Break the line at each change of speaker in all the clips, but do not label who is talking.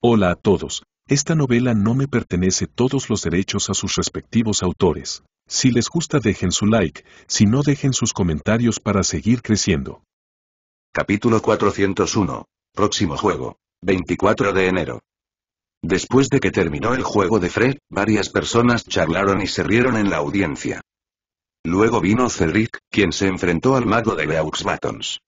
Hola a todos. Esta novela no me pertenece todos los derechos a sus respectivos autores. Si les gusta dejen su like, si no dejen sus comentarios para seguir creciendo. Capítulo 401. Próximo juego. 24 de enero. Después de que terminó el juego de Fred, varias personas charlaron y se rieron en la audiencia. Luego vino Cedric, quien se enfrentó al mago de Leaux Batons.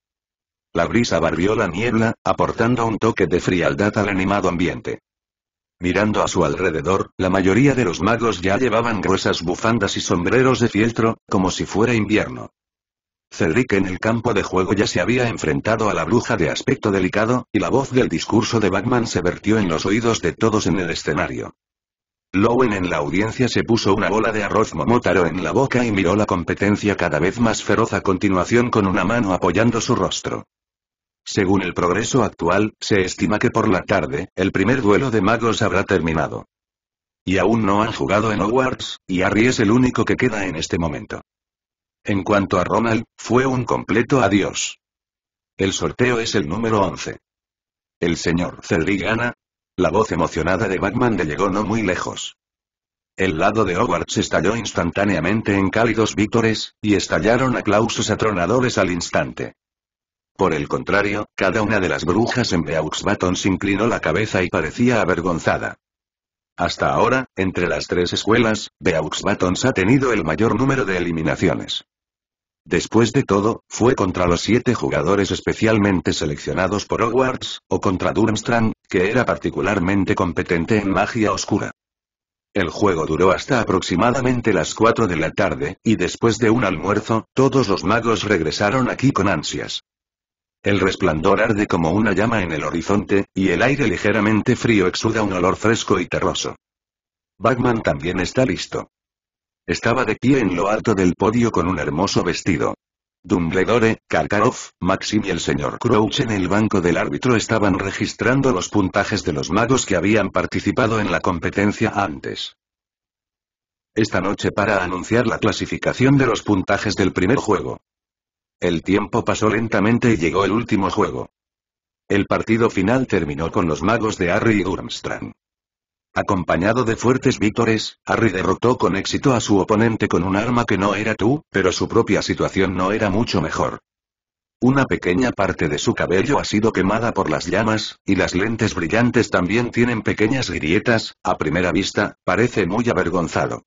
La brisa barrió la niebla, aportando un toque de frialdad al animado ambiente. Mirando a su alrededor, la mayoría de los magos ya llevaban gruesas bufandas y sombreros de fieltro, como si fuera invierno. Cedric en el campo de juego ya se había enfrentado a la bruja de aspecto delicado, y la voz del discurso de Batman se vertió en los oídos de todos en el escenario. Lowen en la audiencia se puso una bola de arroz momótaro en la boca y miró la competencia cada vez más feroz a continuación con una mano apoyando su rostro. Según el progreso actual, se estima que por la tarde, el primer duelo de magos habrá terminado. Y aún no han jugado en Hogwarts, y Harry es el único que queda en este momento. En cuanto a Ronald, fue un completo adiós. El sorteo es el número 11. El señor Cedric gana. La voz emocionada de Batman le llegó no muy lejos. El lado de Hogwarts estalló instantáneamente en cálidos vítores, y estallaron aplausos atronadores al instante. Por el contrario, cada una de las brujas en Beaux inclinó la cabeza y parecía avergonzada. Hasta ahora, entre las tres escuelas, Beaux ha tenido el mayor número de eliminaciones. Después de todo, fue contra los siete jugadores especialmente seleccionados por Hogwarts, o contra Durmstrang, que era particularmente competente en magia oscura. El juego duró hasta aproximadamente las 4 de la tarde, y después de un almuerzo, todos los magos regresaron aquí con ansias. El resplandor arde como una llama en el horizonte, y el aire ligeramente frío exuda un olor fresco y terroso. Batman también está listo. Estaba de pie en lo alto del podio con un hermoso vestido. Dumbledore, Karkaroff, Maxim y el señor Crouch en el banco del árbitro estaban registrando los puntajes de los magos que habían participado en la competencia antes. Esta noche para anunciar la clasificación de los puntajes del primer juego. El tiempo pasó lentamente y llegó el último juego. El partido final terminó con los magos de Harry y Durmstrang. Acompañado de fuertes vítores, Harry derrotó con éxito a su oponente con un arma que no era tú, pero su propia situación no era mucho mejor. Una pequeña parte de su cabello ha sido quemada por las llamas, y las lentes brillantes también tienen pequeñas grietas, a primera vista, parece muy avergonzado.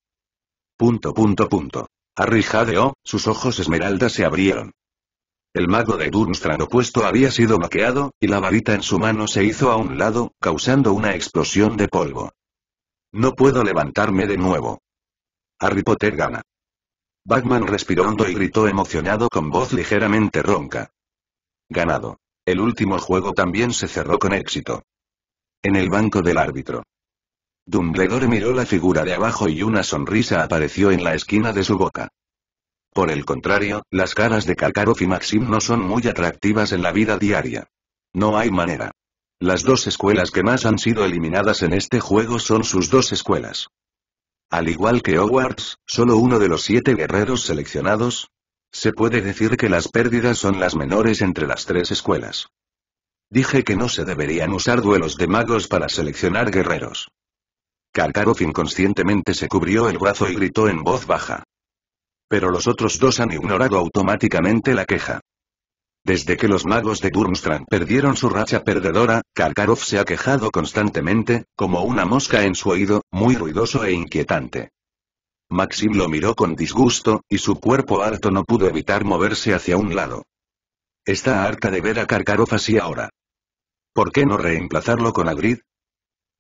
Punto punto punto. Harry jadeó, sus ojos esmeraldas se abrieron. El mago de Durmstrang opuesto había sido maqueado, y la varita en su mano se hizo a un lado, causando una explosión de polvo. No puedo levantarme de nuevo. Harry Potter gana. Batman respiró hondo y gritó emocionado con voz ligeramente ronca. Ganado. El último juego también se cerró con éxito. En el banco del árbitro. Dumbledore miró la figura de abajo y una sonrisa apareció en la esquina de su boca. Por el contrario, las caras de Kakarov y Maxim no son muy atractivas en la vida diaria. No hay manera. Las dos escuelas que más han sido eliminadas en este juego son sus dos escuelas. Al igual que Hogwarts, solo uno de los siete guerreros seleccionados. Se puede decir que las pérdidas son las menores entre las tres escuelas. Dije que no se deberían usar duelos de magos para seleccionar guerreros. Karkarov inconscientemente se cubrió el brazo y gritó en voz baja pero los otros dos han ignorado automáticamente la queja. Desde que los magos de Durmstrang perdieron su racha perdedora, Karkarov se ha quejado constantemente, como una mosca en su oído, muy ruidoso e inquietante. Maxim lo miró con disgusto, y su cuerpo harto no pudo evitar moverse hacia un lado. Está harta de ver a Karkarov así ahora. ¿Por qué no reemplazarlo con Agrid?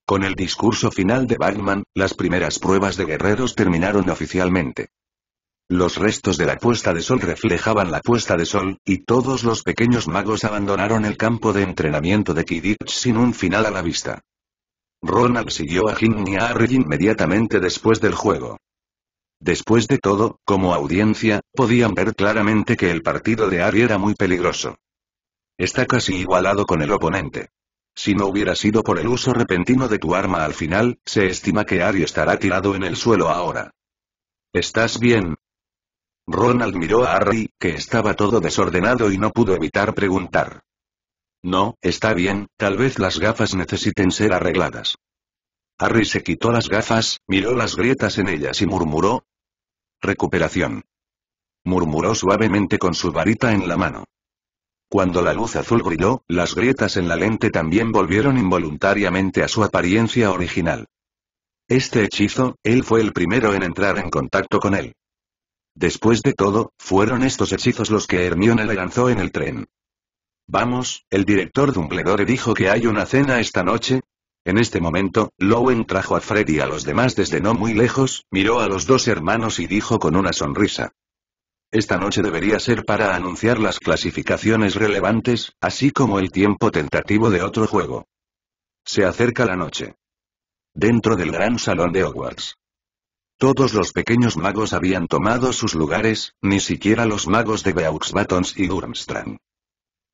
Con el discurso final de Bagman, las primeras pruebas de guerreros terminaron oficialmente. Los restos de la puesta de sol reflejaban la puesta de sol, y todos los pequeños magos abandonaron el campo de entrenamiento de Kidditch sin un final a la vista. Ronald siguió a Jim y a Harry inmediatamente después del juego. Después de todo, como audiencia, podían ver claramente que el partido de Ari era muy peligroso. Está casi igualado con el oponente. Si no hubiera sido por el uso repentino de tu arma al final, se estima que Ari estará tirado en el suelo ahora. ¿Estás bien, Ronald miró a Harry, que estaba todo desordenado y no pudo evitar preguntar. No, está bien, tal vez las gafas necesiten ser arregladas. Harry se quitó las gafas, miró las grietas en ellas y murmuró. Recuperación. Murmuró suavemente con su varita en la mano. Cuando la luz azul brilló, las grietas en la lente también volvieron involuntariamente a su apariencia original. Este hechizo, él fue el primero en entrar en contacto con él. Después de todo, fueron estos hechizos los que Hermione le lanzó en el tren. Vamos, el director Dumbledore dijo que hay una cena esta noche. En este momento, Lowen trajo a Fred y a los demás desde no muy lejos, miró a los dos hermanos y dijo con una sonrisa. Esta noche debería ser para anunciar las clasificaciones relevantes, así como el tiempo tentativo de otro juego. Se acerca la noche. Dentro del gran salón de Hogwarts. Todos los pequeños magos habían tomado sus lugares, ni siquiera los magos de Beauxbatons y Durmstrang.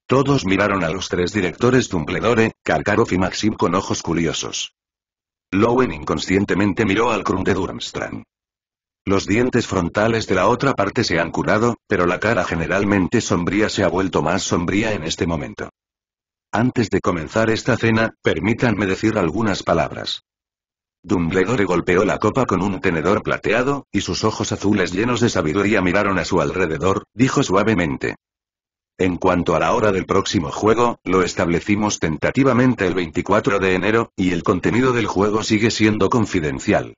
Todos miraron a los tres directores Dumbledore, Karkaroff y Maxim con ojos curiosos. Lowen inconscientemente miró al Krum de Durmstrang. Los dientes frontales de la otra parte se han curado, pero la cara generalmente sombría se ha vuelto más sombría en este momento. Antes de comenzar esta cena, permítanme decir algunas palabras. Dumbledore golpeó la copa con un tenedor plateado, y sus ojos azules llenos de sabiduría miraron a su alrededor, dijo suavemente. En cuanto a la hora del próximo juego, lo establecimos tentativamente el 24 de enero, y el contenido del juego sigue siendo confidencial.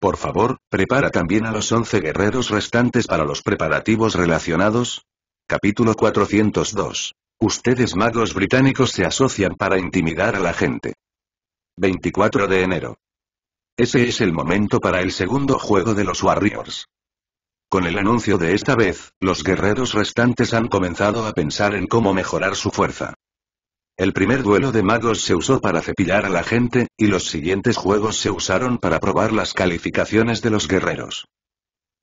Por favor, prepara también a los 11 guerreros restantes para los preparativos relacionados. Capítulo 402. Ustedes magos británicos se asocian para intimidar a la gente. 24 de enero. Ese es el momento para el segundo juego de los Warriors. Con el anuncio de esta vez, los guerreros restantes han comenzado a pensar en cómo mejorar su fuerza. El primer duelo de magos se usó para cepillar a la gente, y los siguientes juegos se usaron para probar las calificaciones de los guerreros.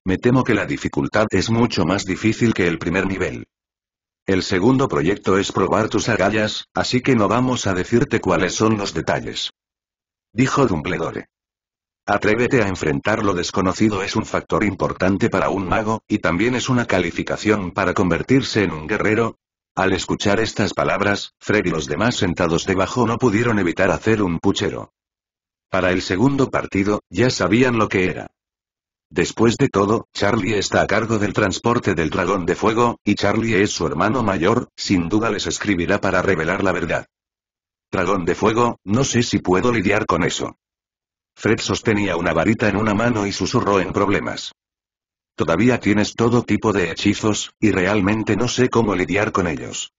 Me temo que la dificultad es mucho más difícil que el primer nivel. El segundo proyecto es probar tus agallas, así que no vamos a decirte cuáles son los detalles. Dijo Dumbledore. Atrévete a enfrentar lo desconocido es un factor importante para un mago, y también es una calificación para convertirse en un guerrero. Al escuchar estas palabras, Fred y los demás sentados debajo no pudieron evitar hacer un puchero. Para el segundo partido, ya sabían lo que era. Después de todo, Charlie está a cargo del transporte del dragón de fuego, y Charlie es su hermano mayor, sin duda les escribirá para revelar la verdad. Dragón de fuego, no sé si puedo lidiar con eso. Fred sostenía una varita en una mano y susurró en problemas. Todavía tienes todo tipo de hechizos, y realmente no sé cómo lidiar con ellos.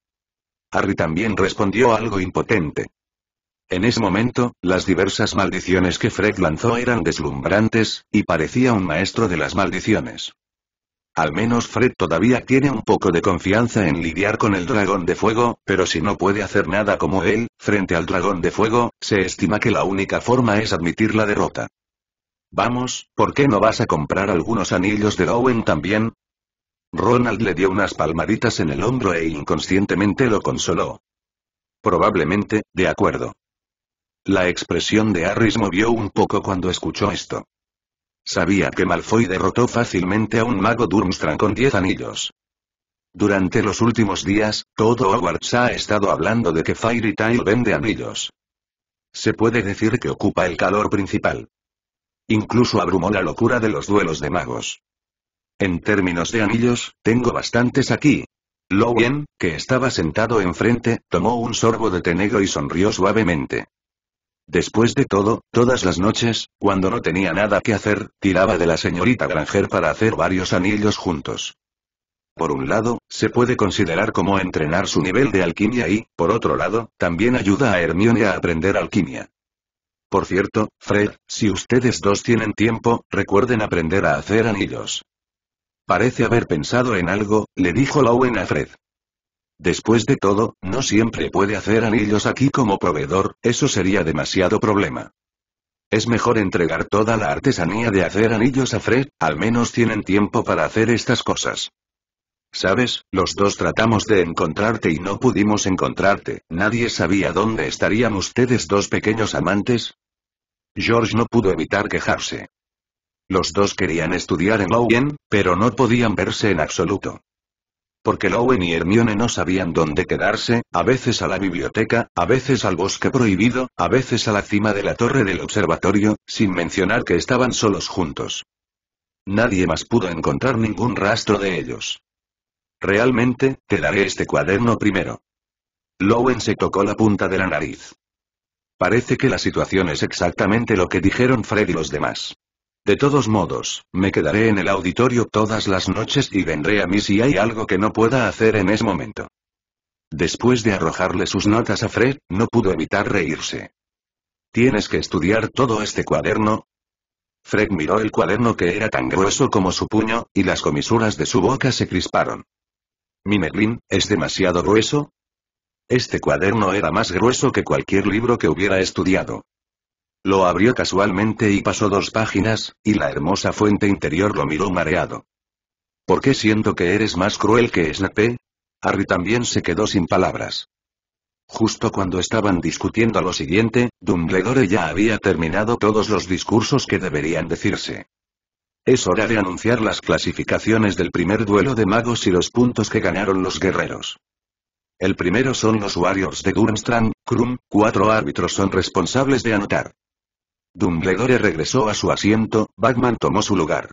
Harry también respondió algo impotente. En ese momento, las diversas maldiciones que Fred lanzó eran deslumbrantes, y parecía un maestro de las maldiciones. Al menos Fred todavía tiene un poco de confianza en lidiar con el dragón de fuego, pero si no puede hacer nada como él, frente al dragón de fuego, se estima que la única forma es admitir la derrota. Vamos, ¿por qué no vas a comprar algunos anillos de Owen también? Ronald le dio unas palmaditas en el hombro e inconscientemente lo consoló. Probablemente, de acuerdo. La expresión de Harris movió un poco cuando escuchó esto. Sabía que Malfoy derrotó fácilmente a un mago Durmstrang con 10 anillos. Durante los últimos días, todo Hogwarts ha estado hablando de que Fairy Tail vende anillos. Se puede decir que ocupa el calor principal. Incluso abrumó la locura de los duelos de magos. En términos de anillos, tengo bastantes aquí. Lowen, que estaba sentado enfrente, tomó un sorbo de té y sonrió suavemente. Después de todo, todas las noches, cuando no tenía nada que hacer, tiraba de la señorita Granger para hacer varios anillos juntos. Por un lado, se puede considerar como entrenar su nivel de alquimia y, por otro lado, también ayuda a Hermione a aprender alquimia. Por cierto, Fred, si ustedes dos tienen tiempo, recuerden aprender a hacer anillos. Parece haber pensado en algo, le dijo Lowen a Fred. Después de todo, no siempre puede hacer anillos aquí como proveedor, eso sería demasiado problema. Es mejor entregar toda la artesanía de hacer anillos a Fred, al menos tienen tiempo para hacer estas cosas. Sabes, los dos tratamos de encontrarte y no pudimos encontrarte, nadie sabía dónde estarían ustedes dos pequeños amantes. George no pudo evitar quejarse. Los dos querían estudiar en Owen, pero no podían verse en absoluto porque Lowen y Hermione no sabían dónde quedarse, a veces a la biblioteca, a veces al bosque prohibido, a veces a la cima de la torre del observatorio, sin mencionar que estaban solos juntos. Nadie más pudo encontrar ningún rastro de ellos. Realmente, te daré este cuaderno primero. Lowen se tocó la punta de la nariz. Parece que la situación es exactamente lo que dijeron Fred y los demás. De todos modos, me quedaré en el auditorio todas las noches y vendré a mí si hay algo que no pueda hacer en ese momento. Después de arrojarle sus notas a Fred, no pudo evitar reírse. ¿Tienes que estudiar todo este cuaderno? Fred miró el cuaderno que era tan grueso como su puño, y las comisuras de su boca se crisparon. «¿Mi Mineglin, ¿es demasiado grueso? Este cuaderno era más grueso que cualquier libro que hubiera estudiado. Lo abrió casualmente y pasó dos páginas, y la hermosa fuente interior lo miró mareado. ¿Por qué siento que eres más cruel que Snape? Harry también se quedó sin palabras. Justo cuando estaban discutiendo lo siguiente, Dumbledore ya había terminado todos los discursos que deberían decirse. Es hora de anunciar las clasificaciones del primer duelo de magos y los puntos que ganaron los guerreros. El primero son los Warriors de Durmstrang, Krum, cuatro árbitros son responsables de anotar. Dumbledore regresó a su asiento, Batman tomó su lugar.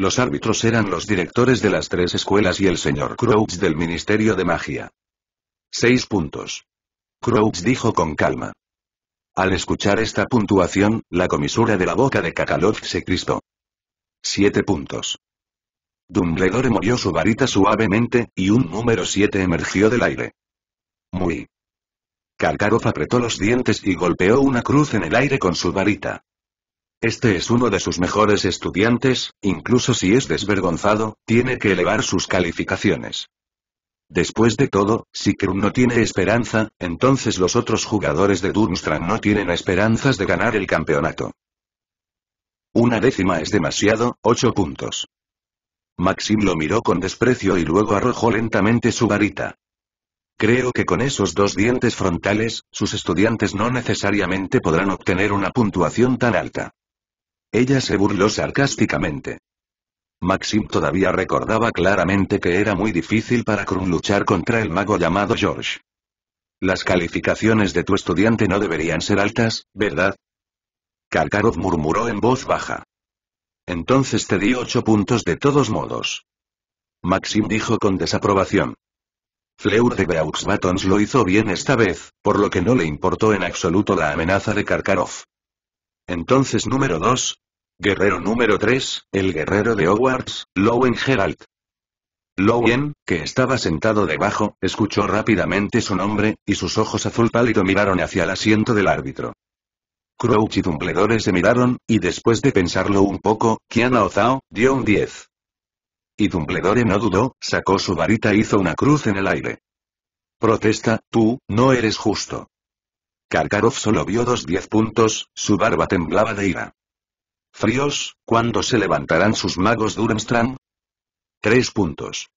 Los árbitros eran los directores de las tres escuelas y el señor Crouch del Ministerio de Magia. Seis puntos. Crouch dijo con calma. Al escuchar esta puntuación, la comisura de la boca de Kakalov se crispó. Siete puntos. Dumbledore movió su varita suavemente, y un número siete emergió del aire. Muy Karkarov apretó los dientes y golpeó una cruz en el aire con su varita. Este es uno de sus mejores estudiantes, incluso si es desvergonzado, tiene que elevar sus calificaciones. Después de todo, si Krum no tiene esperanza, entonces los otros jugadores de Durmstrang no tienen esperanzas de ganar el campeonato. Una décima es demasiado, ocho puntos. Maxim lo miró con desprecio y luego arrojó lentamente su varita. Creo que con esos dos dientes frontales, sus estudiantes no necesariamente podrán obtener una puntuación tan alta. Ella se burló sarcásticamente. Maxim todavía recordaba claramente que era muy difícil para Krum luchar contra el mago llamado George. Las calificaciones de tu estudiante no deberían ser altas, ¿verdad? Karkarov murmuró en voz baja. Entonces te di ocho puntos de todos modos. Maxim dijo con desaprobación. Fleur de Beauxbatons lo hizo bien esta vez, por lo que no le importó en absoluto la amenaza de Karkarov. Entonces número 2. Guerrero número 3, el guerrero de Hogwarts, Lowen Geralt. Lowen, que estaba sentado debajo, escuchó rápidamente su nombre, y sus ojos azul pálido miraron hacia el asiento del árbitro. Crouch y Dumbledore se miraron, y después de pensarlo un poco, Kiana Ozao, dio un 10. Y Dumbledore no dudó, sacó su varita e hizo una cruz en el aire. Protesta, tú, no eres justo. Karkaroff solo vio dos diez puntos, su barba temblaba de ira. Fríos, ¿cuándo se levantarán sus magos Durmstrang? Tres puntos.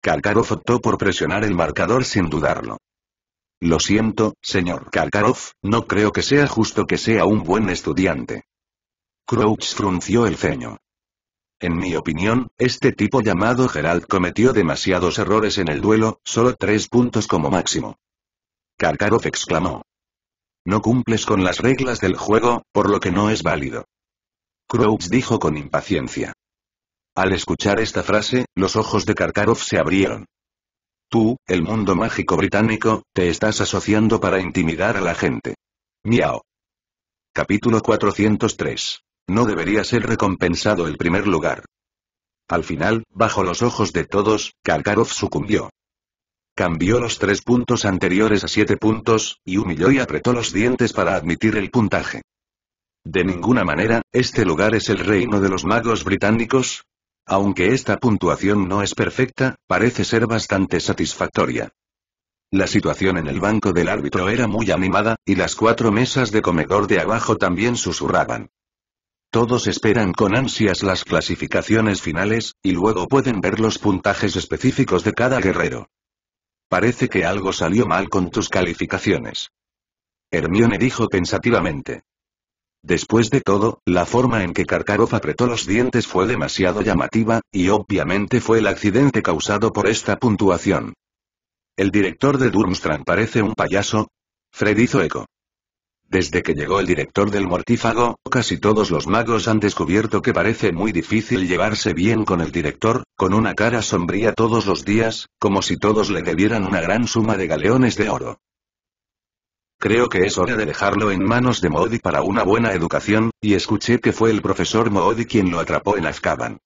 Karkaroff optó por presionar el marcador sin dudarlo. Lo siento, señor Karkaroff, no creo que sea justo que sea un buen estudiante. Crouch frunció el ceño. En mi opinión, este tipo llamado Gerald cometió demasiados errores en el duelo, solo tres puntos como máximo. Karkarov exclamó. No cumples con las reglas del juego, por lo que no es válido. Crouch dijo con impaciencia. Al escuchar esta frase, los ojos de Karkarov se abrieron. Tú, el mundo mágico británico, te estás asociando para intimidar a la gente. Miau. Capítulo 403. No debería ser recompensado el primer lugar. Al final, bajo los ojos de todos, Karkarov sucumbió. Cambió los tres puntos anteriores a siete puntos, y humilló y apretó los dientes para admitir el puntaje. De ninguna manera, este lugar es el reino de los magos británicos. Aunque esta puntuación no es perfecta, parece ser bastante satisfactoria. La situación en el banco del árbitro era muy animada, y las cuatro mesas de comedor de abajo también susurraban. Todos esperan con ansias las clasificaciones finales, y luego pueden ver los puntajes específicos de cada guerrero. Parece que algo salió mal con tus calificaciones. Hermione dijo pensativamente. Después de todo, la forma en que Karkarov apretó los dientes fue demasiado llamativa, y obviamente fue el accidente causado por esta puntuación. El director de Durmstrang parece un payaso. Fred hizo eco. Desde que llegó el director del mortífago, casi todos los magos han descubierto que parece muy difícil llevarse bien con el director, con una cara sombría todos los días, como si todos le debieran una gran suma de galeones de oro. Creo que es hora de dejarlo en manos de Moody para una buena educación, y escuché que fue el profesor Moody quien lo atrapó en Azkaban.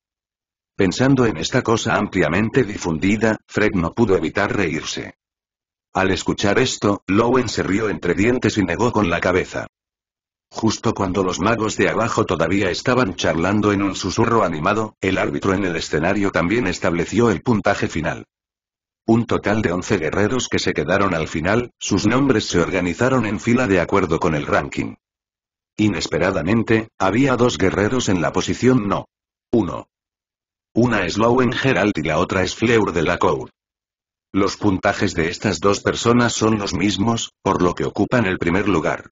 Pensando en esta cosa ampliamente difundida, Fred no pudo evitar reírse. Al escuchar esto, Lowen se rió entre dientes y negó con la cabeza. Justo cuando los magos de abajo todavía estaban charlando en un susurro animado, el árbitro en el escenario también estableció el puntaje final. Un total de 11 guerreros que se quedaron al final, sus nombres se organizaron en fila de acuerdo con el ranking. Inesperadamente, había dos guerreros en la posición no. Uno. Una es Lowen Geralt y la otra es Fleur de la Cour. Los puntajes de estas dos personas son los mismos, por lo que ocupan el primer lugar.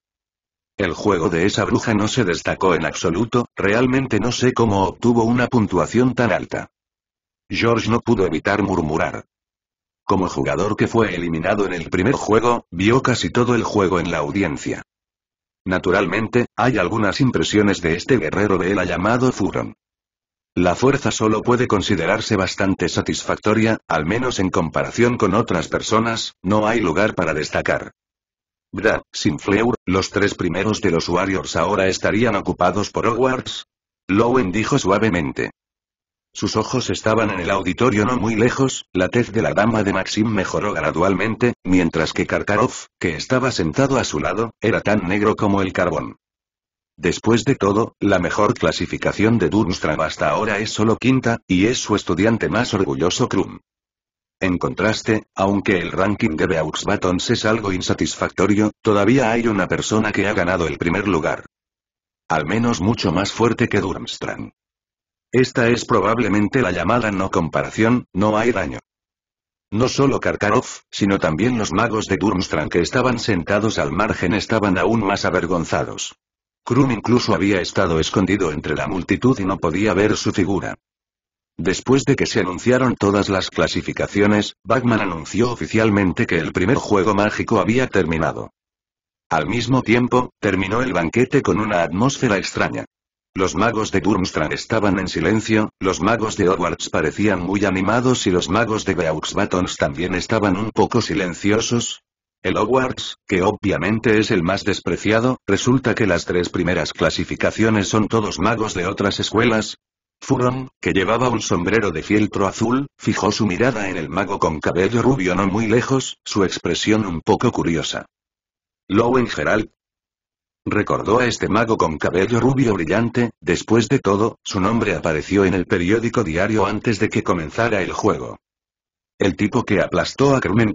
El juego de esa bruja no se destacó en absoluto, realmente no sé cómo obtuvo una puntuación tan alta. George no pudo evitar murmurar. Como jugador que fue eliminado en el primer juego, vio casi todo el juego en la audiencia. Naturalmente, hay algunas impresiones de este guerrero de él llamado Furon. La fuerza solo puede considerarse bastante satisfactoria, al menos en comparación con otras personas, no hay lugar para destacar. sin Fleur, los tres primeros de los Warriors ahora estarían ocupados por Hogwarts. Lowen dijo suavemente. Sus ojos estaban en el auditorio no muy lejos, la tez de la dama de Maxim mejoró gradualmente, mientras que Karkarov, que estaba sentado a su lado, era tan negro como el carbón. Después de todo, la mejor clasificación de Durmstrang hasta ahora es solo quinta, y es su estudiante más orgulloso Krum. En contraste, aunque el ranking de Beauxbatons es algo insatisfactorio, todavía hay una persona que ha ganado el primer lugar. Al menos mucho más fuerte que Durmstrang. Esta es probablemente la llamada no comparación, no hay daño. No solo Karkarov, sino también los magos de Durmstrang que estaban sentados al margen estaban aún más avergonzados. Krum incluso había estado escondido entre la multitud y no podía ver su figura. Después de que se anunciaron todas las clasificaciones, Batman anunció oficialmente que el primer juego mágico había terminado. Al mismo tiempo, terminó el banquete con una atmósfera extraña. Los magos de Durmstrang estaban en silencio, los magos de Hogwarts parecían muy animados y los magos de Beauxbatons también estaban un poco silenciosos, el Hogwarts, que obviamente es el más despreciado, resulta que las tres primeras clasificaciones son todos magos de otras escuelas. Furon, que llevaba un sombrero de fieltro azul, fijó su mirada en el mago con cabello rubio no muy lejos, su expresión un poco curiosa. Lowen Gerald. Recordó a este mago con cabello rubio brillante, después de todo, su nombre apareció en el periódico diario antes de que comenzara el juego. El tipo que aplastó a Krumen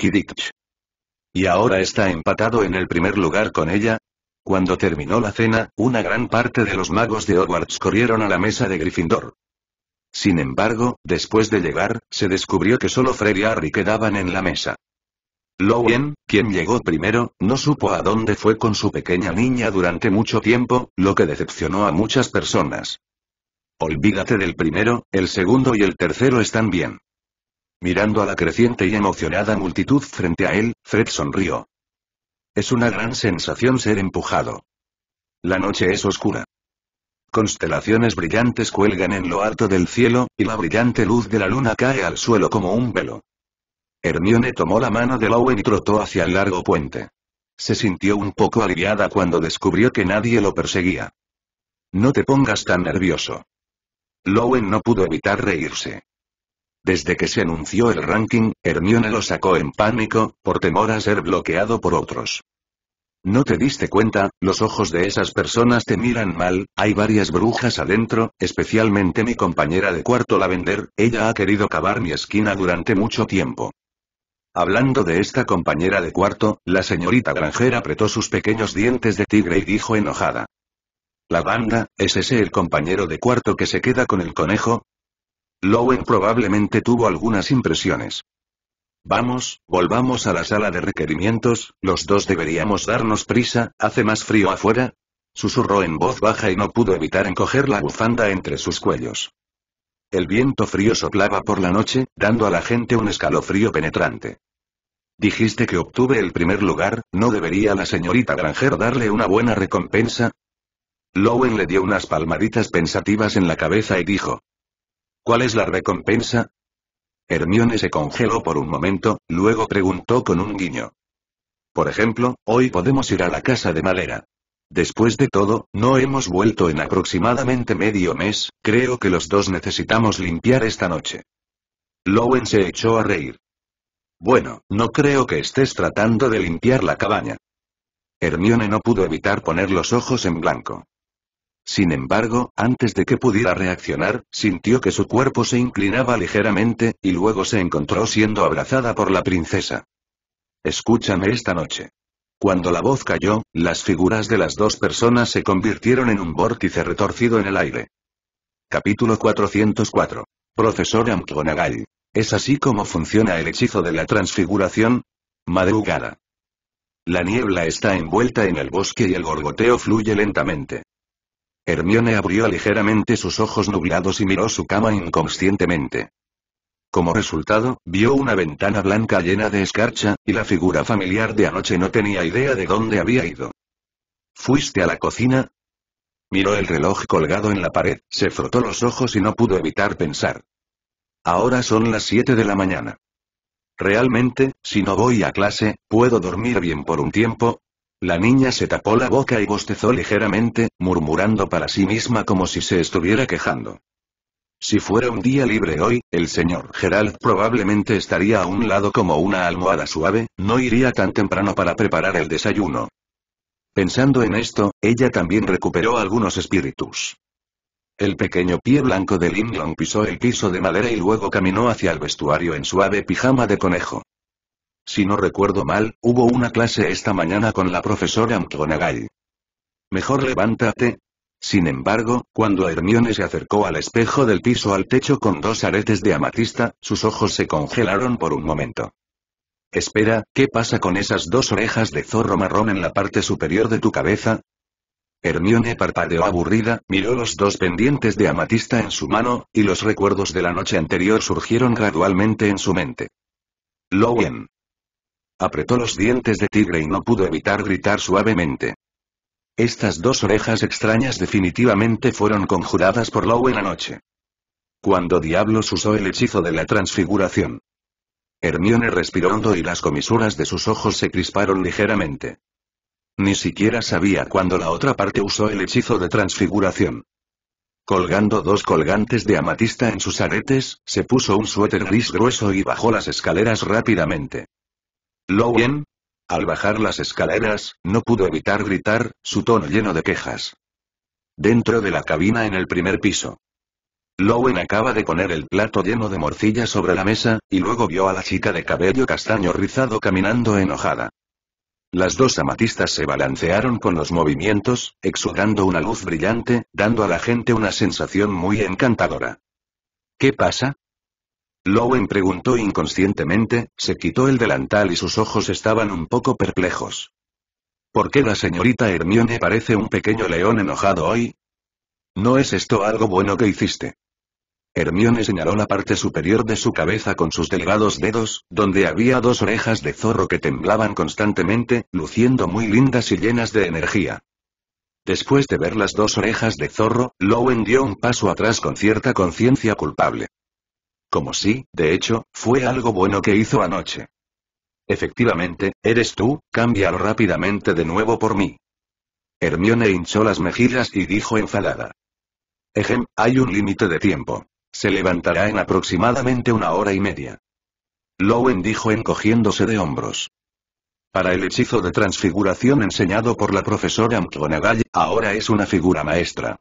y ahora está empatado en el primer lugar con ella. Cuando terminó la cena, una gran parte de los magos de Hogwarts corrieron a la mesa de Gryffindor. Sin embargo, después de llegar, se descubrió que solo Fred y Harry quedaban en la mesa. Lowen, quien llegó primero, no supo a dónde fue con su pequeña niña durante mucho tiempo, lo que decepcionó a muchas personas. Olvídate del primero, el segundo y el tercero están bien. Mirando a la creciente y emocionada multitud frente a él, Fred sonrió. Es una gran sensación ser empujado. La noche es oscura. Constelaciones brillantes cuelgan en lo alto del cielo, y la brillante luz de la luna cae al suelo como un velo. Hermione tomó la mano de Lowen y trotó hacia el largo puente. Se sintió un poco aliviada cuando descubrió que nadie lo perseguía. No te pongas tan nervioso. Lowen no pudo evitar reírse. Desde que se anunció el ranking, Hermione lo sacó en pánico, por temor a ser bloqueado por otros. ¿No te diste cuenta? Los ojos de esas personas te miran mal, hay varias brujas adentro, especialmente mi compañera de cuarto Lavender, ella ha querido cavar mi esquina durante mucho tiempo. Hablando de esta compañera de cuarto, la señorita granjera apretó sus pequeños dientes de tigre y dijo enojada. La banda, ¿es ese el compañero de cuarto que se queda con el conejo? Lowen probablemente tuvo algunas impresiones. Vamos, volvamos a la sala de requerimientos, los dos deberíamos darnos prisa, hace más frío afuera. Susurró en voz baja y no pudo evitar encoger la bufanda entre sus cuellos. El viento frío soplaba por la noche, dando a la gente un escalofrío penetrante. Dijiste que obtuve el primer lugar, ¿no debería la señorita Granjero darle una buena recompensa? Lowen le dio unas palmaditas pensativas en la cabeza y dijo, ¿Cuál es la recompensa? Hermione se congeló por un momento, luego preguntó con un guiño. Por ejemplo, hoy podemos ir a la casa de madera. Después de todo, no hemos vuelto en aproximadamente medio mes, creo que los dos necesitamos limpiar esta noche. Lowen se echó a reír. Bueno, no creo que estés tratando de limpiar la cabaña. Hermione no pudo evitar poner los ojos en blanco. Sin embargo, antes de que pudiera reaccionar, sintió que su cuerpo se inclinaba ligeramente, y luego se encontró siendo abrazada por la princesa. Escúchame esta noche. Cuando la voz cayó, las figuras de las dos personas se convirtieron en un vórtice retorcido en el aire. Capítulo 404. Profesor Amkonagai. ¿Es así como funciona el hechizo de la transfiguración? Madrugada. La niebla está envuelta en el bosque y el gorgoteo fluye lentamente. Hermione abrió ligeramente sus ojos nublados y miró su cama inconscientemente. Como resultado, vio una ventana blanca llena de escarcha, y la figura familiar de anoche no tenía idea de dónde había ido. ¿Fuiste a la cocina? Miró el reloj colgado en la pared, se frotó los ojos y no pudo evitar pensar. Ahora son las 7 de la mañana. Realmente, si no voy a clase, ¿puedo dormir bien por un tiempo? La niña se tapó la boca y bostezó ligeramente, murmurando para sí misma como si se estuviera quejando. Si fuera un día libre hoy, el señor Gerald probablemente estaría a un lado como una almohada suave, no iría tan temprano para preparar el desayuno. Pensando en esto, ella también recuperó algunos espíritus. El pequeño pie blanco de lindon pisó el piso de madera y luego caminó hacia el vestuario en suave pijama de conejo. Si no recuerdo mal, hubo una clase esta mañana con la profesora McGonagall. Mejor levántate. Sin embargo, cuando Hermione se acercó al espejo del piso al techo con dos aretes de amatista, sus ojos se congelaron por un momento. Espera, ¿qué pasa con esas dos orejas de zorro marrón en la parte superior de tu cabeza? Hermione parpadeó aburrida, miró los dos pendientes de amatista en su mano, y los recuerdos de la noche anterior surgieron gradualmente en su mente. Lowen. Apretó los dientes de tigre y no pudo evitar gritar suavemente. Estas dos orejas extrañas definitivamente fueron conjuradas por buena noche. Cuando diablos usó el hechizo de la transfiguración. Hermione respiró hondo y las comisuras de sus ojos se crisparon ligeramente. Ni siquiera sabía cuándo la otra parte usó el hechizo de transfiguración. Colgando dos colgantes de amatista en sus aretes, se puso un suéter gris grueso y bajó las escaleras rápidamente. Lowen. Al bajar las escaleras, no pudo evitar gritar, su tono lleno de quejas. Dentro de la cabina en el primer piso. Lowen acaba de poner el plato lleno de morcilla sobre la mesa, y luego vio a la chica de cabello castaño rizado caminando enojada. Las dos amatistas se balancearon con los movimientos, exudando una luz brillante, dando a la gente una sensación muy encantadora. ¿Qué pasa? Lowen preguntó inconscientemente, se quitó el delantal y sus ojos estaban un poco perplejos. ¿Por qué la señorita Hermione parece un pequeño león enojado hoy? ¿No es esto algo bueno que hiciste? Hermione señaló la parte superior de su cabeza con sus delgados dedos, donde había dos orejas de zorro que temblaban constantemente, luciendo muy lindas y llenas de energía. Después de ver las dos orejas de zorro, Lowen dio un paso atrás con cierta conciencia culpable. Como si, de hecho, fue algo bueno que hizo anoche. Efectivamente, eres tú, cámbialo rápidamente de nuevo por mí. Hermione hinchó las mejillas y dijo enfadada. Ejem, hay un límite de tiempo. Se levantará en aproximadamente una hora y media. Lowen dijo encogiéndose de hombros. Para el hechizo de transfiguración enseñado por la profesora McGonagall, ahora es una figura maestra.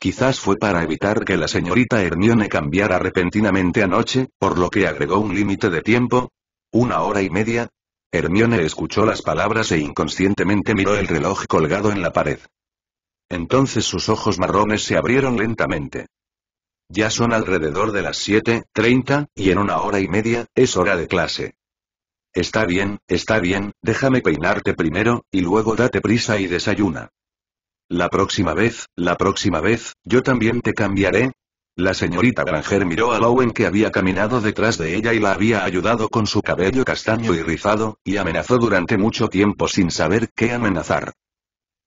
Quizás fue para evitar que la señorita Hermione cambiara repentinamente anoche, por lo que agregó un límite de tiempo. ¿Una hora y media? Hermione escuchó las palabras e inconscientemente miró el reloj colgado en la pared. Entonces sus ojos marrones se abrieron lentamente. Ya son alrededor de las 7.30, y en una hora y media, es hora de clase. Está bien, está bien, déjame peinarte primero, y luego date prisa y desayuna. La próxima vez, la próxima vez, yo también te cambiaré. La señorita Granger miró a Lowen que había caminado detrás de ella y la había ayudado con su cabello castaño y rizado, y amenazó durante mucho tiempo sin saber qué amenazar.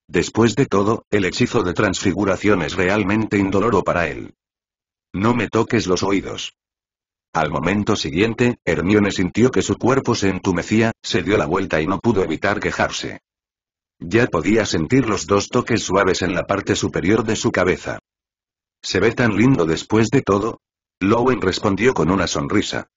Después de todo, el hechizo de transfiguración es realmente indoloro para él. No me toques los oídos. Al momento siguiente, Hermione sintió que su cuerpo se entumecía, se dio la vuelta y no pudo evitar quejarse. Ya podía sentir los dos toques suaves en la parte superior de su cabeza. ¿Se ve tan lindo después de todo? Lowen respondió con una sonrisa.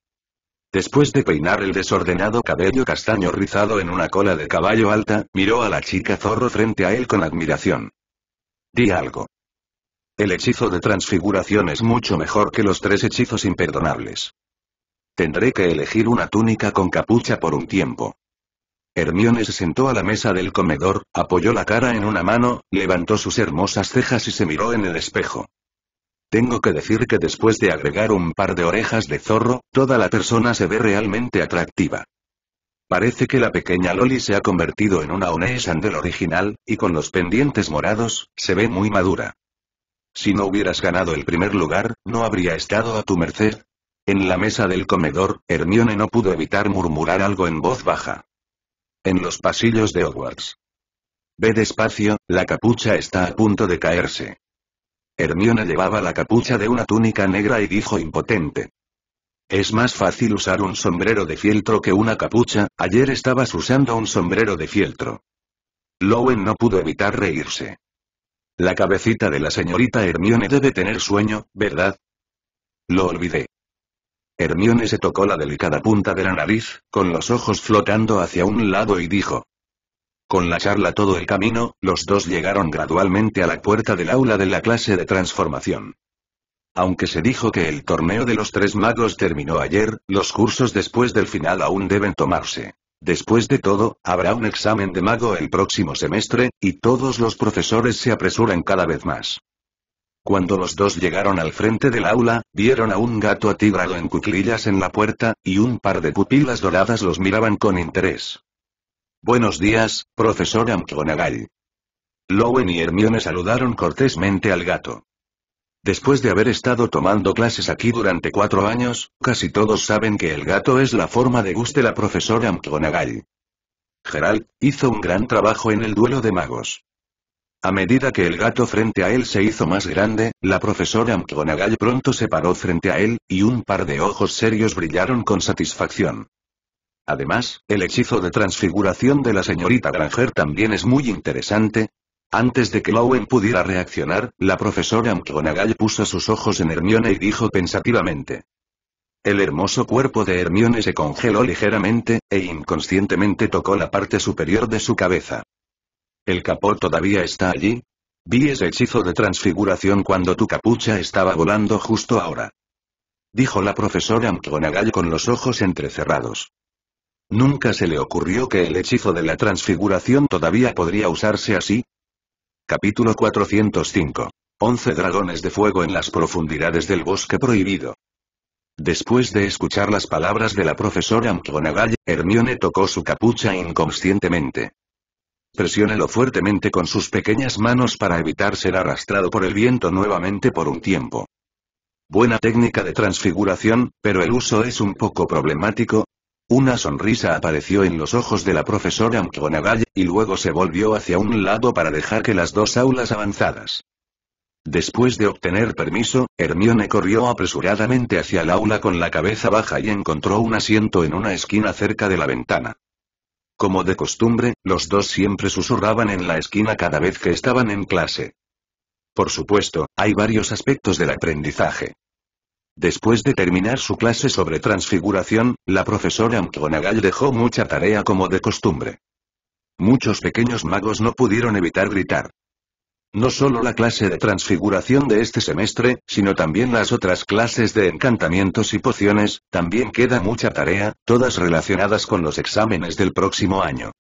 Después de peinar el desordenado cabello castaño rizado en una cola de caballo alta, miró a la chica zorro frente a él con admiración. Di algo. El hechizo de transfiguración es mucho mejor que los tres hechizos imperdonables. Tendré que elegir una túnica con capucha por un tiempo. Hermione se sentó a la mesa del comedor, apoyó la cara en una mano, levantó sus hermosas cejas y se miró en el espejo. Tengo que decir que después de agregar un par de orejas de zorro, toda la persona se ve realmente atractiva. Parece que la pequeña Loli se ha convertido en una One del original, y con los pendientes morados, se ve muy madura. Si no hubieras ganado el primer lugar, no habría estado a tu merced. En la mesa del comedor, Hermione no pudo evitar murmurar algo en voz baja en los pasillos de Hogwarts. Ve despacio, la capucha está a punto de caerse. Hermione llevaba la capucha de una túnica negra y dijo impotente. Es más fácil usar un sombrero de fieltro que una capucha, ayer estabas usando un sombrero de fieltro. Lowen no pudo evitar reírse. La cabecita de la señorita Hermione debe tener sueño, ¿verdad? Lo olvidé. Hermione se tocó la delicada punta de la nariz, con los ojos flotando hacia un lado y dijo. Con la charla todo el camino, los dos llegaron gradualmente a la puerta del aula de la clase de transformación. Aunque se dijo que el torneo de los tres magos terminó ayer, los cursos después del final aún deben tomarse. Después de todo, habrá un examen de mago el próximo semestre, y todos los profesores se apresuran cada vez más. Cuando los dos llegaron al frente del aula, vieron a un gato atigrado en cuclillas en la puerta, y un par de pupilas doradas los miraban con interés. Buenos días, profesor Amkhonagai». Lowen y Hermione saludaron cortésmente al gato. Después de haber estado tomando clases aquí durante cuatro años, casi todos saben que el gato es la forma de guste la profesora McGonagall. Gerald, hizo un gran trabajo en el duelo de magos. A medida que el gato frente a él se hizo más grande, la profesora McGonagall pronto se paró frente a él, y un par de ojos serios brillaron con satisfacción. Además, el hechizo de transfiguración de la señorita Granger también es muy interesante. Antes de que Lowen pudiera reaccionar, la profesora McGonagall puso sus ojos en Hermione y dijo pensativamente. El hermoso cuerpo de Hermione se congeló ligeramente, e inconscientemente tocó la parte superior de su cabeza. ¿El capó todavía está allí? Vi ese hechizo de transfiguración cuando tu capucha estaba volando justo ahora. Dijo la profesora McGonagall con los ojos entrecerrados. Nunca se le ocurrió que el hechizo de la transfiguración todavía podría usarse así. Capítulo 405. Once dragones de fuego en las profundidades del bosque prohibido. Después de escuchar las palabras de la profesora McGonagall, Hermione tocó su capucha inconscientemente presiónelo fuertemente con sus pequeñas manos para evitar ser arrastrado por el viento nuevamente por un tiempo. Buena técnica de transfiguración, pero el uso es un poco problemático. Una sonrisa apareció en los ojos de la profesora McGonagall, y luego se volvió hacia un lado para dejar que las dos aulas avanzadas. Después de obtener permiso, Hermione corrió apresuradamente hacia el aula con la cabeza baja y encontró un asiento en una esquina cerca de la ventana. Como de costumbre, los dos siempre susurraban en la esquina cada vez que estaban en clase. Por supuesto, hay varios aspectos del aprendizaje. Después de terminar su clase sobre transfiguración, la profesora McGonagall dejó mucha tarea como de costumbre. Muchos pequeños magos no pudieron evitar gritar. No solo la clase de transfiguración de este semestre, sino también las otras clases de encantamientos y pociones, también queda mucha tarea, todas relacionadas con los exámenes del próximo año.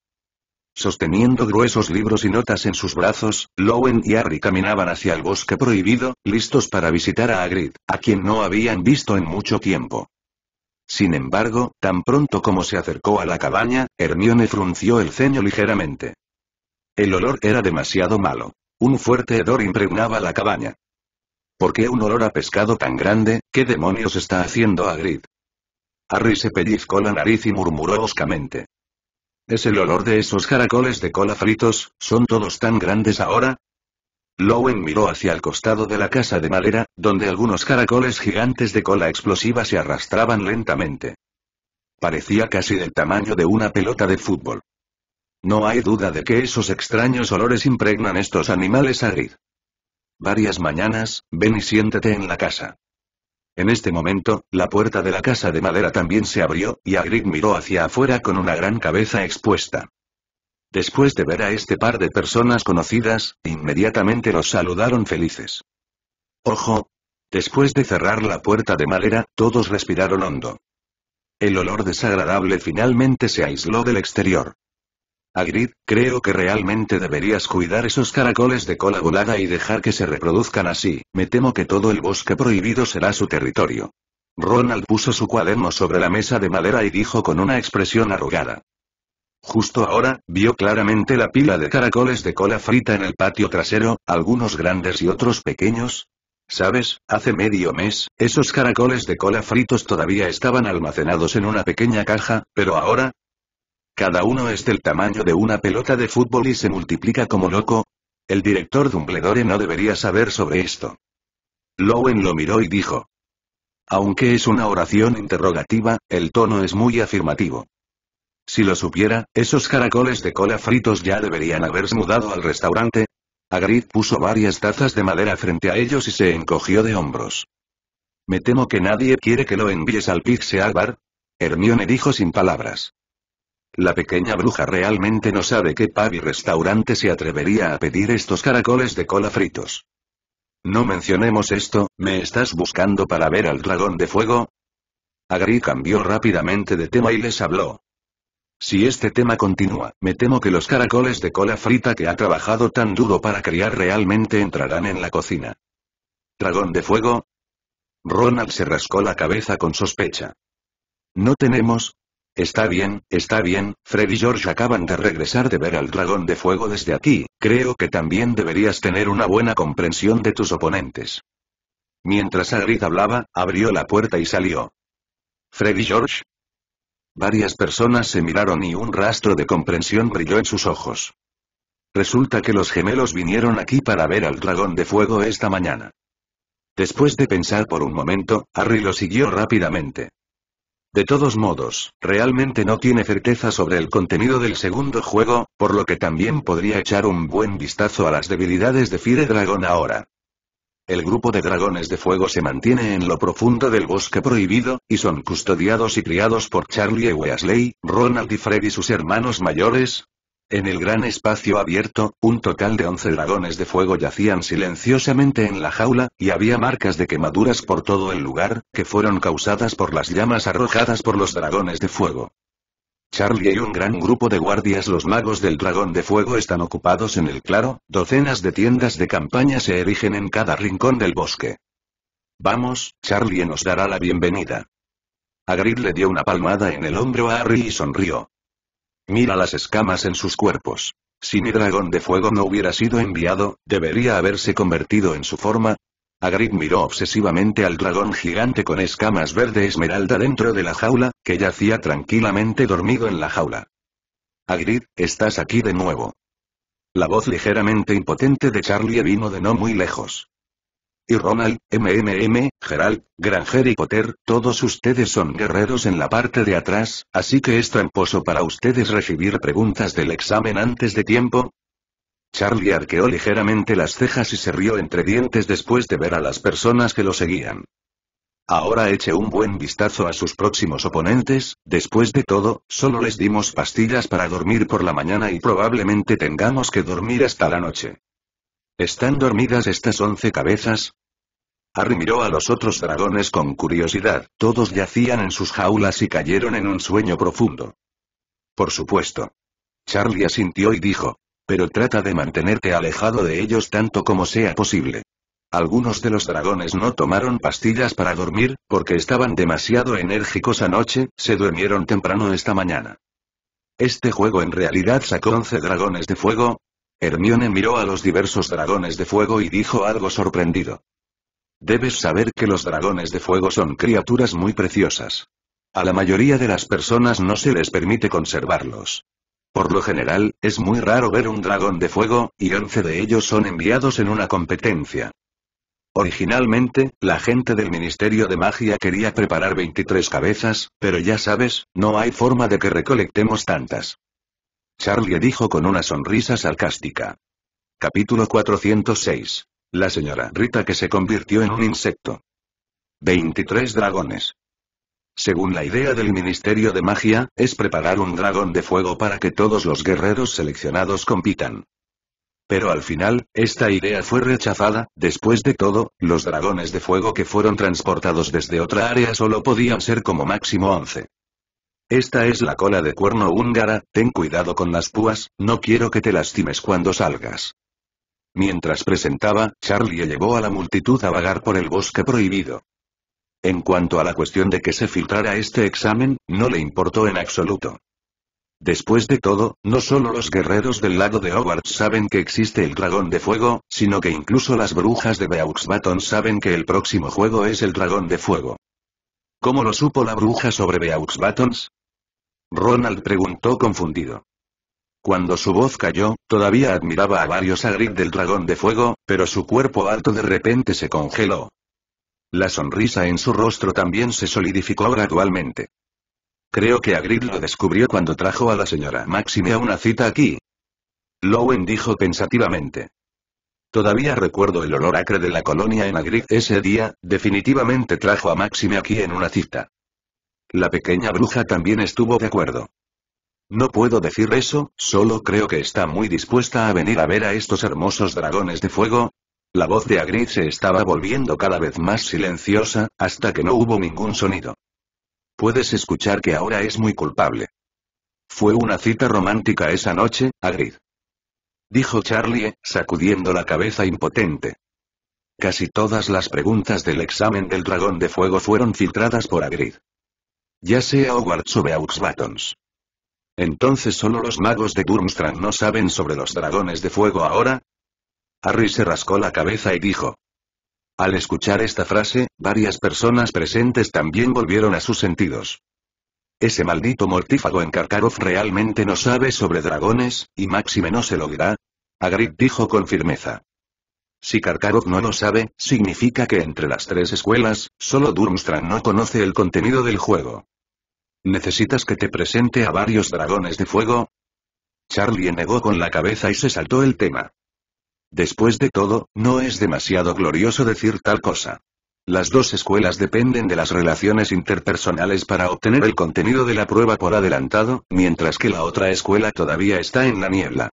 Sosteniendo gruesos libros y notas en sus brazos, Lowen y Harry caminaban hacia el bosque prohibido, listos para visitar a Hagrid, a quien no habían visto en mucho tiempo. Sin embargo, tan pronto como se acercó a la cabaña, Hermione frunció el ceño ligeramente. El olor era demasiado malo. Un fuerte hedor impregnaba la cabaña. ¿Por qué un olor a pescado tan grande? ¿Qué demonios está haciendo Agrid? Harry se pellizcó la nariz y murmuró oscamente. ¿Es el olor de esos caracoles de cola fritos? ¿Son todos tan grandes ahora? Lowen miró hacia el costado de la casa de madera, donde algunos caracoles gigantes de cola explosiva se arrastraban lentamente. Parecía casi del tamaño de una pelota de fútbol. No hay duda de que esos extraños olores impregnan estos animales agrid. Varias mañanas, ven y siéntete en la casa. En este momento, la puerta de la casa de madera también se abrió, y Agrid miró hacia afuera con una gran cabeza expuesta. Después de ver a este par de personas conocidas, inmediatamente los saludaron felices. ¡Ojo! Después de cerrar la puerta de madera, todos respiraron hondo. El olor desagradable finalmente se aisló del exterior. «Agrid, creo que realmente deberías cuidar esos caracoles de cola volada y dejar que se reproduzcan así, me temo que todo el bosque prohibido será su territorio. Ronald puso su cuaderno sobre la mesa de madera y dijo con una expresión arrugada. Justo ahora, vio claramente la pila de caracoles de cola frita en el patio trasero, algunos grandes y otros pequeños, ¿Sabes? Hace medio mes, esos caracoles de cola fritos todavía estaban almacenados en una pequeña caja, pero ahora, cada uno es del tamaño de una pelota de fútbol y se multiplica como loco. El director Dumbledore no debería saber sobre esto. Lowen lo miró y dijo. Aunque es una oración interrogativa, el tono es muy afirmativo. Si lo supiera, esos caracoles de cola fritos ya deberían haberse mudado al restaurante. Agrid puso varias tazas de madera frente a ellos y se encogió de hombros. Me temo que nadie quiere que lo envíes al Pixie Bar. Hermione dijo sin palabras. La pequeña bruja realmente no sabe qué pub y restaurante se atrevería a pedir estos caracoles de cola fritos. No mencionemos esto, ¿me estás buscando para ver al dragón de fuego? Agri cambió rápidamente de tema y les habló. Si este tema continúa, me temo que los caracoles de cola frita que ha trabajado tan duro para criar realmente entrarán en la cocina. ¿Dragón de fuego? Ronald se rascó la cabeza con sospecha. No tenemos, Está bien, está bien, Fred y George acaban de regresar de ver al dragón de fuego desde aquí, creo que también deberías tener una buena comprensión de tus oponentes. Mientras Harry hablaba, abrió la puerta y salió. Fred y George, Varias personas se miraron y un rastro de comprensión brilló en sus ojos. Resulta que los gemelos vinieron aquí para ver al dragón de fuego esta mañana. Después de pensar por un momento, Harry lo siguió rápidamente. De todos modos, realmente no tiene certeza sobre el contenido del segundo juego, por lo que también podría echar un buen vistazo a las debilidades de Fire Dragon ahora. El grupo de dragones de fuego se mantiene en lo profundo del bosque prohibido, y son custodiados y criados por Charlie y Weasley, Ronald y Fred y sus hermanos mayores, en el gran espacio abierto, un total de once dragones de fuego yacían silenciosamente en la jaula, y había marcas de quemaduras por todo el lugar, que fueron causadas por las llamas arrojadas por los dragones de fuego. Charlie y un gran grupo de guardias los magos del dragón de fuego están ocupados en el claro, docenas de tiendas de campaña se erigen en cada rincón del bosque. Vamos, Charlie nos dará la bienvenida. Agrid le dio una palmada en el hombro a Harry y sonrió. Mira las escamas en sus cuerpos. Si mi dragón de fuego no hubiera sido enviado, debería haberse convertido en su forma. Agrid miró obsesivamente al dragón gigante con escamas verde esmeralda dentro de la jaula, que yacía tranquilamente dormido en la jaula. Agrid, estás aquí de nuevo. La voz ligeramente impotente de Charlie vino de no muy lejos y Ronald, MMM, Gerald, Granger y Potter, todos ustedes son guerreros en la parte de atrás, así que es tramposo para ustedes recibir preguntas del examen antes de tiempo. Charlie arqueó ligeramente las cejas y se rió entre dientes después de ver a las personas que lo seguían. Ahora eche un buen vistazo a sus próximos oponentes, después de todo, solo les dimos pastillas para dormir por la mañana y probablemente tengamos que dormir hasta la noche. ¿Están dormidas estas once cabezas? Harry miró a los otros dragones con curiosidad, todos yacían en sus jaulas y cayeron en un sueño profundo. Por supuesto. Charlie asintió y dijo, pero trata de mantenerte alejado de ellos tanto como sea posible. Algunos de los dragones no tomaron pastillas para dormir, porque estaban demasiado enérgicos anoche, se durmieron temprano esta mañana. Este juego en realidad sacó 11 dragones de fuego, Hermione miró a los diversos dragones de fuego y dijo algo sorprendido. Debes saber que los dragones de fuego son criaturas muy preciosas. A la mayoría de las personas no se les permite conservarlos. Por lo general, es muy raro ver un dragón de fuego, y once de ellos son enviados en una competencia. Originalmente, la gente del Ministerio de Magia quería preparar 23 cabezas, pero ya sabes, no hay forma de que recolectemos tantas. Charlie dijo con una sonrisa sarcástica. Capítulo 406. La señora Rita que se convirtió en un insecto. 23 dragones. Según la idea del Ministerio de Magia, es preparar un dragón de fuego para que todos los guerreros seleccionados compitan. Pero al final, esta idea fue rechazada, después de todo, los dragones de fuego que fueron transportados desde otra área solo podían ser como máximo 11. Esta es la cola de cuerno húngara, ten cuidado con las púas, no quiero que te lastimes cuando salgas. Mientras presentaba, Charlie llevó a la multitud a vagar por el bosque prohibido. En cuanto a la cuestión de que se filtrara este examen, no le importó en absoluto. Después de todo, no solo los guerreros del lado de Hogwarts saben que existe el dragón de fuego, sino que incluso las brujas de Beauxbaton saben que el próximo juego es el dragón de fuego. ¿Cómo lo supo la bruja sobre Beaux Buttons? Ronald preguntó confundido. Cuando su voz cayó, todavía admiraba a varios Agrid del dragón de fuego, pero su cuerpo alto de repente se congeló. La sonrisa en su rostro también se solidificó gradualmente. Creo que Agrid lo descubrió cuando trajo a la señora Maxime a una cita aquí. Lowen dijo pensativamente. Todavía recuerdo el olor acre de la colonia en Agri ese día, definitivamente trajo a Maxime aquí en una cita. La pequeña bruja también estuvo de acuerdo. No puedo decir eso, solo creo que está muy dispuesta a venir a ver a estos hermosos dragones de fuego. La voz de Agri se estaba volviendo cada vez más silenciosa, hasta que no hubo ningún sonido. Puedes escuchar que ahora es muy culpable. Fue una cita romántica esa noche, Agrid dijo Charlie, eh, sacudiendo la cabeza impotente. Casi todas las preguntas del examen del dragón de fuego fueron filtradas por Hagrid. Ya sea Hogwarts o Beauxbatons. ¿Entonces solo los magos de Durmstrang no saben sobre los dragones de fuego ahora? Harry se rascó la cabeza y dijo. Al escuchar esta frase, varias personas presentes también volvieron a sus sentidos. Ese maldito mortífago en Karkarov realmente no sabe sobre dragones, y Máxime no se lo dirá. Hagrid dijo con firmeza. Si Karkarov no lo sabe, significa que entre las tres escuelas, solo Durmstrang no conoce el contenido del juego. ¿Necesitas que te presente a varios dragones de fuego? Charlie negó con la cabeza y se saltó el tema. Después de todo, no es demasiado glorioso decir tal cosa. Las dos escuelas dependen de las relaciones interpersonales para obtener el contenido de la prueba por adelantado, mientras que la otra escuela todavía está en la niebla.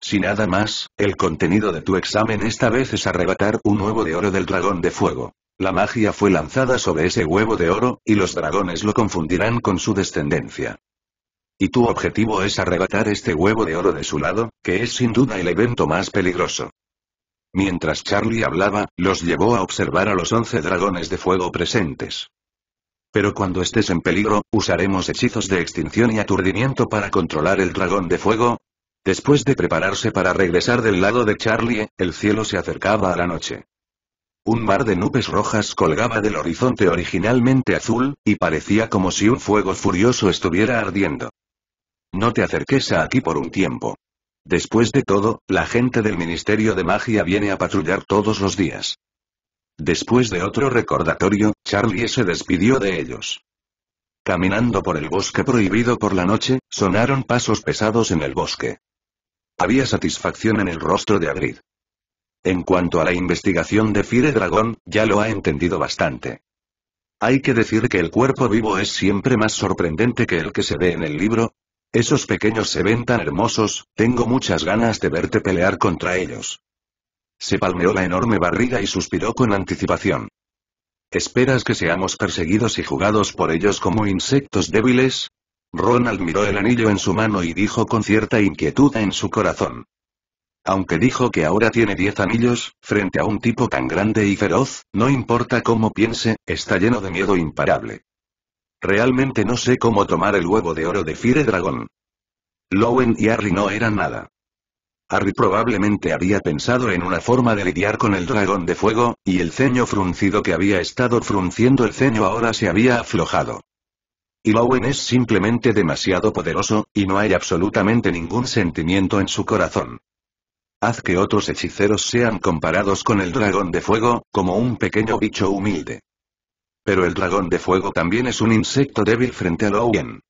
Si nada más, el contenido de tu examen esta vez es arrebatar un huevo de oro del dragón de fuego. La magia fue lanzada sobre ese huevo de oro, y los dragones lo confundirán con su descendencia. Y tu objetivo es arrebatar este huevo de oro de su lado, que es sin duda el evento más peligroso. Mientras Charlie hablaba, los llevó a observar a los once dragones de fuego presentes. Pero cuando estés en peligro, usaremos hechizos de extinción y aturdimiento para controlar el dragón de fuego. Después de prepararse para regresar del lado de Charlie, el cielo se acercaba a la noche. Un mar de nubes rojas colgaba del horizonte originalmente azul, y parecía como si un fuego furioso estuviera ardiendo. No te acerques a aquí por un tiempo. Después de todo, la gente del Ministerio de Magia viene a patrullar todos los días. Después de otro recordatorio, Charlie se despidió de ellos. Caminando por el bosque prohibido por la noche, sonaron pasos pesados en el bosque. Había satisfacción en el rostro de Agrid. En cuanto a la investigación de Fire Dragón, ya lo ha entendido bastante. Hay que decir que el cuerpo vivo es siempre más sorprendente que el que se ve en el libro, esos pequeños se ven tan hermosos, tengo muchas ganas de verte pelear contra ellos. Se palmeó la enorme barriga y suspiró con anticipación. ¿Esperas que seamos perseguidos y jugados por ellos como insectos débiles? Ronald miró el anillo en su mano y dijo con cierta inquietud en su corazón. Aunque dijo que ahora tiene diez anillos, frente a un tipo tan grande y feroz, no importa cómo piense, está lleno de miedo imparable. Realmente no sé cómo tomar el huevo de oro de Fire Dragon. Lowen y Harry no eran nada. Harry probablemente había pensado en una forma de lidiar con el dragón de fuego, y el ceño fruncido que había estado frunciendo el ceño ahora se había aflojado. Y Lowen es simplemente demasiado poderoso, y no hay absolutamente ningún sentimiento en su corazón. Haz que otros hechiceros sean comparados con el dragón de fuego, como un pequeño bicho humilde. Pero el dragón de fuego también es un insecto débil frente a Lowen.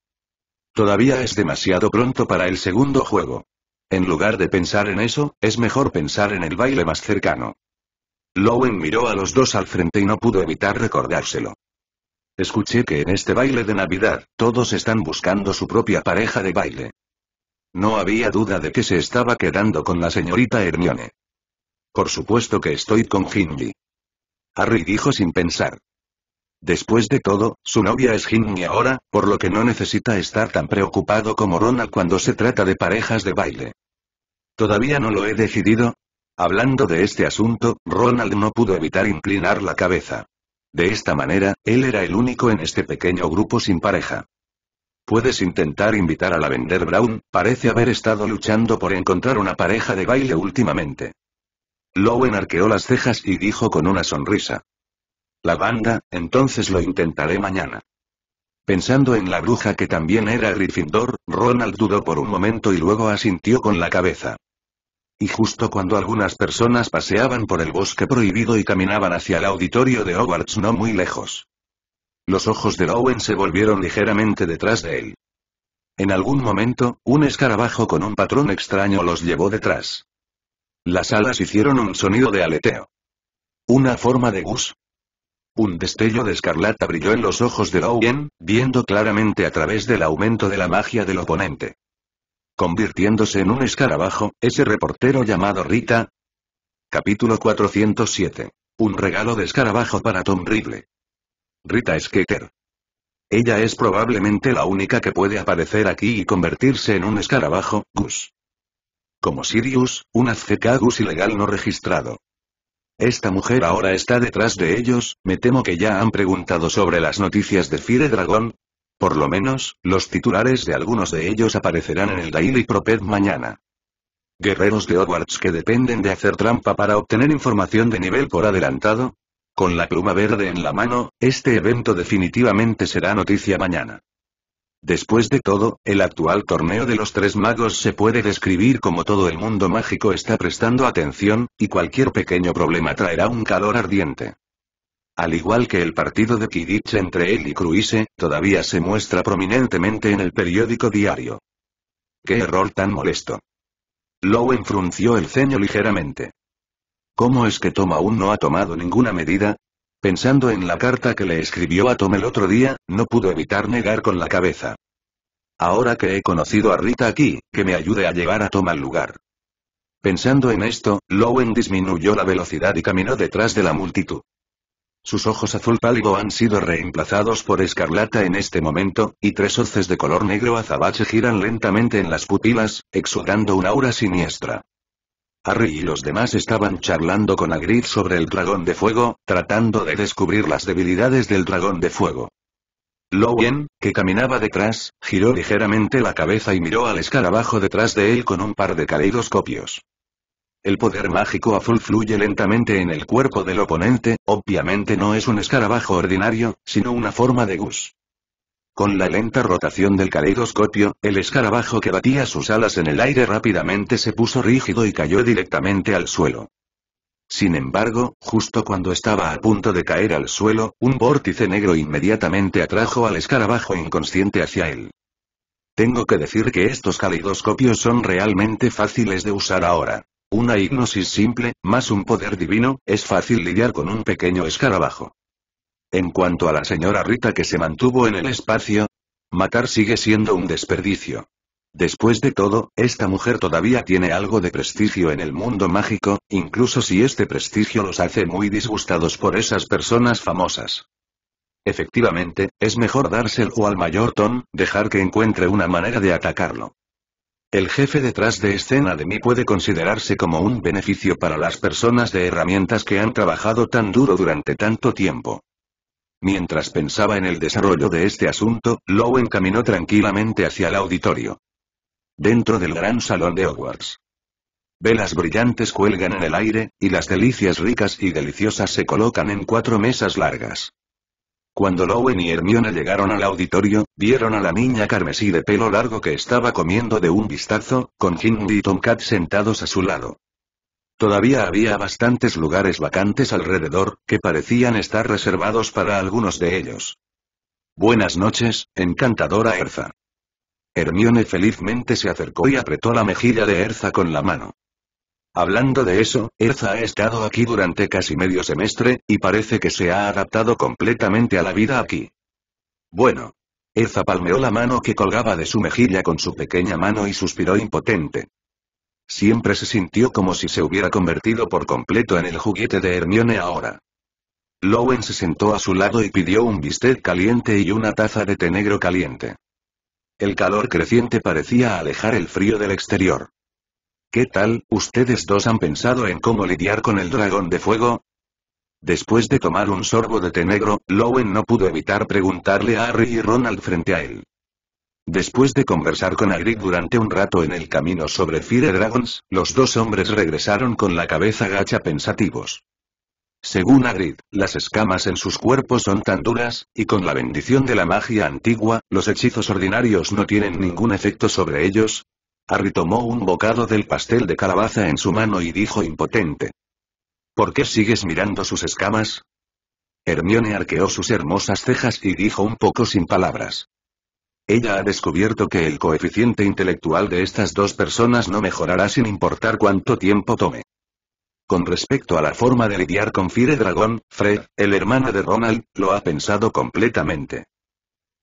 Todavía es demasiado pronto para el segundo juego. En lugar de pensar en eso, es mejor pensar en el baile más cercano. Lowen miró a los dos al frente y no pudo evitar recordárselo. Escuché que en este baile de Navidad, todos están buscando su propia pareja de baile. No había duda de que se estaba quedando con la señorita Hermione. Por supuesto que estoy con Ginny. Harry dijo sin pensar. Después de todo, su novia es Jinny ahora, por lo que no necesita estar tan preocupado como Ronald cuando se trata de parejas de baile. Todavía no lo he decidido. Hablando de este asunto, Ronald no pudo evitar inclinar la cabeza. De esta manera, él era el único en este pequeño grupo sin pareja. Puedes intentar invitar a la Vender Brown, parece haber estado luchando por encontrar una pareja de baile últimamente. Lowen arqueó las cejas y dijo con una sonrisa la banda, entonces lo intentaré mañana. Pensando en la bruja que también era Gryffindor, Ronald dudó por un momento y luego asintió con la cabeza. Y justo cuando algunas personas paseaban por el bosque prohibido y caminaban hacia el auditorio de Hogwarts no muy lejos. Los ojos de Owen se volvieron ligeramente detrás de él. En algún momento, un escarabajo con un patrón extraño los llevó detrás. Las alas hicieron un sonido de aleteo. Una forma de gus, un destello de escarlata brilló en los ojos de Lou viendo claramente a través del aumento de la magia del oponente. Convirtiéndose en un escarabajo, ese reportero llamado Rita. Capítulo 407. Un regalo de escarabajo para Tom Riddle. Rita Skeeter. Ella es probablemente la única que puede aparecer aquí y convertirse en un escarabajo, Gus. Como Sirius, un CK Gus ilegal no registrado. Esta mujer ahora está detrás de ellos, me temo que ya han preguntado sobre las noticias de Fire Dragon. Por lo menos, los titulares de algunos de ellos aparecerán en el Daily Proped mañana. Guerreros de Hogwarts que dependen de hacer trampa para obtener información de nivel por adelantado. Con la pluma verde en la mano, este evento definitivamente será noticia mañana. Después de todo, el actual torneo de los tres magos se puede describir como todo el mundo mágico está prestando atención, y cualquier pequeño problema traerá un calor ardiente. Al igual que el partido de Quidditch entre él y Cruise, todavía se muestra prominentemente en el periódico diario. ¡Qué error tan molesto! Lowen frunció el ceño ligeramente. ¿Cómo es que Tom aún no ha tomado ninguna medida? Pensando en la carta que le escribió a Tom el otro día, no pudo evitar negar con la cabeza. Ahora que he conocido a Rita aquí, que me ayude a llevar a Tom al lugar. Pensando en esto, Lowen disminuyó la velocidad y caminó detrás de la multitud. Sus ojos azul pálido han sido reemplazados por escarlata en este momento, y tres hoces de color negro azabache giran lentamente en las pupilas, exudando una aura siniestra. Harry y los demás estaban charlando con Hagrid sobre el dragón de fuego, tratando de descubrir las debilidades del dragón de fuego. Lowen, que caminaba detrás, giró ligeramente la cabeza y miró al escarabajo detrás de él con un par de caleidoscopios. El poder mágico azul fluye lentamente en el cuerpo del oponente, obviamente no es un escarabajo ordinario, sino una forma de gus. Con la lenta rotación del caleidoscopio, el escarabajo que batía sus alas en el aire rápidamente se puso rígido y cayó directamente al suelo. Sin embargo, justo cuando estaba a punto de caer al suelo, un vórtice negro inmediatamente atrajo al escarabajo inconsciente hacia él. Tengo que decir que estos caleidoscopios son realmente fáciles de usar ahora. Una hipnosis simple, más un poder divino, es fácil lidiar con un pequeño escarabajo. En cuanto a la señora Rita que se mantuvo en el espacio, matar sigue siendo un desperdicio. Después de todo, esta mujer todavía tiene algo de prestigio en el mundo mágico, incluso si este prestigio los hace muy disgustados por esas personas famosas. Efectivamente, es mejor dárselo al mayor Tom, dejar que encuentre una manera de atacarlo. El jefe detrás de escena de mí puede considerarse como un beneficio para las personas de herramientas que han trabajado tan duro durante tanto tiempo. Mientras pensaba en el desarrollo de este asunto, Lowen caminó tranquilamente hacia el auditorio. Dentro del gran salón de Hogwarts. Velas brillantes cuelgan en el aire, y las delicias ricas y deliciosas se colocan en cuatro mesas largas. Cuando Lowen y Hermione llegaron al auditorio, vieron a la niña carmesí de pelo largo que estaba comiendo de un vistazo, con Ginny y Tomcat sentados a su lado. Todavía había bastantes lugares vacantes alrededor, que parecían estar reservados para algunos de ellos. Buenas noches, encantadora Erza. Hermione felizmente se acercó y apretó la mejilla de Erza con la mano. Hablando de eso, Erza ha estado aquí durante casi medio semestre, y parece que se ha adaptado completamente a la vida aquí. Bueno. Erza palmeó la mano que colgaba de su mejilla con su pequeña mano y suspiró impotente. Siempre se sintió como si se hubiera convertido por completo en el juguete de Hermione ahora. Lowen se sentó a su lado y pidió un bistec caliente y una taza de té negro caliente. El calor creciente parecía alejar el frío del exterior. ¿Qué tal, ustedes dos han pensado en cómo lidiar con el dragón de fuego? Después de tomar un sorbo de té negro, Lowen no pudo evitar preguntarle a Harry y Ronald frente a él. Después de conversar con Agrid durante un rato en el camino sobre Fire Dragons, los dos hombres regresaron con la cabeza gacha pensativos. Según Agrid, las escamas en sus cuerpos son tan duras, y con la bendición de la magia antigua, los hechizos ordinarios no tienen ningún efecto sobre ellos. Harry tomó un bocado del pastel de calabaza en su mano y dijo impotente. ¿Por qué sigues mirando sus escamas? Hermione arqueó sus hermosas cejas y dijo un poco sin palabras. Ella ha descubierto que el coeficiente intelectual de estas dos personas no mejorará sin importar cuánto tiempo tome. Con respecto a la forma de lidiar con Fire Dragon, Fred, el hermano de Ronald, lo ha pensado completamente.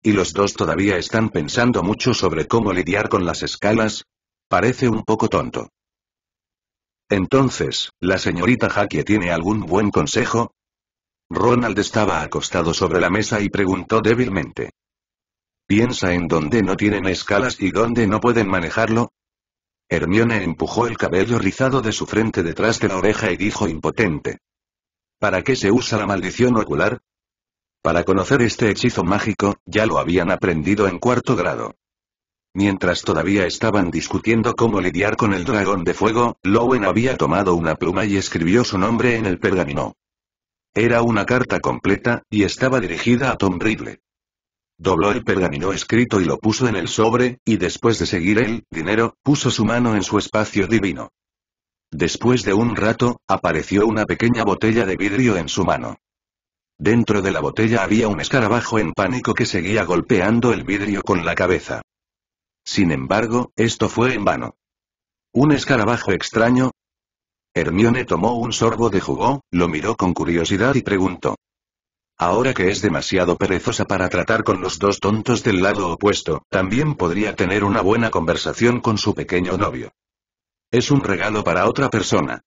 Y los dos todavía están pensando mucho sobre cómo lidiar con las escalas. Parece un poco tonto. Entonces, ¿la señorita Jackie tiene algún buen consejo? Ronald estaba acostado sobre la mesa y preguntó débilmente. ¿Piensa en dónde no tienen escalas y dónde no pueden manejarlo? Hermione empujó el cabello rizado de su frente detrás de la oreja y dijo impotente. ¿Para qué se usa la maldición ocular? Para conocer este hechizo mágico, ya lo habían aprendido en cuarto grado. Mientras todavía estaban discutiendo cómo lidiar con el dragón de fuego, Lowen había tomado una pluma y escribió su nombre en el pergamino. Era una carta completa, y estaba dirigida a Tom Ridley dobló el pergamino escrito y lo puso en el sobre, y después de seguir el dinero, puso su mano en su espacio divino. Después de un rato, apareció una pequeña botella de vidrio en su mano. Dentro de la botella había un escarabajo en pánico que seguía golpeando el vidrio con la cabeza. Sin embargo, esto fue en vano. ¿Un escarabajo extraño? Hermione tomó un sorbo de jugo, lo miró con curiosidad y preguntó. Ahora que es demasiado perezosa para tratar con los dos tontos del lado opuesto, también podría tener una buena conversación con su pequeño novio. Es un regalo para otra persona.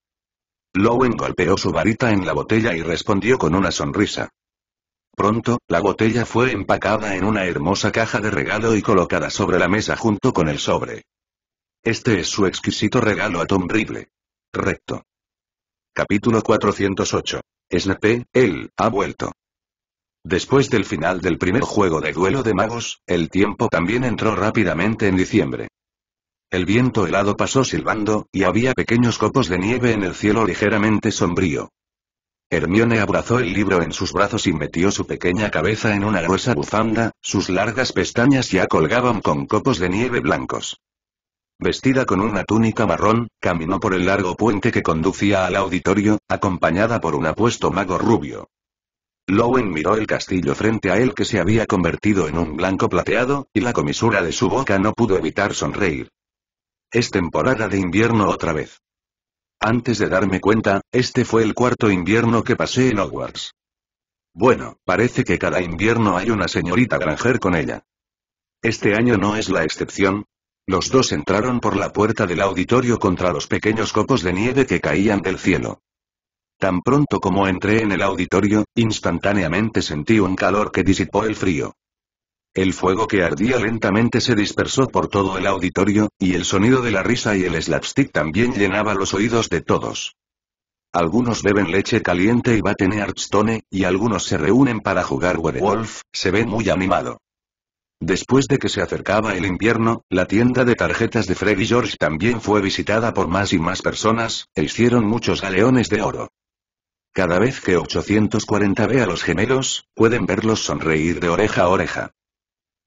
Lowen golpeó su varita en la botella y respondió con una sonrisa. Pronto, la botella fue empacada en una hermosa caja de regalo y colocada sobre la mesa junto con el sobre. Este es su exquisito regalo a Tom Riddle. Recto. Capítulo 408. Snape, él, ha vuelto. Después del final del primer juego de duelo de magos, el tiempo también entró rápidamente en diciembre. El viento helado pasó silbando, y había pequeños copos de nieve en el cielo ligeramente sombrío. Hermione abrazó el libro en sus brazos y metió su pequeña cabeza en una gruesa bufanda, sus largas pestañas ya colgaban con copos de nieve blancos. Vestida con una túnica marrón, caminó por el largo puente que conducía al auditorio, acompañada por un apuesto mago rubio. Lowen miró el castillo frente a él que se había convertido en un blanco plateado, y la comisura de su boca no pudo evitar sonreír. Es temporada de invierno otra vez. Antes de darme cuenta, este fue el cuarto invierno que pasé en Hogwarts. Bueno, parece que cada invierno hay una señorita Granger con ella. Este año no es la excepción. Los dos entraron por la puerta del auditorio contra los pequeños copos de nieve que caían del cielo. Tan pronto como entré en el auditorio, instantáneamente sentí un calor que disipó el frío. El fuego que ardía lentamente se dispersó por todo el auditorio, y el sonido de la risa y el slapstick también llenaba los oídos de todos. Algunos beben leche caliente y baten artstone, y algunos se reúnen para jugar Werewolf, se ve muy animado. Después de que se acercaba el invierno, la tienda de tarjetas de Freddy George también fue visitada por más y más personas, e hicieron muchos galeones de oro. Cada vez que 840 ve a los gemelos, pueden verlos sonreír de oreja a oreja.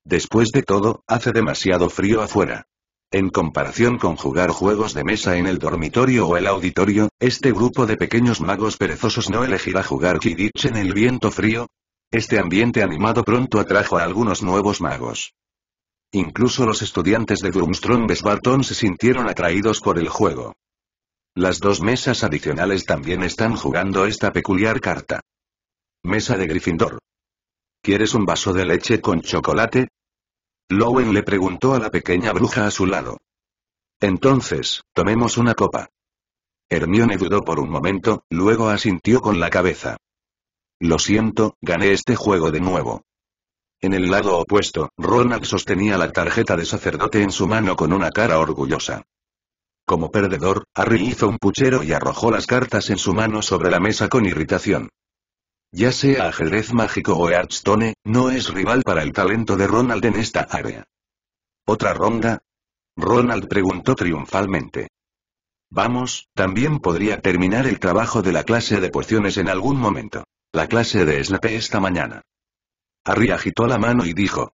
Después de todo, hace demasiado frío afuera. En comparación con jugar juegos de mesa en el dormitorio o el auditorio, este grupo de pequeños magos perezosos no elegirá jugar Kidditch en el viento frío. Este ambiente animado pronto atrajo a algunos nuevos magos. Incluso los estudiantes de Durmstrong Besbartón se sintieron atraídos por el juego. Las dos mesas adicionales también están jugando esta peculiar carta. Mesa de Gryffindor. ¿Quieres un vaso de leche con chocolate? Lowen le preguntó a la pequeña bruja a su lado. Entonces, tomemos una copa. Hermione dudó por un momento, luego asintió con la cabeza. Lo siento, gané este juego de nuevo. En el lado opuesto, Ronald sostenía la tarjeta de sacerdote en su mano con una cara orgullosa. Como perdedor, Harry hizo un puchero y arrojó las cartas en su mano sobre la mesa con irritación. Ya sea ajedrez mágico o Hearthstone, no es rival para el talento de Ronald en esta área. ¿Otra ronda? Ronald preguntó triunfalmente. Vamos, también podría terminar el trabajo de la clase de pociones en algún momento. La clase de Snape esta mañana. Harry agitó la mano y dijo,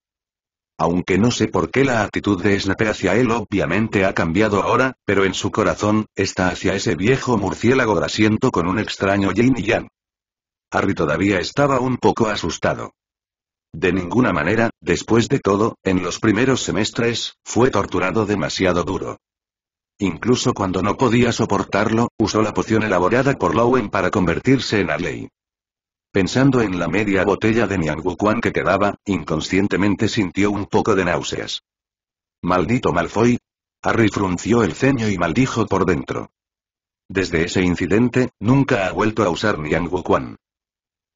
aunque no sé por qué la actitud de Snape hacia él obviamente ha cambiado ahora, pero en su corazón, está hacia ese viejo murciélago grasiento con un extraño yin y yang. Harry todavía estaba un poco asustado. De ninguna manera, después de todo, en los primeros semestres, fue torturado demasiado duro. Incluso cuando no podía soportarlo, usó la poción elaborada por Lowen para convertirse en Arley. Pensando en la media botella de Nianguquan que quedaba, inconscientemente sintió un poco de náuseas. Maldito Malfoy. Harry frunció el ceño y maldijo por dentro. Desde ese incidente, nunca ha vuelto a usar Nianguquan.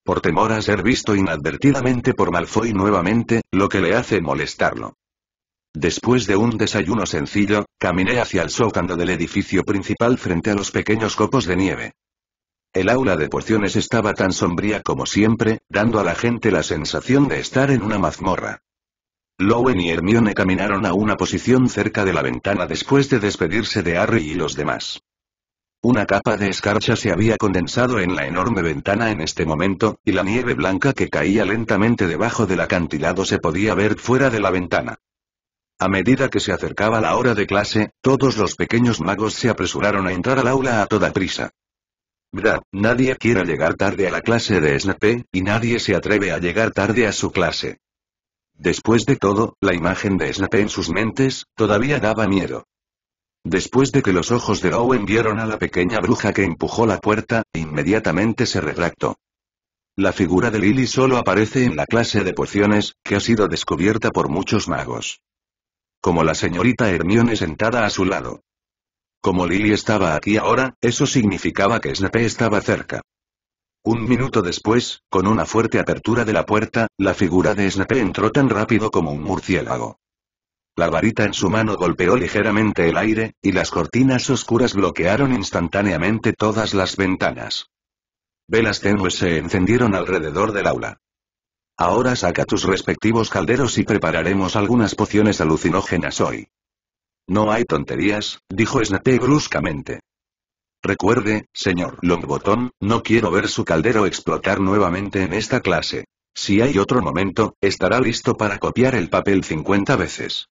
Por temor a ser visto inadvertidamente por Malfoy nuevamente, lo que le hace molestarlo. Después de un desayuno sencillo, caminé hacia el sótano del edificio principal frente a los pequeños copos de nieve. El aula de pociones estaba tan sombría como siempre, dando a la gente la sensación de estar en una mazmorra. Lowen y Hermione caminaron a una posición cerca de la ventana después de despedirse de Harry y los demás. Una capa de escarcha se había condensado en la enorme ventana en este momento, y la nieve blanca que caía lentamente debajo del acantilado se podía ver fuera de la ventana. A medida que se acercaba la hora de clase, todos los pequeños magos se apresuraron a entrar al aula a toda prisa nadie quiere llegar tarde a la clase de Snape, y nadie se atreve a llegar tarde a su clase. Después de todo, la imagen de Snape en sus mentes, todavía daba miedo. Después de que los ojos de Owen vieron a la pequeña bruja que empujó la puerta, inmediatamente se retractó. La figura de Lily solo aparece en la clase de pociones, que ha sido descubierta por muchos magos. Como la señorita Hermione sentada a su lado. Como Lily estaba aquí ahora, eso significaba que Snape estaba cerca. Un minuto después, con una fuerte apertura de la puerta, la figura de Snape entró tan rápido como un murciélago. La varita en su mano golpeó ligeramente el aire, y las cortinas oscuras bloquearon instantáneamente todas las ventanas. Velas tenues se encendieron alrededor del aula. Ahora saca tus respectivos calderos y prepararemos algunas pociones alucinógenas hoy. No hay tonterías, dijo Snape bruscamente. Recuerde, señor Longbottom, no quiero ver su caldero explotar nuevamente en esta clase. Si hay otro momento, estará listo para copiar el papel 50 veces.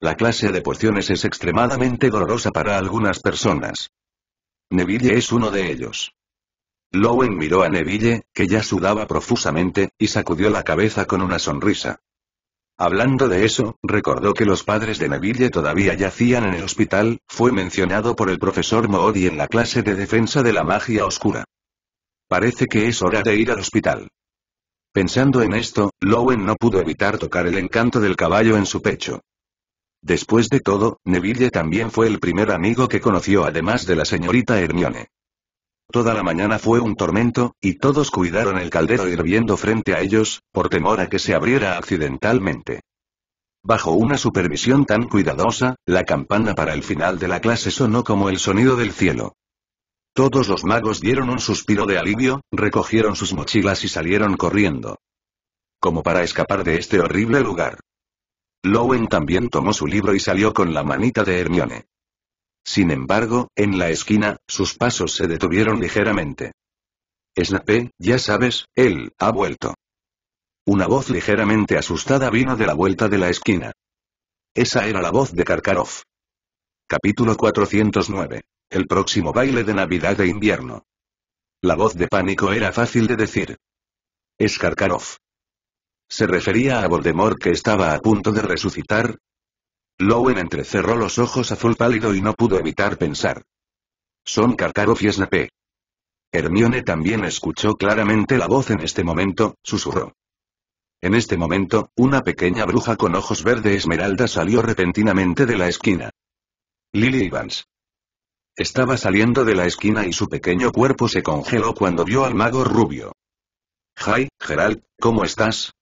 La clase de pociones es extremadamente dolorosa para algunas personas. Neville es uno de ellos. Lowen miró a Neville, que ya sudaba profusamente, y sacudió la cabeza con una sonrisa. Hablando de eso, recordó que los padres de Neville todavía yacían en el hospital, fue mencionado por el profesor Moody en la clase de defensa de la magia oscura. Parece que es hora de ir al hospital. Pensando en esto, Lowen no pudo evitar tocar el encanto del caballo en su pecho. Después de todo, Neville también fue el primer amigo que conoció además de la señorita Hermione. Toda la mañana fue un tormento, y todos cuidaron el caldero hirviendo frente a ellos, por temor a que se abriera accidentalmente. Bajo una supervisión tan cuidadosa, la campana para el final de la clase sonó como el sonido del cielo. Todos los magos dieron un suspiro de alivio, recogieron sus mochilas y salieron corriendo. Como para escapar de este horrible lugar. Lowen también tomó su libro y salió con la manita de Hermione. Sin embargo, en la esquina, sus pasos se detuvieron ligeramente. Snape, ya sabes, él, ha vuelto. Una voz ligeramente asustada vino de la vuelta de la esquina. Esa era la voz de karkarov Capítulo 409. El próximo baile de Navidad de invierno. La voz de pánico era fácil de decir. Es Karkarov. Se refería a Voldemort que estaba a punto de resucitar, Lowen entrecerró los ojos azul pálido y no pudo evitar pensar. Son Karkaroff y Hermione también escuchó claramente la voz en este momento, susurró. En este momento, una pequeña bruja con ojos verde esmeralda salió repentinamente de la esquina. Lily Evans. Estaba saliendo de la esquina y su pequeño cuerpo se congeló cuando vio al mago rubio. Hi, Gerald, ¿cómo estás?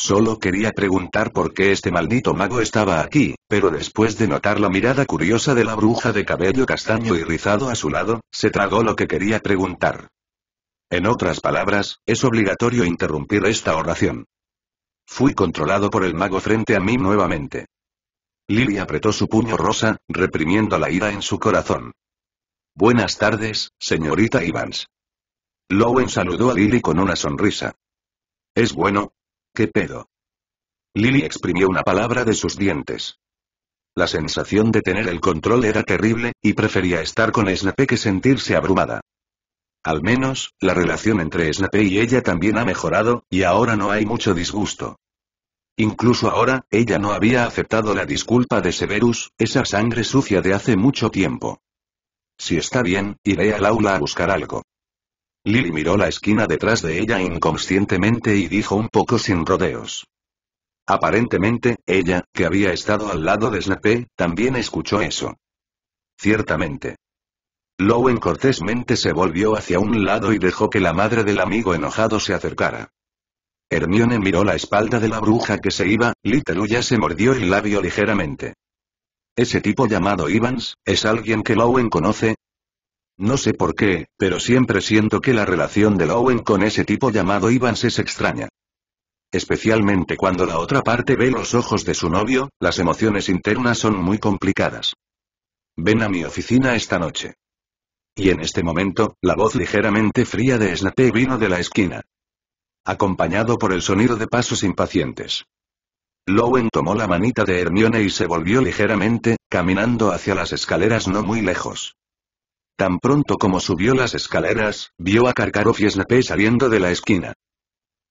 Solo quería preguntar por qué este maldito mago estaba aquí, pero después de notar la mirada curiosa de la bruja de cabello castaño y rizado a su lado, se tragó lo que quería preguntar. En otras palabras, es obligatorio interrumpir esta oración. Fui controlado por el mago frente a mí nuevamente. Lily apretó su puño rosa, reprimiendo la ira en su corazón. Buenas tardes, señorita Evans. Lowen saludó a Lily con una sonrisa. Es bueno, ¿Qué pedo? Lily exprimió una palabra de sus dientes. La sensación de tener el control era terrible, y prefería estar con Snape que sentirse abrumada. Al menos, la relación entre Snape y ella también ha mejorado, y ahora no hay mucho disgusto. Incluso ahora, ella no había aceptado la disculpa de Severus, esa sangre sucia de hace mucho tiempo. Si está bien, iré al aula a buscar algo. Lily miró la esquina detrás de ella inconscientemente y dijo un poco sin rodeos. Aparentemente, ella, que había estado al lado de Snape, también escuchó eso. Ciertamente. Lowen cortésmente se volvió hacia un lado y dejó que la madre del amigo enojado se acercara. Hermione miró la espalda de la bruja que se iba, Little ya se mordió el labio ligeramente. Ese tipo llamado Evans, es alguien que Lowen conoce, no sé por qué, pero siempre siento que la relación de Lowen con ese tipo llamado Ivans es extraña. Especialmente cuando la otra parte ve los ojos de su novio, las emociones internas son muy complicadas. Ven a mi oficina esta noche. Y en este momento, la voz ligeramente fría de Snape vino de la esquina. Acompañado por el sonido de pasos impacientes. Lowen tomó la manita de Hermione y se volvió ligeramente, caminando hacia las escaleras no muy lejos. Tan pronto como subió las escaleras, vio a Karkaroff y Snape saliendo de la esquina.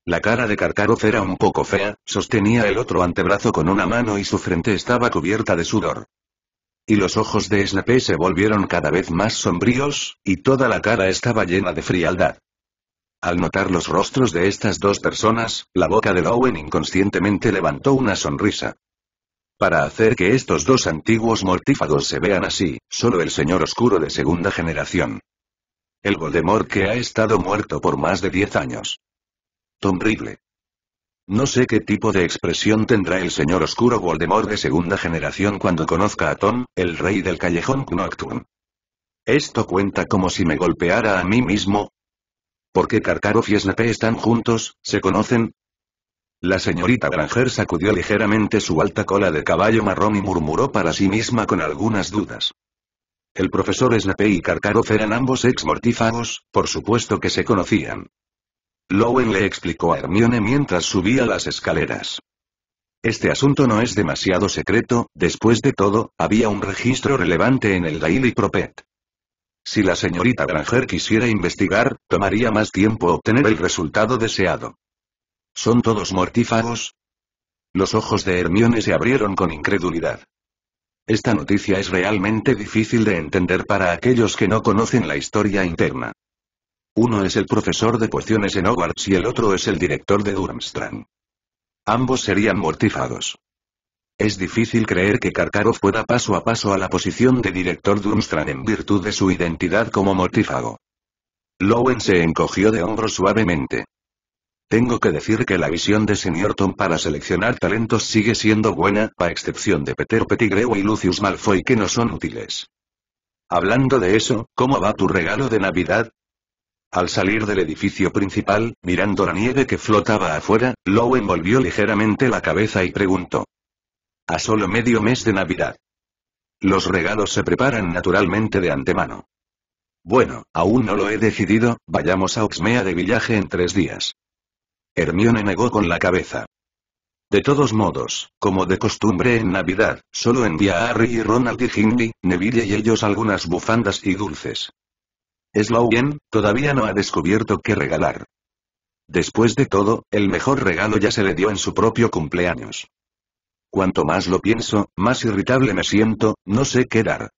La cara de Karkaroff era un poco fea, sostenía el otro antebrazo con una mano y su frente estaba cubierta de sudor. Y los ojos de Snape se volvieron cada vez más sombríos, y toda la cara estaba llena de frialdad. Al notar los rostros de estas dos personas, la boca de Lowen inconscientemente levantó una sonrisa. Para hacer que estos dos antiguos mortífagos se vean así, solo el señor oscuro de segunda generación. El Voldemort que ha estado muerto por más de 10 años. Tom Riddle. No sé qué tipo de expresión tendrá el señor oscuro Voldemort de segunda generación cuando conozca a Tom, el rey del callejón Nocturne. ¿Esto cuenta como si me golpeara a mí mismo? Porque Karkaroff y Snape están juntos, se conocen, la señorita Granger sacudió ligeramente su alta cola de caballo marrón y murmuró para sí misma con algunas dudas. El profesor Snape y Karkaroff eran ambos ex mortífagos, por supuesto que se conocían. Lowen le explicó a Hermione mientras subía las escaleras. Este asunto no es demasiado secreto, después de todo, había un registro relevante en el Daily Propet. Si la señorita Granger quisiera investigar, tomaría más tiempo obtener el resultado deseado. ¿Son todos mortífagos? Los ojos de Hermione se abrieron con incredulidad. Esta noticia es realmente difícil de entender para aquellos que no conocen la historia interna. Uno es el profesor de pociones en Hogwarts y el otro es el director de Durmstrang. Ambos serían mortífagos. Es difícil creer que Karkaroff pueda paso a paso a la posición de director Durmstrang en virtud de su identidad como mortífago. Lowen se encogió de hombros suavemente. Tengo que decir que la visión de Tom para seleccionar talentos sigue siendo buena, a excepción de Peter Pettigrew y Lucius Malfoy que no son útiles. Hablando de eso, ¿cómo va tu regalo de Navidad? Al salir del edificio principal, mirando la nieve que flotaba afuera, Lowe envolvió ligeramente la cabeza y preguntó. A solo medio mes de Navidad. Los regalos se preparan naturalmente de antemano. Bueno, aún no lo he decidido, vayamos a Oxmea de Villaje en tres días. Hermione negó con la cabeza. De todos modos, como de costumbre en Navidad, solo envía a Harry y Ronald y Hindley, Neville y ellos algunas bufandas y dulces. Slowen, todavía no ha descubierto qué regalar. Después de todo, el mejor regalo ya se le dio en su propio cumpleaños. Cuanto más lo pienso, más irritable me siento, no sé qué dar.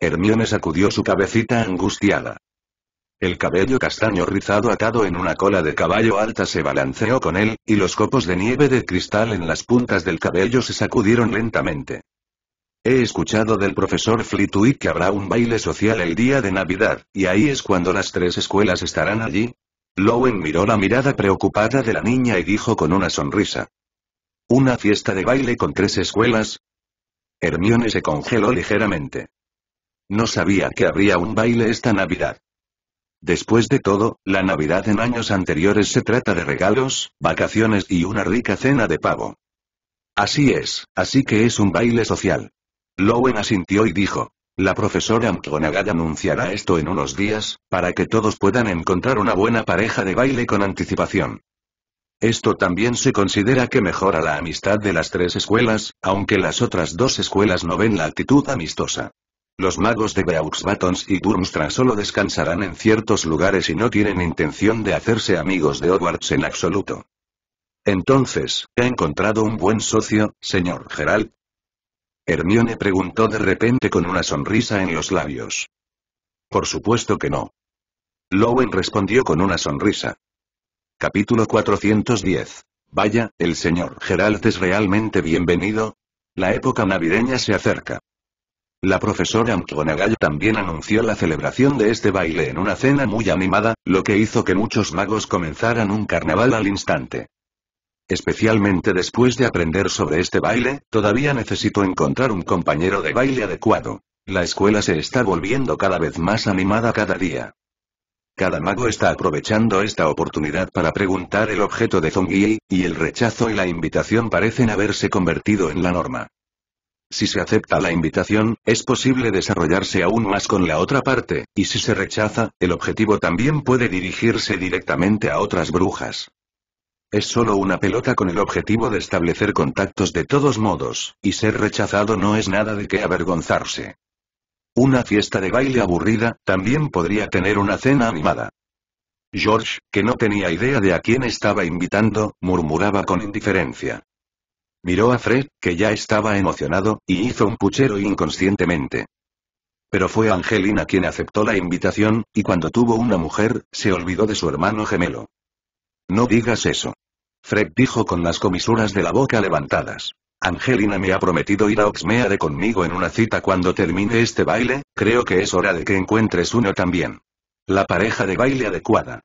Hermione sacudió su cabecita angustiada. El cabello castaño rizado atado en una cola de caballo alta se balanceó con él, y los copos de nieve de cristal en las puntas del cabello se sacudieron lentamente. He escuchado del profesor Flitwick que habrá un baile social el día de Navidad, y ahí es cuando las tres escuelas estarán allí. Lowen miró la mirada preocupada de la niña y dijo con una sonrisa. ¿Una fiesta de baile con tres escuelas? Hermione se congeló ligeramente. No sabía que habría un baile esta Navidad. Después de todo, la Navidad en años anteriores se trata de regalos, vacaciones y una rica cena de pavo. Así es, así que es un baile social. Lowen asintió y dijo. La profesora McGonagall anunciará esto en unos días, para que todos puedan encontrar una buena pareja de baile con anticipación. Esto también se considera que mejora la amistad de las tres escuelas, aunque las otras dos escuelas no ven la actitud amistosa. Los magos de Beauxbatons y Durmstrang solo descansarán en ciertos lugares y no tienen intención de hacerse amigos de Hogwarts en absoluto. Entonces, ¿he encontrado un buen socio, señor Gerald? Hermione preguntó de repente con una sonrisa en los labios. Por supuesto que no. Lowen respondió con una sonrisa. Capítulo 410. Vaya, el señor Gerald es realmente bienvenido. La época navideña se acerca. La profesora McGonagall también anunció la celebración de este baile en una cena muy animada, lo que hizo que muchos magos comenzaran un carnaval al instante. Especialmente después de aprender sobre este baile, todavía necesito encontrar un compañero de baile adecuado. La escuela se está volviendo cada vez más animada cada día. Cada mago está aprovechando esta oportunidad para preguntar el objeto de Zongyi, y el rechazo y la invitación parecen haberse convertido en la norma. Si se acepta la invitación, es posible desarrollarse aún más con la otra parte, y si se rechaza, el objetivo también puede dirigirse directamente a otras brujas. Es solo una pelota con el objetivo de establecer contactos de todos modos, y ser rechazado no es nada de que avergonzarse. Una fiesta de baile aburrida, también podría tener una cena animada. George, que no tenía idea de a quién estaba invitando, murmuraba con indiferencia. Miró a Fred, que ya estaba emocionado, y hizo un puchero inconscientemente. Pero fue Angelina quien aceptó la invitación, y cuando tuvo una mujer, se olvidó de su hermano gemelo. No digas eso. Fred dijo con las comisuras de la boca levantadas. Angelina me ha prometido ir a Oxmeade conmigo en una cita cuando termine este baile, creo que es hora de que encuentres uno también. La pareja de baile adecuada.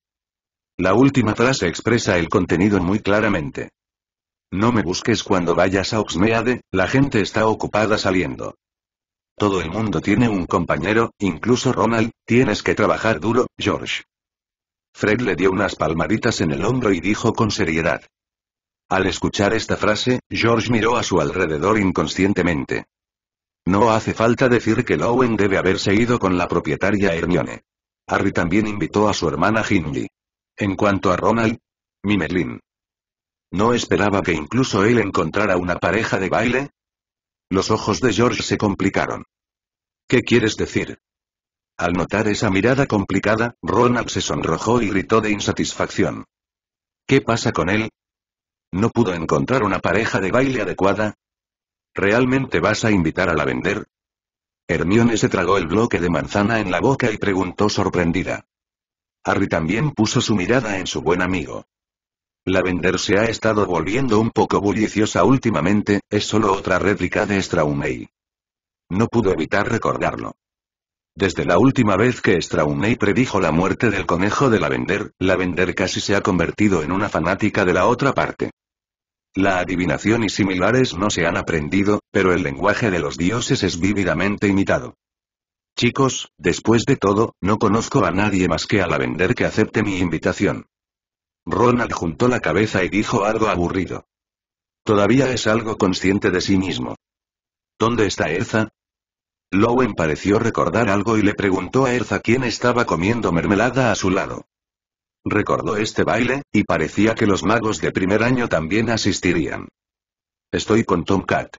La última frase expresa el contenido muy claramente. No me busques cuando vayas a Oxmeade, la gente está ocupada saliendo. Todo el mundo tiene un compañero, incluso Ronald, tienes que trabajar duro, George. Fred le dio unas palmaditas en el hombro y dijo con seriedad. Al escuchar esta frase, George miró a su alrededor inconscientemente. No hace falta decir que Lowen debe haberse ido con la propietaria Hermione. Harry también invitó a su hermana Hindley. En cuanto a Ronald, Merlin. ¿No esperaba que incluso él encontrara una pareja de baile? Los ojos de George se complicaron. ¿Qué quieres decir? Al notar esa mirada complicada, Ronald se sonrojó y gritó de insatisfacción. ¿Qué pasa con él? ¿No pudo encontrar una pareja de baile adecuada? ¿Realmente vas a invitar a la vender? Hermione se tragó el bloque de manzana en la boca y preguntó sorprendida. Harry también puso su mirada en su buen amigo. Lavender se ha estado volviendo un poco bulliciosa últimamente, es solo otra réplica de Straumey. No pudo evitar recordarlo. Desde la última vez que Straumey predijo la muerte del conejo de Lavender, Lavender casi se ha convertido en una fanática de la otra parte. La adivinación y similares no se han aprendido, pero el lenguaje de los dioses es vívidamente imitado. Chicos, después de todo, no conozco a nadie más que a Lavender que acepte mi invitación. Ronald juntó la cabeza y dijo algo aburrido. Todavía es algo consciente de sí mismo. ¿Dónde está Erza? Lowen pareció recordar algo y le preguntó a Erza quién estaba comiendo mermelada a su lado. Recordó este baile, y parecía que los magos de primer año también asistirían. Estoy con Tomcat.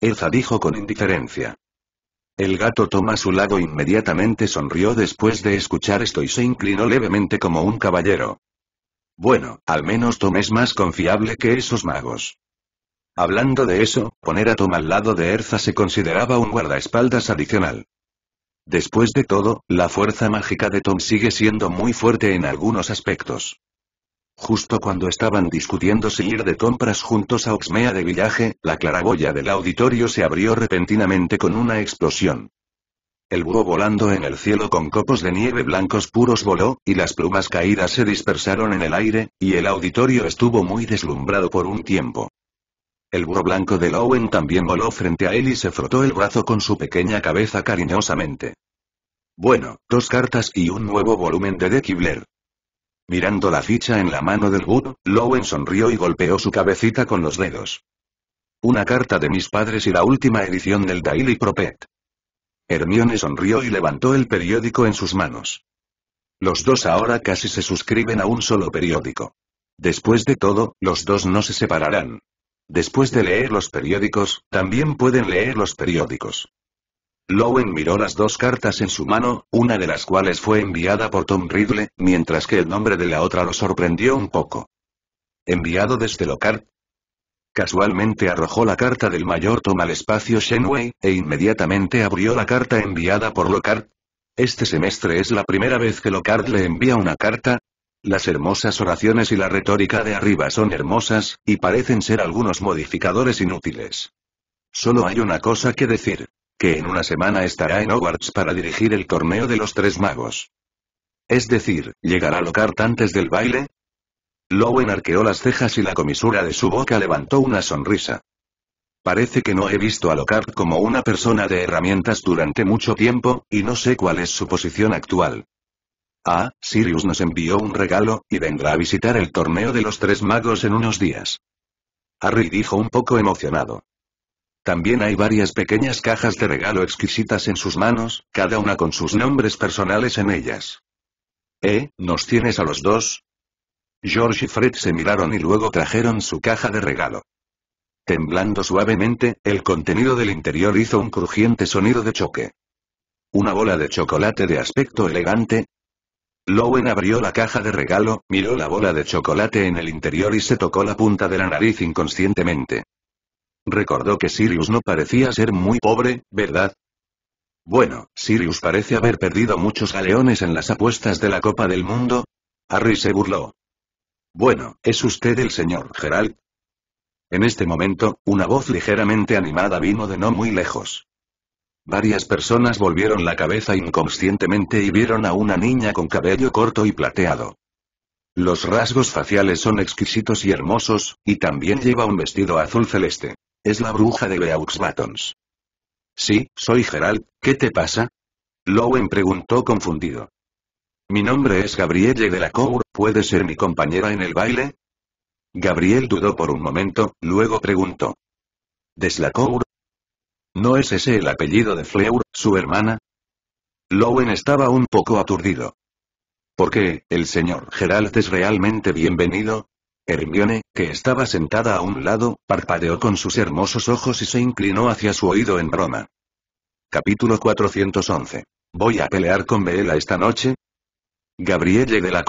Erza dijo con indiferencia. El gato Tom a su lado inmediatamente sonrió después de escuchar esto y se inclinó levemente como un caballero. Bueno, al menos Tom es más confiable que esos magos. Hablando de eso, poner a Tom al lado de Erza se consideraba un guardaespaldas adicional. Después de todo, la fuerza mágica de Tom sigue siendo muy fuerte en algunos aspectos. Justo cuando estaban discutiendo si ir de compras juntos a Oxmea de Villaje, la claraboya del auditorio se abrió repentinamente con una explosión. El búho volando en el cielo con copos de nieve blancos puros voló, y las plumas caídas se dispersaron en el aire, y el auditorio estuvo muy deslumbrado por un tiempo. El búho blanco de Lowen también voló frente a él y se frotó el brazo con su pequeña cabeza cariñosamente. Bueno, dos cartas y un nuevo volumen de Kibler. Mirando la ficha en la mano del búho, Lowen sonrió y golpeó su cabecita con los dedos. Una carta de mis padres y la última edición del Daily Propet. Hermione sonrió y levantó el periódico en sus manos. Los dos ahora casi se suscriben a un solo periódico. Después de todo, los dos no se separarán. Después de leer los periódicos, también pueden leer los periódicos. Lowen miró las dos cartas en su mano, una de las cuales fue enviada por Tom Ridley, mientras que el nombre de la otra lo sorprendió un poco. Enviado desde Lockhart, Casualmente arrojó la carta del mayor Tom al espacio Shenwei, e inmediatamente abrió la carta enviada por Lockhart. Este semestre es la primera vez que Lockhart le envía una carta. Las hermosas oraciones y la retórica de arriba son hermosas, y parecen ser algunos modificadores inútiles. Solo hay una cosa que decir. Que en una semana estará en Hogwarts para dirigir el torneo de los tres magos. Es decir, ¿llegará Lockhart antes del baile? Lowen arqueó las cejas y la comisura de su boca levantó una sonrisa. Parece que no he visto a Lockhart como una persona de herramientas durante mucho tiempo, y no sé cuál es su posición actual. Ah, Sirius nos envió un regalo, y vendrá a visitar el torneo de los tres magos en unos días. Harry dijo un poco emocionado. También hay varias pequeñas cajas de regalo exquisitas en sus manos, cada una con sus nombres personales en ellas. ¿Eh? ¿Nos tienes a los dos? George y Fred se miraron y luego trajeron su caja de regalo. Temblando suavemente, el contenido del interior hizo un crujiente sonido de choque. Una bola de chocolate de aspecto elegante. Lowen abrió la caja de regalo, miró la bola de chocolate en el interior y se tocó la punta de la nariz inconscientemente. Recordó que Sirius no parecía ser muy pobre, ¿verdad? Bueno, Sirius parece haber perdido muchos galeones en las apuestas de la Copa del Mundo. Harry se burló. Bueno, ¿es usted el señor Gerald? En este momento, una voz ligeramente animada vino de no muy lejos. Varias personas volvieron la cabeza inconscientemente y vieron a una niña con cabello corto y plateado. Los rasgos faciales son exquisitos y hermosos, y también lleva un vestido azul celeste. Es la bruja de Beaux Sí, soy Gerald, ¿qué te pasa? Lowen preguntó confundido. Mi nombre es Gabrielle de la Cour. ¿puede ser mi compañera en el baile? Gabriel dudó por un momento, luego preguntó. ¿Deslacour? ¿No es ese el apellido de Fleur, su hermana? Lowen estaba un poco aturdido. ¿Por qué, el señor Geralt es realmente bienvenido? Hermione, que estaba sentada a un lado, parpadeó con sus hermosos ojos y se inclinó hacia su oído en broma. Capítulo 411. ¿Voy a pelear con Bella esta noche? Gabrielle de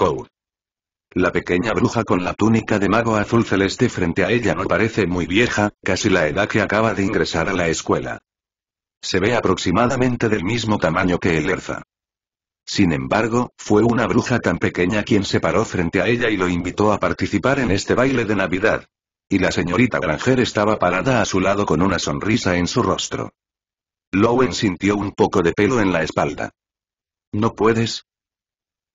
La pequeña bruja con la túnica de mago azul celeste frente a ella no parece muy vieja, casi la edad que acaba de ingresar a la escuela. Se ve aproximadamente del mismo tamaño que el Erza. Sin embargo, fue una bruja tan pequeña quien se paró frente a ella y lo invitó a participar en este baile de Navidad. Y la señorita Granger estaba parada a su lado con una sonrisa en su rostro. Lowen sintió un poco de pelo en la espalda. ¿No puedes?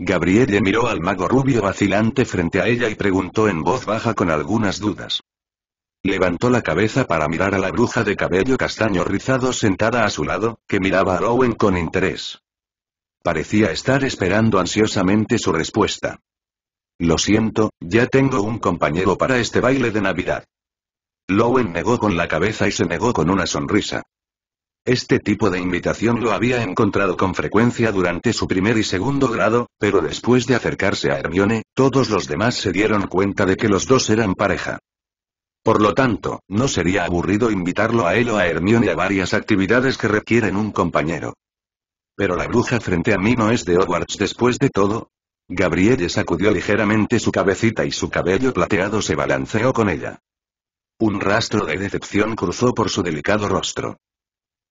Gabrielle miró al mago rubio vacilante frente a ella y preguntó en voz baja con algunas dudas. Levantó la cabeza para mirar a la bruja de cabello castaño rizado sentada a su lado, que miraba a Owen con interés. Parecía estar esperando ansiosamente su respuesta. Lo siento, ya tengo un compañero para este baile de Navidad. Lowen negó con la cabeza y se negó con una sonrisa. Este tipo de invitación lo había encontrado con frecuencia durante su primer y segundo grado, pero después de acercarse a Hermione, todos los demás se dieron cuenta de que los dos eran pareja. Por lo tanto, no sería aburrido invitarlo a él o a Hermione a varias actividades que requieren un compañero. Pero la bruja frente a mí no es de Hogwarts después de todo. Gabrielle sacudió ligeramente su cabecita y su cabello plateado se balanceó con ella. Un rastro de decepción cruzó por su delicado rostro.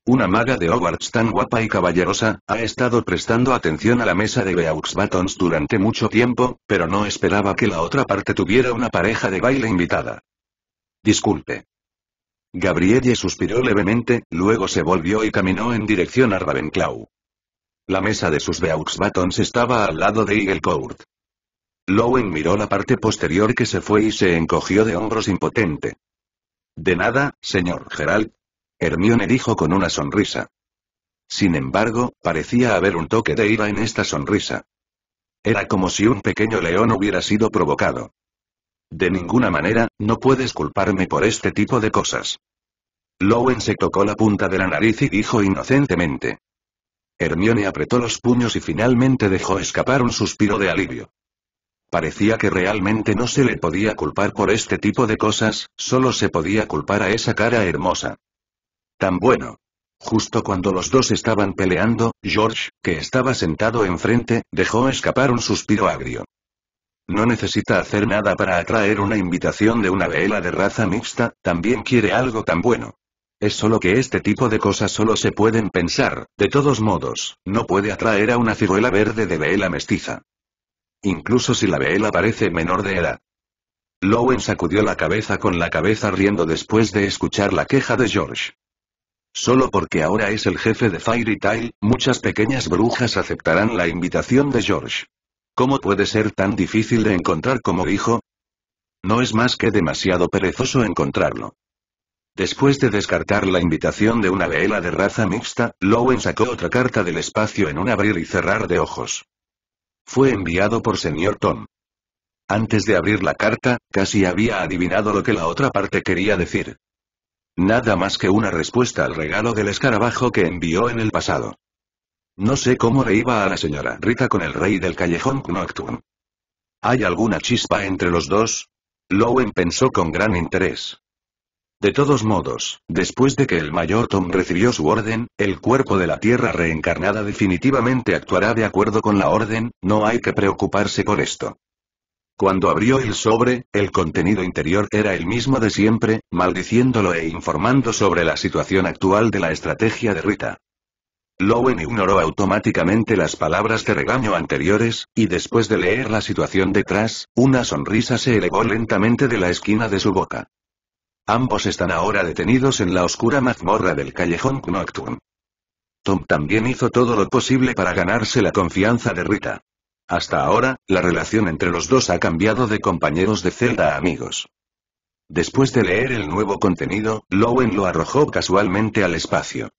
Una maga de Hogwarts tan guapa y caballerosa, ha estado prestando atención a la mesa de Beaux durante mucho tiempo, pero no esperaba que la otra parte tuviera una pareja de baile invitada. Disculpe. Gabrielle suspiró levemente, luego se volvió y caminó en dirección a Ravenclaw. La mesa de sus Beaux estaba al lado de Eagle Court. Lowen miró la parte posterior que se fue y se encogió de hombros impotente. De nada, señor Gerald, Hermione dijo con una sonrisa. Sin embargo, parecía haber un toque de ira en esta sonrisa. Era como si un pequeño león hubiera sido provocado. De ninguna manera, no puedes culparme por este tipo de cosas. Lowen se tocó la punta de la nariz y dijo inocentemente. Hermione apretó los puños y finalmente dejó escapar un suspiro de alivio. Parecía que realmente no se le podía culpar por este tipo de cosas, solo se podía culpar a esa cara hermosa. Tan bueno. Justo cuando los dos estaban peleando, George, que estaba sentado enfrente, dejó escapar un suspiro agrio. No necesita hacer nada para atraer una invitación de una vela de raza mixta, también quiere algo tan bueno. Es solo que este tipo de cosas solo se pueden pensar, de todos modos, no puede atraer a una ciruela verde de vela mestiza. Incluso si la vela parece menor de edad. Lowen sacudió la cabeza con la cabeza riendo después de escuchar la queja de George. Solo porque ahora es el jefe de Fairy Tail, muchas pequeñas brujas aceptarán la invitación de George. ¿Cómo puede ser tan difícil de encontrar como hijo? No es más que demasiado perezoso encontrarlo. Después de descartar la invitación de una vela de raza mixta, Lowen sacó otra carta del espacio en un abrir y cerrar de ojos. Fue enviado por señor Tom. Antes de abrir la carta, casi había adivinado lo que la otra parte quería decir. Nada más que una respuesta al regalo del escarabajo que envió en el pasado. No sé cómo le iba a la señora Rita con el rey del callejón Nocturne. ¿Hay alguna chispa entre los dos? Lowen pensó con gran interés. De todos modos, después de que el mayor Tom recibió su orden, el cuerpo de la Tierra reencarnada definitivamente actuará de acuerdo con la orden, no hay que preocuparse por esto. Cuando abrió el sobre, el contenido interior era el mismo de siempre, maldiciéndolo e informando sobre la situación actual de la estrategia de Rita. Lowen ignoró automáticamente las palabras de regaño anteriores, y después de leer la situación detrás, una sonrisa se elevó lentamente de la esquina de su boca. Ambos están ahora detenidos en la oscura mazmorra del callejón Nocturne. Tom también hizo todo lo posible para ganarse la confianza de Rita. Hasta ahora, la relación entre los dos ha cambiado de compañeros de celda a amigos. Después de leer el nuevo contenido, Lowen lo arrojó casualmente al espacio.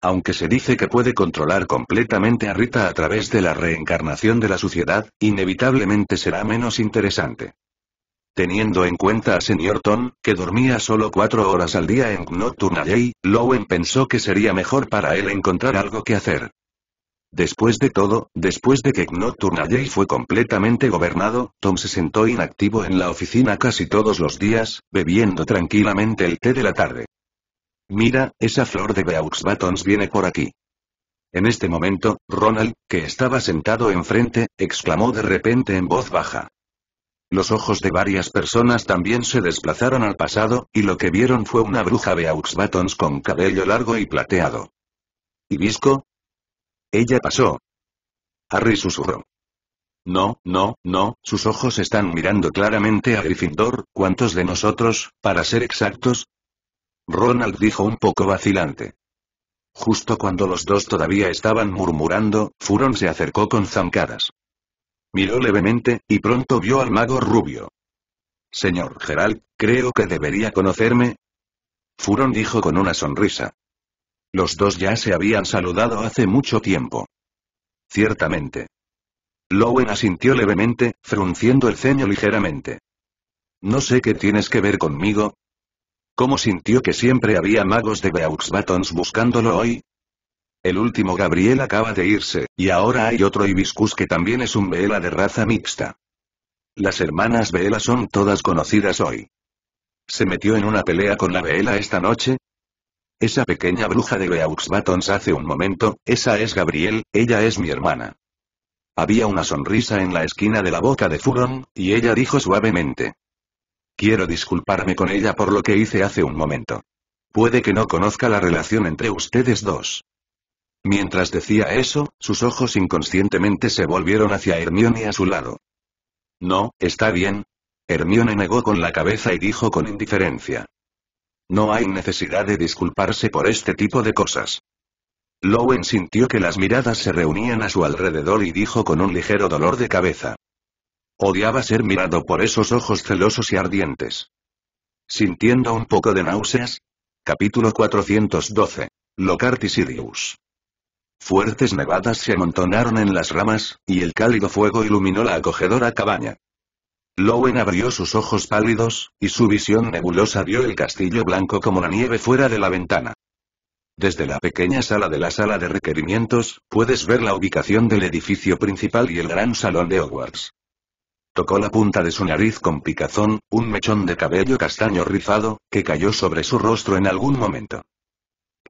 Aunque se dice que puede controlar completamente a Rita a través de la reencarnación de la suciedad, inevitablemente será menos interesante. Teniendo en cuenta a señor Tom, que dormía solo cuatro horas al día en Nocturna Day, Lowen pensó que sería mejor para él encontrar algo que hacer. Después de todo, después de que Jay fue completamente gobernado, Tom se sentó inactivo en la oficina casi todos los días, bebiendo tranquilamente el té de la tarde. Mira, esa flor de Beaux Buttons viene por aquí. En este momento, Ronald, que estaba sentado enfrente, exclamó de repente en voz baja. Los ojos de varias personas también se desplazaron al pasado, y lo que vieron fue una bruja Beaux Buttons con cabello largo y plateado. Hibisco, ella pasó. Harry susurró. No, no, no, sus ojos están mirando claramente a Gryffindor, ¿cuántos de nosotros, para ser exactos? Ronald dijo un poco vacilante. Justo cuando los dos todavía estaban murmurando, Furon se acercó con zancadas. Miró levemente, y pronto vio al mago rubio. Señor Gerald, creo que debería conocerme. Furon dijo con una sonrisa. Los dos ya se habían saludado hace mucho tiempo. Ciertamente. Lowen asintió levemente, frunciendo el ceño ligeramente. No sé qué tienes que ver conmigo. ¿Cómo sintió que siempre había magos de Beaux buscándolo hoy? El último Gabriel acaba de irse, y ahora hay otro Ibiscus que también es un Vela de raza mixta. Las hermanas Vela son todas conocidas hoy. ¿Se metió en una pelea con la Vela esta noche? Esa pequeña bruja de Beaux batons hace un momento, esa es Gabriel, ella es mi hermana. Había una sonrisa en la esquina de la boca de Furon, y ella dijo suavemente. Quiero disculparme con ella por lo que hice hace un momento. Puede que no conozca la relación entre ustedes dos. Mientras decía eso, sus ojos inconscientemente se volvieron hacia Hermione a su lado. No, está bien. Hermione negó con la cabeza y dijo con indiferencia. No hay necesidad de disculparse por este tipo de cosas. Lowen sintió que las miradas se reunían a su alrededor y dijo con un ligero dolor de cabeza. Odiaba ser mirado por esos ojos celosos y ardientes. Sintiendo un poco de náuseas. Capítulo 412. Locartisidius. Fuertes nevadas se amontonaron en las ramas, y el cálido fuego iluminó la acogedora cabaña. Lowen abrió sus ojos pálidos, y su visión nebulosa vio el castillo blanco como la nieve fuera de la ventana. Desde la pequeña sala de la sala de requerimientos, puedes ver la ubicación del edificio principal y el gran salón de Hogwarts. Tocó la punta de su nariz con picazón, un mechón de cabello castaño rizado, que cayó sobre su rostro en algún momento.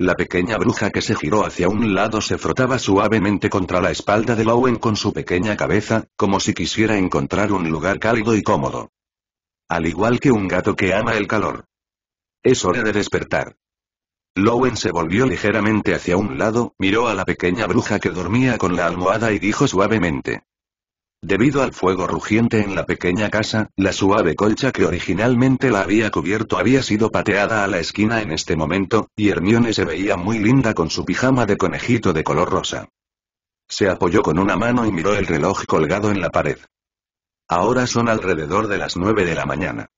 La pequeña bruja que se giró hacia un lado se frotaba suavemente contra la espalda de Lowen con su pequeña cabeza, como si quisiera encontrar un lugar cálido y cómodo. Al igual que un gato que ama el calor. Es hora de despertar. Lowen se volvió ligeramente hacia un lado, miró a la pequeña bruja que dormía con la almohada y dijo suavemente. Debido al fuego rugiente en la pequeña casa, la suave colcha que originalmente la había cubierto había sido pateada a la esquina en este momento, y Hermione se veía muy linda con su pijama de conejito de color rosa. Se apoyó con una mano y miró el reloj colgado en la pared. Ahora son alrededor de las nueve de la mañana.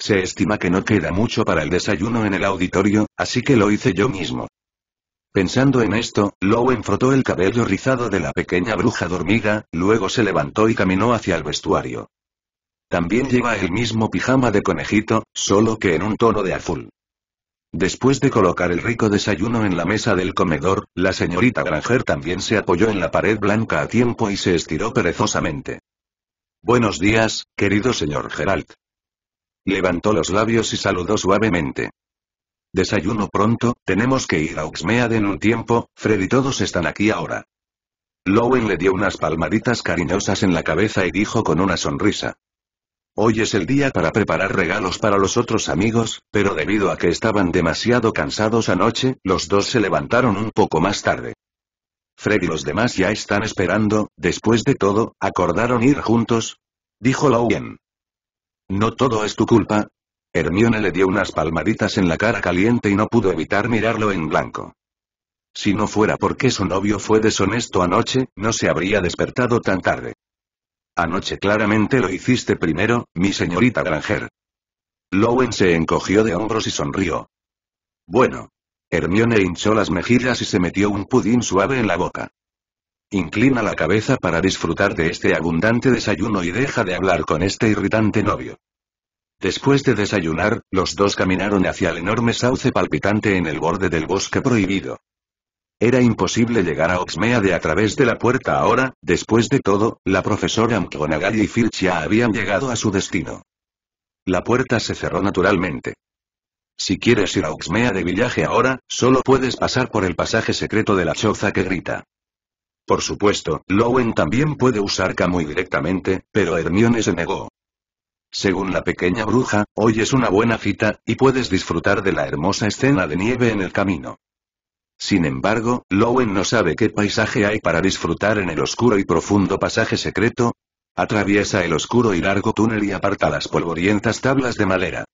Se estima que no queda mucho para el desayuno en el auditorio, así que lo hice yo mismo. Pensando en esto, Lowen frotó el cabello rizado de la pequeña bruja dormida, luego se levantó y caminó hacia el vestuario. También lleva el mismo pijama de conejito, solo que en un tono de azul. Después de colocar el rico desayuno en la mesa del comedor, la señorita Granger también se apoyó en la pared blanca a tiempo y se estiró perezosamente. Buenos días, querido señor Gerald. Levantó los labios y saludó suavemente. Desayuno pronto, tenemos que ir a Oxmead en un tiempo, y todos están aquí ahora. Lowen le dio unas palmaditas cariñosas en la cabeza y dijo con una sonrisa. Hoy es el día para preparar regalos para los otros amigos, pero debido a que estaban demasiado cansados anoche, los dos se levantaron un poco más tarde. Fred y los demás ya están esperando, después de todo, ¿acordaron ir juntos? Dijo Lowen. No todo es tu culpa, Hermione le dio unas palmaditas en la cara caliente y no pudo evitar mirarlo en blanco. Si no fuera porque su novio fue deshonesto anoche, no se habría despertado tan tarde. Anoche claramente lo hiciste primero, mi señorita Granger. Lowen se encogió de hombros y sonrió. Bueno. Hermione hinchó las mejillas y se metió un pudín suave en la boca. Inclina la cabeza para disfrutar de este abundante desayuno y deja de hablar con este irritante novio. Después de desayunar, los dos caminaron hacia el enorme sauce palpitante en el borde del bosque prohibido. Era imposible llegar a Oxmea de a través de la puerta ahora, después de todo, la profesora McGonagall y Filch ya habían llegado a su destino. La puerta se cerró naturalmente. Si quieres ir a Oxmea de Villaje ahora, solo puedes pasar por el pasaje secreto de la choza que grita. Por supuesto, Lowen también puede usar Camu directamente, pero Hermione se negó. Según la pequeña bruja, hoy es una buena cita, y puedes disfrutar de la hermosa escena de nieve en el camino. Sin embargo, Lowen no sabe qué paisaje hay para disfrutar en el oscuro y profundo pasaje secreto. Atraviesa el oscuro y largo túnel y aparta las polvorientas tablas de madera.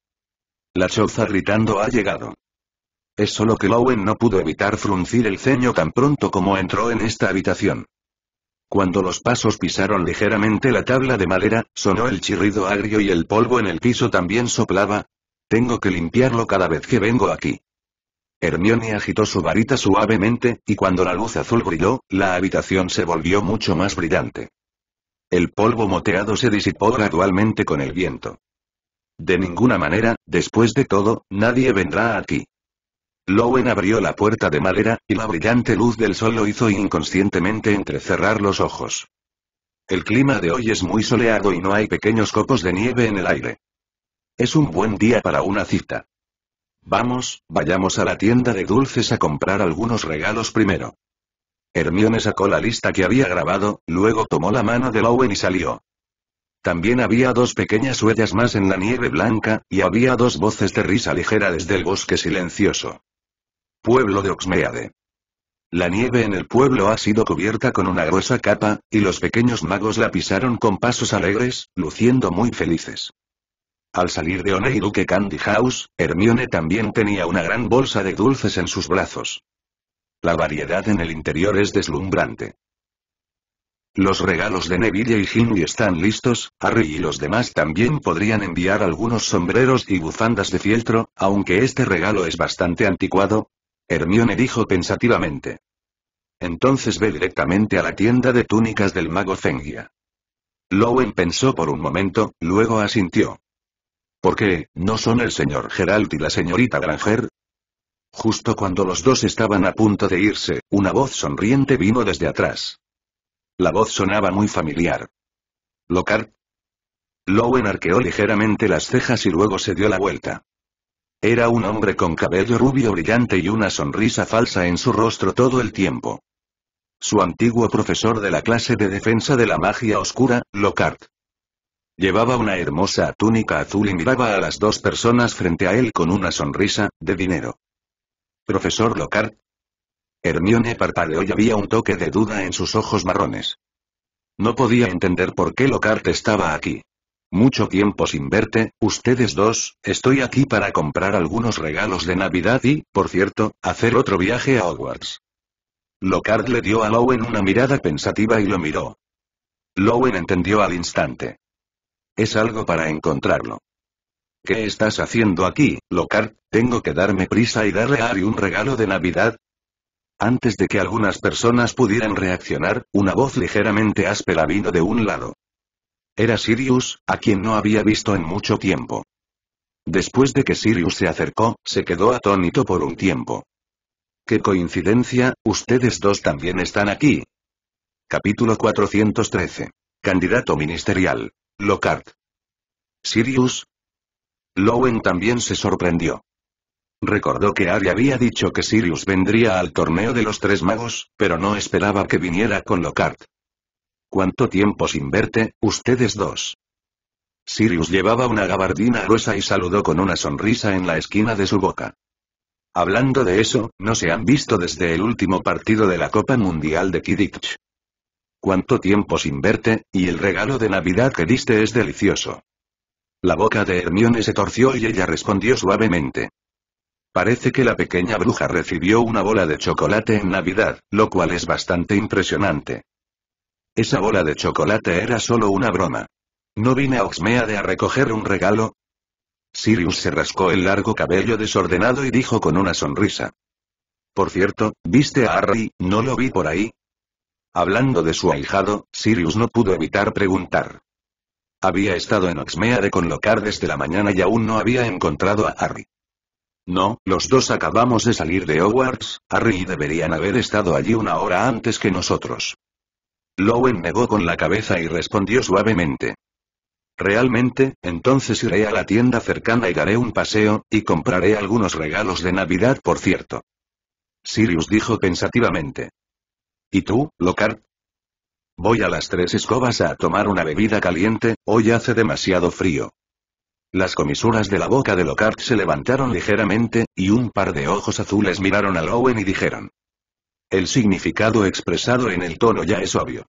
La choza gritando ha llegado. Es solo que Lowen no pudo evitar fruncir el ceño tan pronto como entró en esta habitación. Cuando los pasos pisaron ligeramente la tabla de madera, sonó el chirrido agrio y el polvo en el piso también soplaba. Tengo que limpiarlo cada vez que vengo aquí. Hermione agitó su varita suavemente, y cuando la luz azul brilló, la habitación se volvió mucho más brillante. El polvo moteado se disipó gradualmente con el viento. De ninguna manera, después de todo, nadie vendrá aquí. Lowen abrió la puerta de madera, y la brillante luz del sol lo hizo inconscientemente entrecerrar los ojos. El clima de hoy es muy soleado y no hay pequeños copos de nieve en el aire. Es un buen día para una cita. Vamos, vayamos a la tienda de dulces a comprar algunos regalos primero. Hermione sacó la lista que había grabado, luego tomó la mano de Lowen y salió. También había dos pequeñas huellas más en la nieve blanca, y había dos voces de risa ligera desde el bosque silencioso pueblo de Oxmeade. La nieve en el pueblo ha sido cubierta con una gruesa capa, y los pequeños magos la pisaron con pasos alegres, luciendo muy felices. Al salir de One Candy House, Hermione también tenía una gran bolsa de dulces en sus brazos. La variedad en el interior es deslumbrante. Los regalos de Neville y Ginny están listos, Harry y los demás también podrían enviar algunos sombreros y bufandas de fieltro, aunque este regalo es bastante anticuado, Hermione dijo pensativamente. Entonces ve directamente a la tienda de túnicas del mago Zengia. Lowen pensó por un momento, luego asintió. ¿Por qué, no son el señor Geralt y la señorita Granger? Justo cuando los dos estaban a punto de irse, una voz sonriente vino desde atrás. La voz sonaba muy familiar. «¿Locard?» Lowen arqueó ligeramente las cejas y luego se dio la vuelta. Era un hombre con cabello rubio brillante y una sonrisa falsa en su rostro todo el tiempo. Su antiguo profesor de la clase de defensa de la magia oscura, Lockhart. Llevaba una hermosa túnica azul y miraba a las dos personas frente a él con una sonrisa, de dinero. Profesor Lockhart. Hermione parpadeó y había un toque de duda en sus ojos marrones. No podía entender por qué Lockhart estaba aquí. Mucho tiempo sin verte, ustedes dos, estoy aquí para comprar algunos regalos de Navidad y, por cierto, hacer otro viaje a Hogwarts. Lockhart le dio a Lowen una mirada pensativa y lo miró. Lowen entendió al instante. Es algo para encontrarlo. ¿Qué estás haciendo aquí, Lockhart? ¿Tengo que darme prisa y darle a Ari un regalo de Navidad? Antes de que algunas personas pudieran reaccionar, una voz ligeramente áspera vino de un lado. Era Sirius, a quien no había visto en mucho tiempo. Después de que Sirius se acercó, se quedó atónito por un tiempo. ¡Qué coincidencia, ustedes dos también están aquí! Capítulo 413. Candidato ministerial. Lockhart. ¿Sirius? Lowen también se sorprendió. Recordó que Ari había dicho que Sirius vendría al torneo de los tres magos, pero no esperaba que viniera con Lockhart. ¿Cuánto tiempo sin verte, ustedes dos? Sirius llevaba una gabardina gruesa y saludó con una sonrisa en la esquina de su boca. Hablando de eso, no se han visto desde el último partido de la Copa Mundial de Kidditch. Cuánto tiempo sin verte, y el regalo de Navidad que diste es delicioso. La boca de Hermione se torció y ella respondió suavemente. Parece que la pequeña bruja recibió una bola de chocolate en Navidad, lo cual es bastante impresionante. Esa bola de chocolate era solo una broma. ¿No vine a Oxmeade a recoger un regalo? Sirius se rascó el largo cabello desordenado y dijo con una sonrisa. Por cierto, ¿viste a Harry? ¿No lo vi por ahí? Hablando de su ahijado, Sirius no pudo evitar preguntar. Había estado en Oxmeade con Lockhart desde la mañana y aún no había encontrado a Harry. No, los dos acabamos de salir de Hogwarts, Harry y deberían haber estado allí una hora antes que nosotros. Lowen negó con la cabeza y respondió suavemente. Realmente, entonces iré a la tienda cercana y daré un paseo, y compraré algunos regalos de Navidad por cierto. Sirius dijo pensativamente. ¿Y tú, Lockhart? Voy a las tres escobas a tomar una bebida caliente, hoy hace demasiado frío. Las comisuras de la boca de Lockhart se levantaron ligeramente, y un par de ojos azules miraron a Lowen y dijeron. El significado expresado en el tono ya es obvio.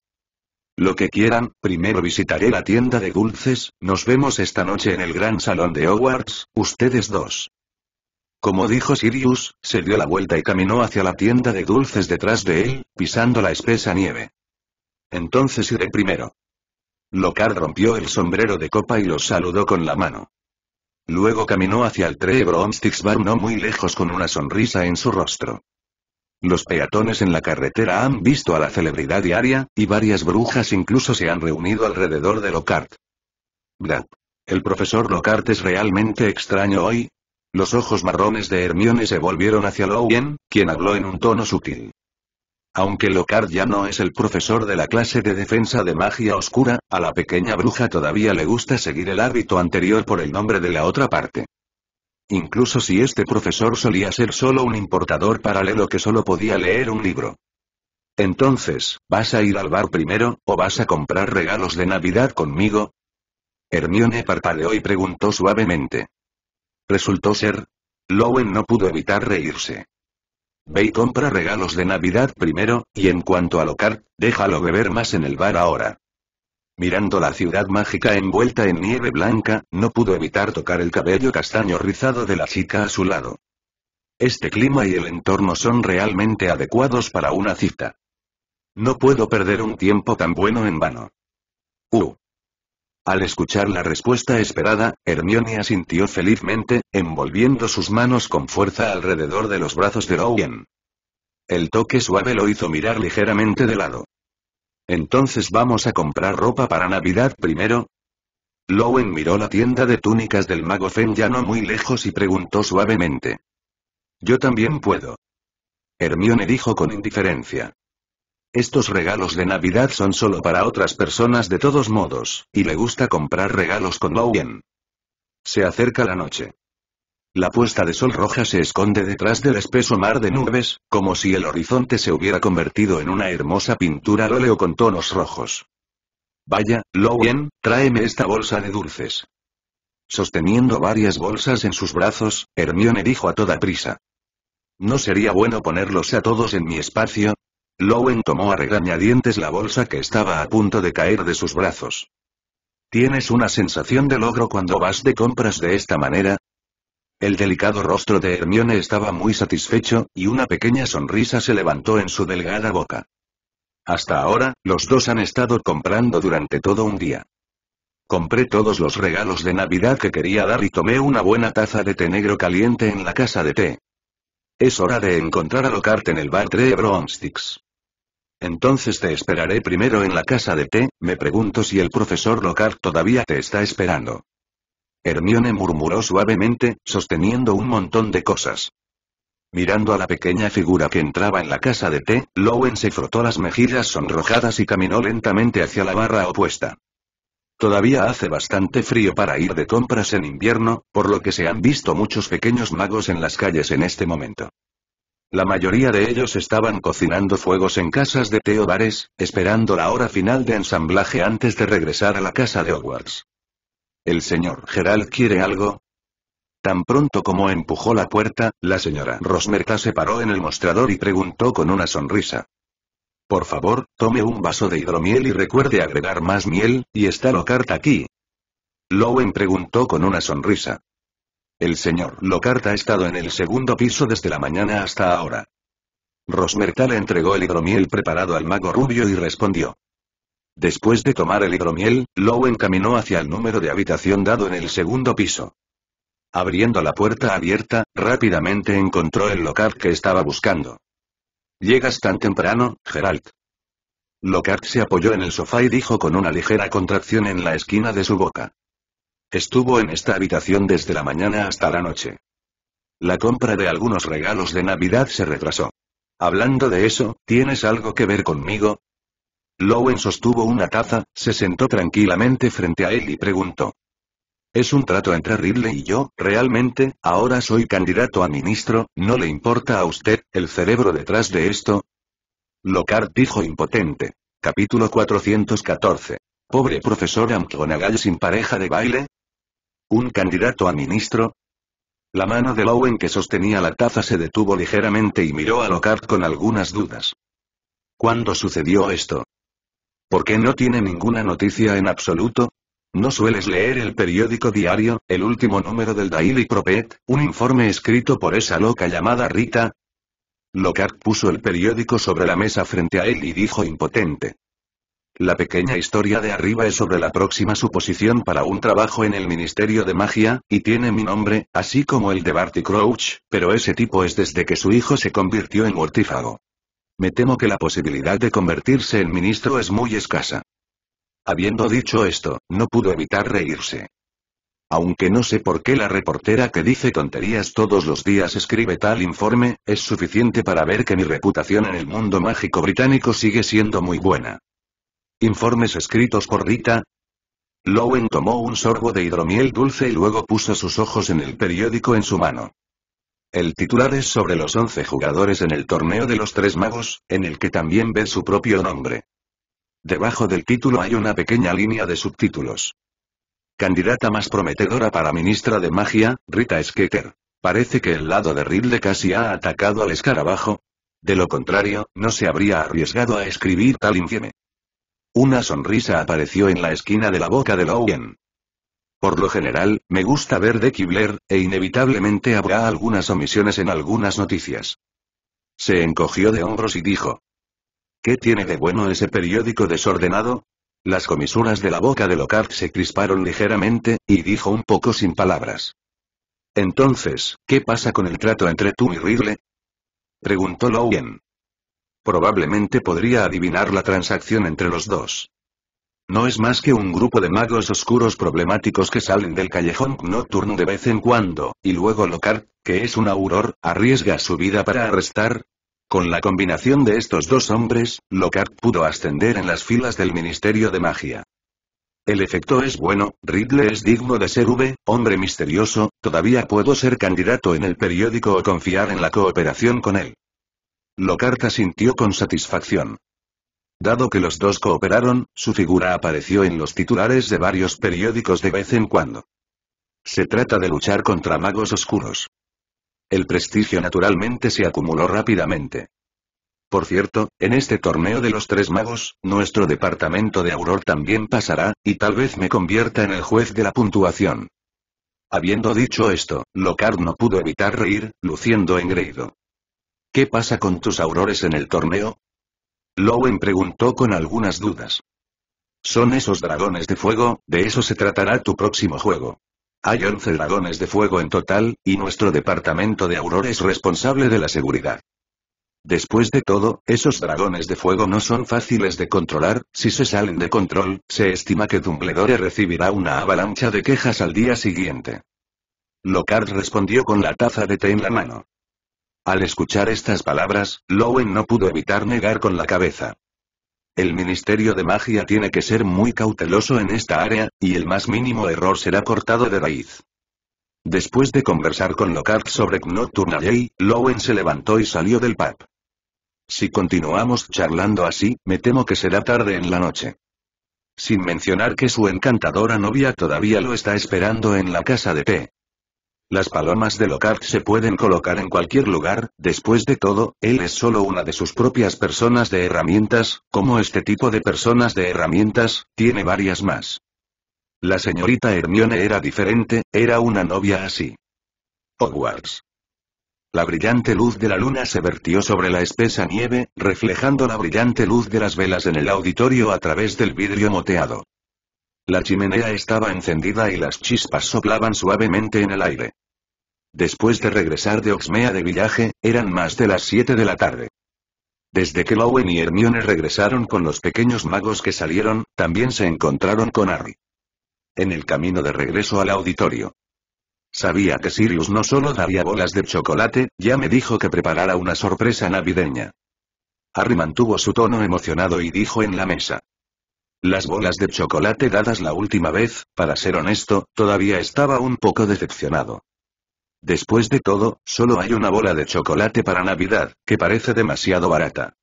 Lo que quieran, primero visitaré la tienda de dulces, nos vemos esta noche en el gran salón de Hogwarts, ustedes dos. Como dijo Sirius, se dio la vuelta y caminó hacia la tienda de dulces detrás de él, pisando la espesa nieve. Entonces iré primero. Locar rompió el sombrero de copa y los saludó con la mano. Luego caminó hacia el Trevor Bar no muy lejos con una sonrisa en su rostro. Los peatones en la carretera han visto a la celebridad diaria, y varias brujas incluso se han reunido alrededor de Lockhart. Brad, El profesor Lockhart es realmente extraño hoy. Los ojos marrones de Hermione se volvieron hacia Lowen, quien habló en un tono sutil. Aunque Lockhart ya no es el profesor de la clase de defensa de magia oscura, a la pequeña bruja todavía le gusta seguir el hábito anterior por el nombre de la otra parte. Incluso si este profesor solía ser solo un importador paralelo que solo podía leer un libro. Entonces, ¿vas a ir al bar primero, o vas a comprar regalos de Navidad conmigo? Hermione parpadeó y preguntó suavemente. Resultó ser. Lowen no pudo evitar reírse. Ve y compra regalos de Navidad primero, y en cuanto a Locar, déjalo beber más en el bar ahora. Mirando la ciudad mágica envuelta en nieve blanca, no pudo evitar tocar el cabello castaño rizado de la chica a su lado. Este clima y el entorno son realmente adecuados para una cita. No puedo perder un tiempo tan bueno en vano. Uh. Al escuchar la respuesta esperada, Hermione asintió felizmente, envolviendo sus manos con fuerza alrededor de los brazos de Rowan. El toque suave lo hizo mirar ligeramente de lado. ¿Entonces vamos a comprar ropa para Navidad primero? Lowen miró la tienda de túnicas del mago Fen ya no muy lejos y preguntó suavemente. Yo también puedo. Hermione dijo con indiferencia. Estos regalos de Navidad son solo para otras personas de todos modos, y le gusta comprar regalos con Lowen. Se acerca la noche. La puesta de sol roja se esconde detrás del espeso mar de nubes, como si el horizonte se hubiera convertido en una hermosa pintura al óleo con tonos rojos. Vaya, Lowen, tráeme esta bolsa de dulces. Sosteniendo varias bolsas en sus brazos, Hermione dijo a toda prisa. ¿No sería bueno ponerlos a todos en mi espacio? Lowen tomó a regañadientes la bolsa que estaba a punto de caer de sus brazos. Tienes una sensación de logro cuando vas de compras de esta manera, el delicado rostro de Hermione estaba muy satisfecho, y una pequeña sonrisa se levantó en su delgada boca. Hasta ahora, los dos han estado comprando durante todo un día. Compré todos los regalos de Navidad que quería dar y tomé una buena taza de té negro caliente en la casa de té. Es hora de encontrar a Lockhart en el bar de Bromsticks. Entonces te esperaré primero en la casa de té, me pregunto si el profesor Locard todavía te está esperando. Hermione murmuró suavemente, sosteniendo un montón de cosas. Mirando a la pequeña figura que entraba en la casa de té, Lowen se frotó las mejillas sonrojadas y caminó lentamente hacia la barra opuesta. Todavía hace bastante frío para ir de compras en invierno, por lo que se han visto muchos pequeños magos en las calles en este momento. La mayoría de ellos estaban cocinando fuegos en casas de té o bares, esperando la hora final de ensamblaje antes de regresar a la casa de Hogwarts. ¿El señor Gerald quiere algo? Tan pronto como empujó la puerta, la señora Rosmerta se paró en el mostrador y preguntó con una sonrisa. Por favor, tome un vaso de hidromiel y recuerde agregar más miel, y está Locarta aquí. Lowen preguntó con una sonrisa. El señor Locarta ha estado en el segundo piso desde la mañana hasta ahora. Rosmerta le entregó el hidromiel preparado al mago rubio y respondió. Después de tomar el hidromiel, Lowe encaminó hacia el número de habitación dado en el segundo piso. Abriendo la puerta abierta, rápidamente encontró el local que estaba buscando. Llegas tan temprano, Geralt?» Lockhart se apoyó en el sofá y dijo con una ligera contracción en la esquina de su boca. Estuvo en esta habitación desde la mañana hasta la noche. La compra de algunos regalos de Navidad se retrasó. Hablando de eso, ¿tienes algo que ver conmigo? Lowen sostuvo una taza, se sentó tranquilamente frente a él y preguntó. Es un trato entre Ridley y yo, realmente, ahora soy candidato a ministro, ¿no le importa a usted, el cerebro detrás de esto? Lockhart dijo impotente. Capítulo 414. Pobre profesor Amcgonagall sin pareja de baile. ¿Un candidato a ministro? La mano de Lowen que sostenía la taza se detuvo ligeramente y miró a Lockhart con algunas dudas. ¿Cuándo sucedió esto? ¿Por qué no tiene ninguna noticia en absoluto? ¿No sueles leer el periódico diario, el último número del Daily Prophet, un informe escrito por esa loca llamada Rita? Lockhart puso el periódico sobre la mesa frente a él y dijo impotente. La pequeña historia de arriba es sobre la próxima suposición para un trabajo en el Ministerio de Magia, y tiene mi nombre, así como el de Barty Crouch, pero ese tipo es desde que su hijo se convirtió en mortífago. Me temo que la posibilidad de convertirse en ministro es muy escasa. Habiendo dicho esto, no pudo evitar reírse. Aunque no sé por qué la reportera que dice tonterías todos los días escribe tal informe, es suficiente para ver que mi reputación en el mundo mágico británico sigue siendo muy buena. Informes escritos por Rita, Lowen tomó un sorbo de hidromiel dulce y luego puso sus ojos en el periódico en su mano. El titular es sobre los 11 jugadores en el torneo de los tres magos, en el que también ve su propio nombre. Debajo del título hay una pequeña línea de subtítulos. Candidata más prometedora para ministra de magia, Rita Skeeter. Parece que el lado de Riddle casi ha atacado al escarabajo. De lo contrario, no se habría arriesgado a escribir tal infieme. Una sonrisa apareció en la esquina de la boca de Lowen. Por lo general, me gusta ver de Kibler, e inevitablemente habrá algunas omisiones en algunas noticias. Se encogió de hombros y dijo. ¿Qué tiene de bueno ese periódico desordenado? Las comisuras de la boca de Lockhart se crisparon ligeramente, y dijo un poco sin palabras. Entonces, ¿qué pasa con el trato entre tú y Ridley? Preguntó Lowen. Probablemente podría adivinar la transacción entre los dos. No es más que un grupo de magos oscuros problemáticos que salen del callejón nocturno de vez en cuando, y luego Lockhart, que es un auror, arriesga su vida para arrestar, con la combinación de estos dos hombres, Lockhart pudo ascender en las filas del Ministerio de Magia. El efecto es bueno, Ridley es digno de ser V, hombre misterioso, todavía puedo ser candidato en el periódico o confiar en la cooperación con él. Lockhart asintió con satisfacción. Dado que los dos cooperaron, su figura apareció en los titulares de varios periódicos de vez en cuando. Se trata de luchar contra magos oscuros. El prestigio naturalmente se acumuló rápidamente. Por cierto, en este torneo de los tres magos, nuestro departamento de Auror también pasará, y tal vez me convierta en el juez de la puntuación. Habiendo dicho esto, Locard no pudo evitar reír, luciendo engreído. ¿Qué pasa con tus aurores en el torneo? Lowen preguntó con algunas dudas. Son esos dragones de fuego, de eso se tratará tu próximo juego. Hay 11 dragones de fuego en total, y nuestro departamento de Aurora es responsable de la seguridad. Después de todo, esos dragones de fuego no son fáciles de controlar, si se salen de control, se estima que Dumbledore recibirá una avalancha de quejas al día siguiente. Lockhart respondió con la taza de té en la mano. Al escuchar estas palabras, Lowen no pudo evitar negar con la cabeza. El Ministerio de Magia tiene que ser muy cauteloso en esta área, y el más mínimo error será cortado de raíz. Después de conversar con Lockhart sobre Nocturna Lowen se levantó y salió del pub. Si continuamos charlando así, me temo que será tarde en la noche. Sin mencionar que su encantadora novia todavía lo está esperando en la casa de P. Las palomas de Lockhart se pueden colocar en cualquier lugar, después de todo, él es solo una de sus propias personas de herramientas, como este tipo de personas de herramientas, tiene varias más. La señorita Hermione era diferente, era una novia así. Hogwarts. La brillante luz de la luna se vertió sobre la espesa nieve, reflejando la brillante luz de las velas en el auditorio a través del vidrio moteado. La chimenea estaba encendida y las chispas soplaban suavemente en el aire. Después de regresar de Oxmea de Villaje, eran más de las 7 de la tarde. Desde que Lowen y Hermione regresaron con los pequeños magos que salieron, también se encontraron con Harry. En el camino de regreso al auditorio. Sabía que Sirius no solo daría bolas de chocolate, ya me dijo que preparara una sorpresa navideña. Harry mantuvo su tono emocionado y dijo en la mesa. Las bolas de chocolate dadas la última vez, para ser honesto, todavía estaba un poco decepcionado. Después de todo, solo hay una bola de chocolate para Navidad, que parece demasiado barata.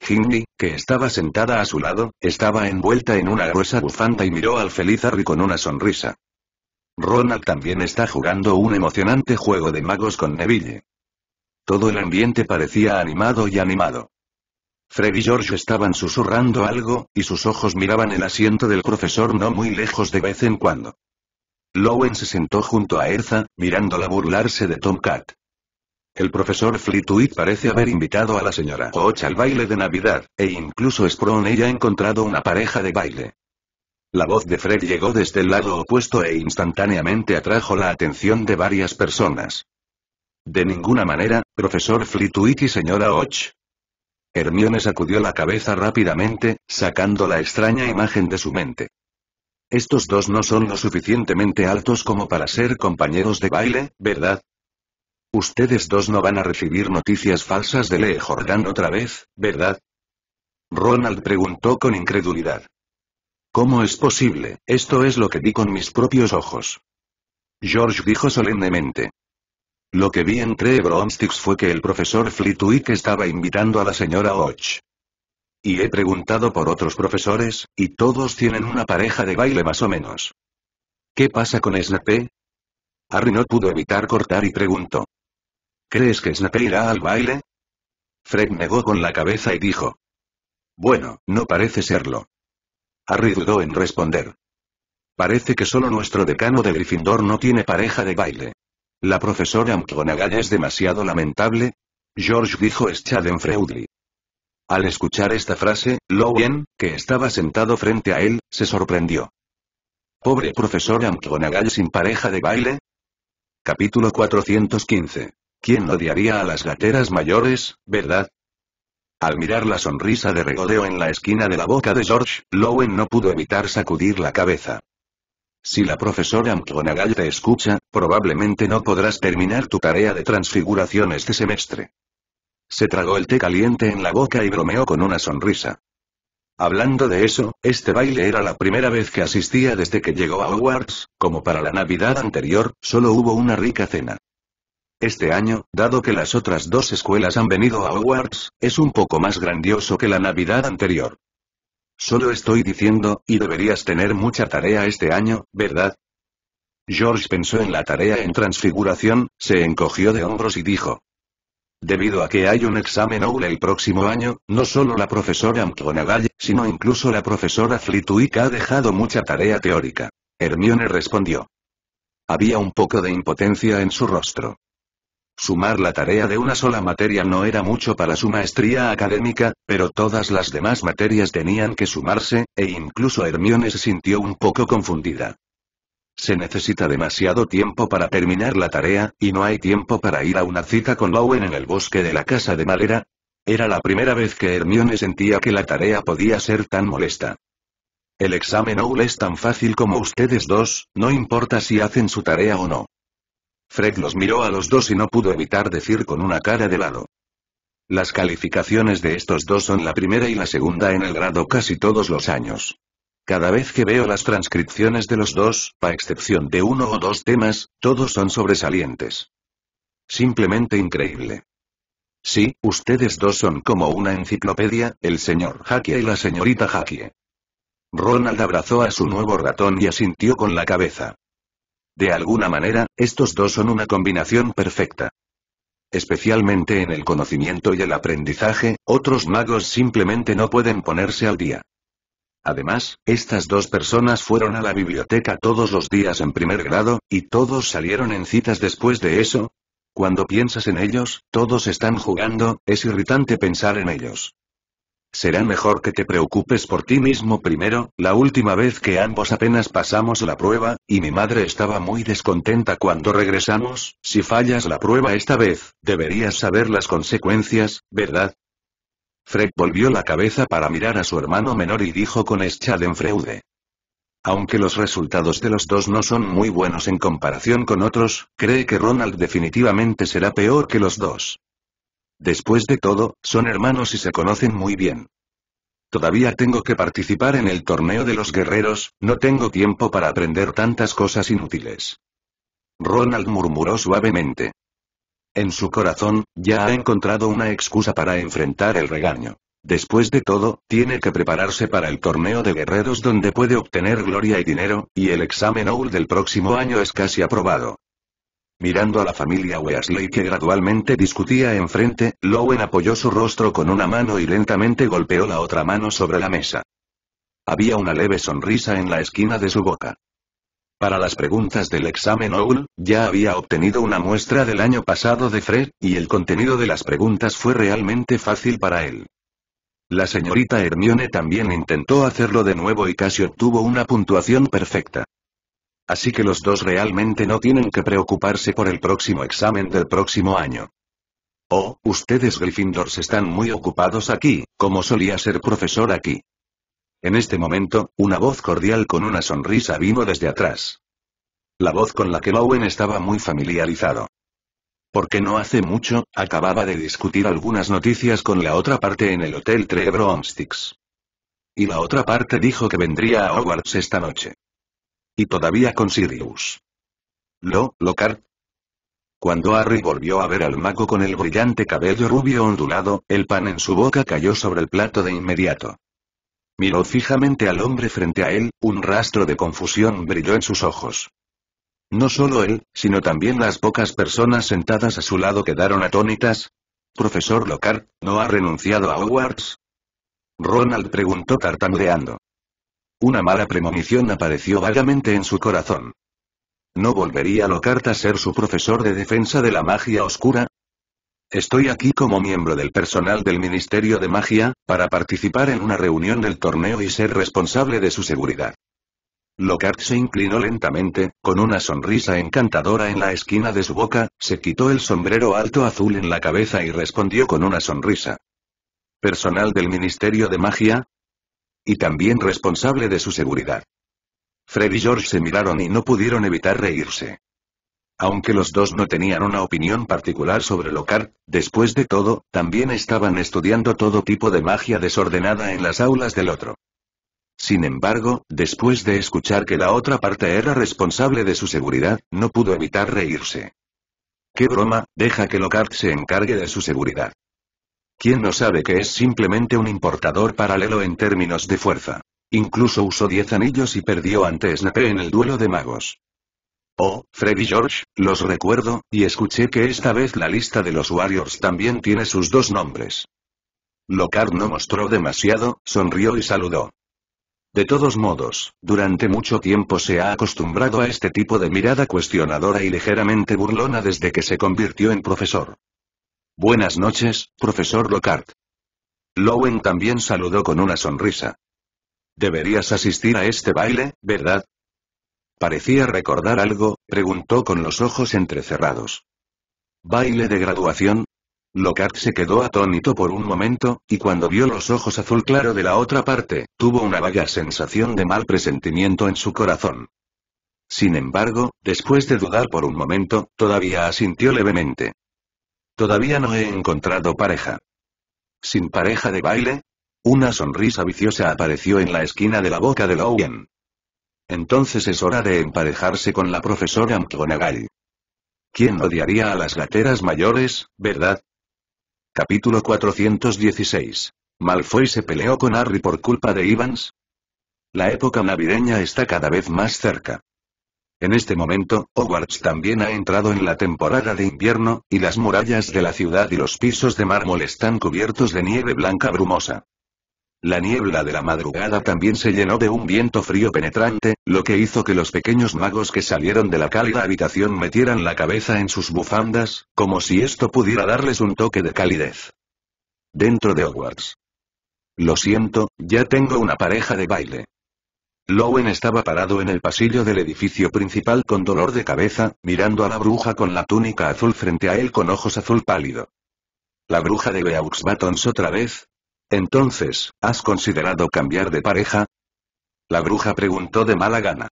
Ginny, que estaba sentada a su lado, estaba envuelta en una gruesa bufanda y miró al feliz Harry con una sonrisa. Ronald también está jugando un emocionante juego de magos con Neville. Todo el ambiente parecía animado y animado. Fred y George estaban susurrando algo, y sus ojos miraban el asiento del profesor no muy lejos de vez en cuando. Lowen se sentó junto a Erza, mirándola burlarse de Tomcat. El profesor Flitwick parece haber invitado a la señora Hooch al baile de Navidad, e incluso ella ha encontrado una pareja de baile. La voz de Fred llegó desde el lado opuesto e instantáneamente atrajo la atención de varias personas. De ninguna manera, profesor Flitwick y señora Och. Hermione sacudió la cabeza rápidamente, sacando la extraña imagen de su mente. Estos dos no son lo suficientemente altos como para ser compañeros de baile, ¿verdad? Ustedes dos no van a recibir noticias falsas de Lee Jordan otra vez, ¿verdad? Ronald preguntó con incredulidad. ¿Cómo es posible? Esto es lo que vi con mis propios ojos. George dijo solemnemente. Lo que vi entre Bromsticks fue que el profesor Flitwick estaba invitando a la señora Hodge. Y he preguntado por otros profesores, y todos tienen una pareja de baile más o menos. ¿Qué pasa con Snape? Harry no pudo evitar cortar y preguntó. ¿Crees que Snape irá al baile? Fred negó con la cabeza y dijo. Bueno, no parece serlo. Harry dudó en responder. Parece que solo nuestro decano de Gryffindor no tiene pareja de baile. La profesora McGonagall es demasiado lamentable. George dijo Schadenfreude. Al escuchar esta frase, Lowen, que estaba sentado frente a él, se sorprendió. Pobre profesora McGonagall sin pareja de baile. Capítulo 415. ¿Quién odiaría a las gateras mayores, verdad? Al mirar la sonrisa de regodeo en la esquina de la boca de George, Lowen no pudo evitar sacudir la cabeza. Si la profesora McGonagall te escucha, Probablemente no podrás terminar tu tarea de transfiguración este semestre. Se tragó el té caliente en la boca y bromeó con una sonrisa. Hablando de eso, este baile era la primera vez que asistía desde que llegó a Hogwarts, como para la Navidad anterior, solo hubo una rica cena. Este año, dado que las otras dos escuelas han venido a Hogwarts, es un poco más grandioso que la Navidad anterior. Solo estoy diciendo, y deberías tener mucha tarea este año, ¿verdad? George pensó en la tarea en transfiguración, se encogió de hombros y dijo. Debido a que hay un examen aula el próximo año, no solo la profesora McGonagall, sino incluso la profesora Flitwick ha dejado mucha tarea teórica. Hermione respondió. Había un poco de impotencia en su rostro. Sumar la tarea de una sola materia no era mucho para su maestría académica, pero todas las demás materias tenían que sumarse, e incluso Hermione se sintió un poco confundida. Se necesita demasiado tiempo para terminar la tarea, y no hay tiempo para ir a una cita con Lowen en el bosque de la casa de madera. Era la primera vez que Hermione sentía que la tarea podía ser tan molesta. El examen Owl es tan fácil como ustedes dos, no importa si hacen su tarea o no. Fred los miró a los dos y no pudo evitar decir con una cara de lado. Las calificaciones de estos dos son la primera y la segunda en el grado casi todos los años. Cada vez que veo las transcripciones de los dos, a excepción de uno o dos temas, todos son sobresalientes. Simplemente increíble. Sí, ustedes dos son como una enciclopedia, el señor Jaque y la señorita Jaque. Ronald abrazó a su nuevo ratón y asintió con la cabeza. De alguna manera, estos dos son una combinación perfecta. Especialmente en el conocimiento y el aprendizaje, otros magos simplemente no pueden ponerse al día. Además, estas dos personas fueron a la biblioteca todos los días en primer grado, y todos salieron en citas después de eso. Cuando piensas en ellos, todos están jugando, es irritante pensar en ellos. Será mejor que te preocupes por ti mismo primero, la última vez que ambos apenas pasamos la prueba, y mi madre estaba muy descontenta cuando regresamos, si fallas la prueba esta vez, deberías saber las consecuencias, ¿verdad? Fred volvió la cabeza para mirar a su hermano menor y dijo con Schadenfreude. Aunque los resultados de los dos no son muy buenos en comparación con otros, cree que Ronald definitivamente será peor que los dos. Después de todo, son hermanos y se conocen muy bien. Todavía tengo que participar en el torneo de los guerreros, no tengo tiempo para aprender tantas cosas inútiles. Ronald murmuró suavemente. En su corazón, ya ha encontrado una excusa para enfrentar el regaño. Después de todo, tiene que prepararse para el torneo de guerreros donde puede obtener gloria y dinero, y el examen OUL del próximo año es casi aprobado. Mirando a la familia Weasley que gradualmente discutía enfrente, Lowen apoyó su rostro con una mano y lentamente golpeó la otra mano sobre la mesa. Había una leve sonrisa en la esquina de su boca. Para las preguntas del examen OUL, ya había obtenido una muestra del año pasado de Fred, y el contenido de las preguntas fue realmente fácil para él. La señorita Hermione también intentó hacerlo de nuevo y casi obtuvo una puntuación perfecta. Así que los dos realmente no tienen que preocuparse por el próximo examen del próximo año. Oh, ustedes Gryffindors están muy ocupados aquí, como solía ser profesor aquí. En este momento, una voz cordial con una sonrisa vino desde atrás. La voz con la que Bowen estaba muy familiarizado. Porque no hace mucho, acababa de discutir algunas noticias con la otra parte en el Hotel Trebro Homsticks. Y la otra parte dijo que vendría a Hogwarts esta noche. Y todavía con Sirius. Lo, Lockhart, cuando Harry volvió a ver al mago con el brillante cabello rubio ondulado, el pan en su boca cayó sobre el plato de inmediato. Miró fijamente al hombre frente a él, un rastro de confusión brilló en sus ojos. No solo él, sino también las pocas personas sentadas a su lado quedaron atónitas. Profesor Lockhart, ¿no ha renunciado a Hogwarts? Ronald preguntó tartamudeando. Una mala premonición apareció vagamente en su corazón. ¿No volvería Lockhart a ser su profesor de defensa de la magia oscura? Estoy aquí como miembro del personal del Ministerio de Magia, para participar en una reunión del torneo y ser responsable de su seguridad. Lockhart se inclinó lentamente, con una sonrisa encantadora en la esquina de su boca, se quitó el sombrero alto azul en la cabeza y respondió con una sonrisa. ¿Personal del Ministerio de Magia? Y también responsable de su seguridad. Fred y George se miraron y no pudieron evitar reírse. Aunque los dos no tenían una opinión particular sobre Lockhart, después de todo, también estaban estudiando todo tipo de magia desordenada en las aulas del otro. Sin embargo, después de escuchar que la otra parte era responsable de su seguridad, no pudo evitar reírse. ¡Qué broma! Deja que Lockhart se encargue de su seguridad. ¿Quién no sabe que es simplemente un importador paralelo en términos de fuerza? Incluso usó 10 anillos y perdió ante Snape en el duelo de magos. Oh, Freddy George, los recuerdo, y escuché que esta vez la lista de los Warriors también tiene sus dos nombres. Lockhart no mostró demasiado, sonrió y saludó. De todos modos, durante mucho tiempo se ha acostumbrado a este tipo de mirada cuestionadora y ligeramente burlona desde que se convirtió en profesor. Buenas noches, profesor Lockhart. Lowen también saludó con una sonrisa. Deberías asistir a este baile, ¿verdad? Parecía recordar algo, preguntó con los ojos entrecerrados. ¿Baile de graduación? Lockhart se quedó atónito por un momento, y cuando vio los ojos azul claro de la otra parte, tuvo una vaga sensación de mal presentimiento en su corazón. Sin embargo, después de dudar por un momento, todavía asintió levemente. Todavía no he encontrado pareja. ¿Sin pareja de baile? Una sonrisa viciosa apareció en la esquina de la boca de Lowen. Entonces es hora de emparejarse con la profesora McGonagall. ¿Quién odiaría a las gateras mayores, verdad? Capítulo 416. Malfoy se peleó con Harry por culpa de Ivans. La época navideña está cada vez más cerca. En este momento, Hogwarts también ha entrado en la temporada de invierno, y las murallas de la ciudad y los pisos de mármol están cubiertos de nieve blanca brumosa. La niebla de la madrugada también se llenó de un viento frío penetrante, lo que hizo que los pequeños magos que salieron de la cálida habitación metieran la cabeza en sus bufandas, como si esto pudiera darles un toque de calidez. Dentro de Hogwarts. Lo siento, ya tengo una pareja de baile. Lowen estaba parado en el pasillo del edificio principal con dolor de cabeza, mirando a la bruja con la túnica azul frente a él con ojos azul pálido. La bruja de Beauxbatons otra vez, entonces, ¿has considerado cambiar de pareja? La bruja preguntó de mala gana.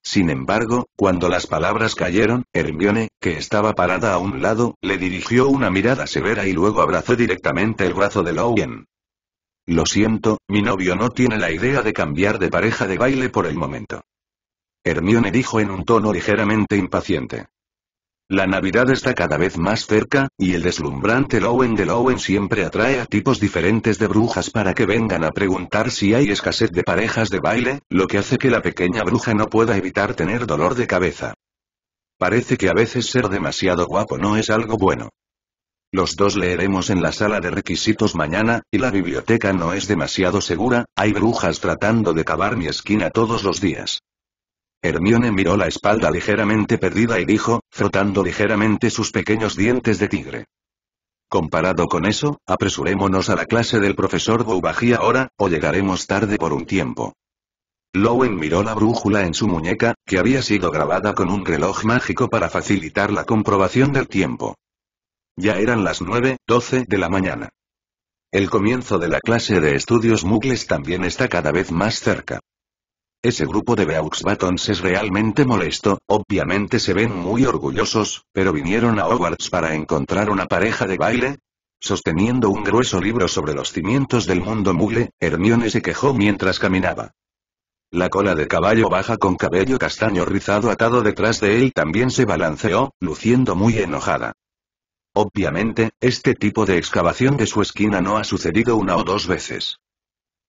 Sin embargo, cuando las palabras cayeron, Hermione, que estaba parada a un lado, le dirigió una mirada severa y luego abrazó directamente el brazo de Lowen. Lo siento, mi novio no tiene la idea de cambiar de pareja de baile por el momento. Hermione dijo en un tono ligeramente impaciente. La Navidad está cada vez más cerca, y el deslumbrante Lowen de Lowen siempre atrae a tipos diferentes de brujas para que vengan a preguntar si hay escasez de parejas de baile, lo que hace que la pequeña bruja no pueda evitar tener dolor de cabeza. Parece que a veces ser demasiado guapo no es algo bueno. Los dos leeremos en la sala de requisitos mañana, y la biblioteca no es demasiado segura, hay brujas tratando de cavar mi esquina todos los días. Hermione miró la espalda ligeramente perdida y dijo, frotando ligeramente sus pequeños dientes de tigre. Comparado con eso, apresurémonos a la clase del profesor Boubaji ahora, o llegaremos tarde por un tiempo. Lowen miró la brújula en su muñeca, que había sido grabada con un reloj mágico para facilitar la comprobación del tiempo. Ya eran las doce de la mañana. El comienzo de la clase de estudios muggles también está cada vez más cerca. Ese grupo de Beauxbatons es realmente molesto, obviamente se ven muy orgullosos, pero vinieron a Hogwarts para encontrar una pareja de baile. Sosteniendo un grueso libro sobre los cimientos del mundo Mugle, Hermione se quejó mientras caminaba. La cola de caballo baja con cabello castaño rizado atado detrás de él también se balanceó, luciendo muy enojada. Obviamente, este tipo de excavación de su esquina no ha sucedido una o dos veces.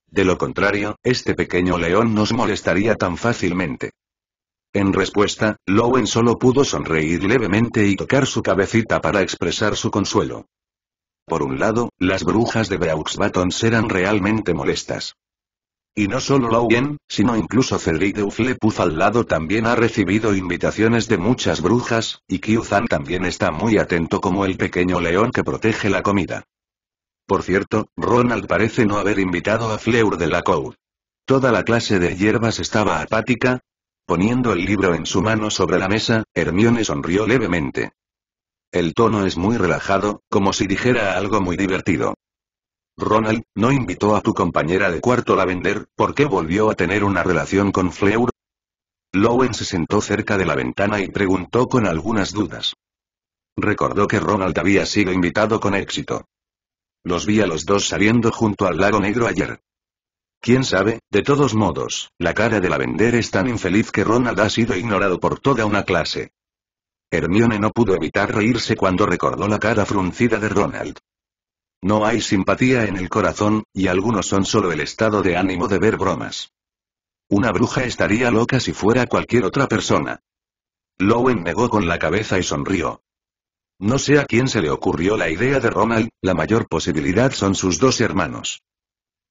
De lo contrario, este pequeño león nos molestaría tan fácilmente. En respuesta, Lowen solo pudo sonreír levemente y tocar su cabecita para expresar su consuelo. Por un lado, las brujas de Brauxbatons eran realmente molestas. Y no solo Lowen, sino incluso Cedric de al lado también ha recibido invitaciones de muchas brujas, y Q-Zan también está muy atento como el pequeño león que protege la comida. Por cierto, Ronald parece no haber invitado a Fleur de la Cour. Toda la clase de hierbas estaba apática. Poniendo el libro en su mano sobre la mesa, Hermione sonrió levemente. El tono es muy relajado, como si dijera algo muy divertido. Ronald, ¿no invitó a tu compañera de cuarto vender. ¿Por qué volvió a tener una relación con Fleur? Lowen se sentó cerca de la ventana y preguntó con algunas dudas. Recordó que Ronald había sido invitado con éxito. Los vi a los dos saliendo junto al lago negro ayer. ¿Quién sabe? De todos modos, la cara de la vender es tan infeliz que Ronald ha sido ignorado por toda una clase. Hermione no pudo evitar reírse cuando recordó la cara fruncida de Ronald. No hay simpatía en el corazón, y algunos son solo el estado de ánimo de ver bromas. Una bruja estaría loca si fuera cualquier otra persona. Lowen negó con la cabeza y sonrió. No sé a quién se le ocurrió la idea de Ronald, la mayor posibilidad son sus dos hermanos.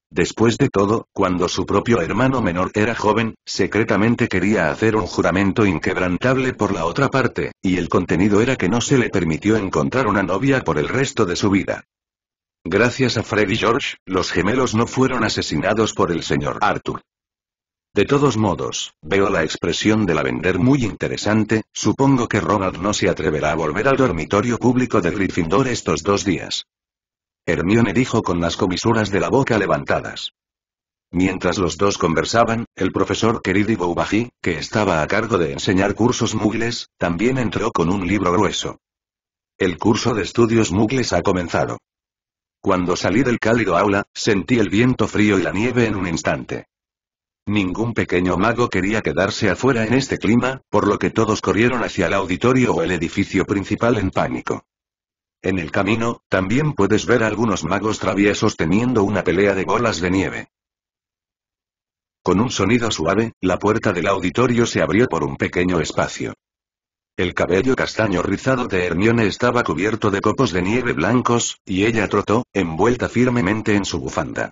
Después de todo, cuando su propio hermano menor era joven, secretamente quería hacer un juramento inquebrantable por la otra parte, y el contenido era que no se le permitió encontrar una novia por el resto de su vida. Gracias a Freddy George, los gemelos no fueron asesinados por el señor Arthur. De todos modos, veo la expresión de la vender muy interesante, supongo que Ronald no se atreverá a volver al dormitorio público de Gryffindor estos dos días. Hermione dijo con las comisuras de la boca levantadas. Mientras los dos conversaban, el profesor querido Boubaji, que estaba a cargo de enseñar cursos mugles, también entró con un libro grueso. El curso de estudios mugles ha comenzado. Cuando salí del cálido aula, sentí el viento frío y la nieve en un instante. Ningún pequeño mago quería quedarse afuera en este clima, por lo que todos corrieron hacia el auditorio o el edificio principal en pánico. En el camino, también puedes ver algunos magos traviesos teniendo una pelea de bolas de nieve. Con un sonido suave, la puerta del auditorio se abrió por un pequeño espacio. El cabello castaño rizado de Hermione estaba cubierto de copos de nieve blancos, y ella trotó, envuelta firmemente en su bufanda.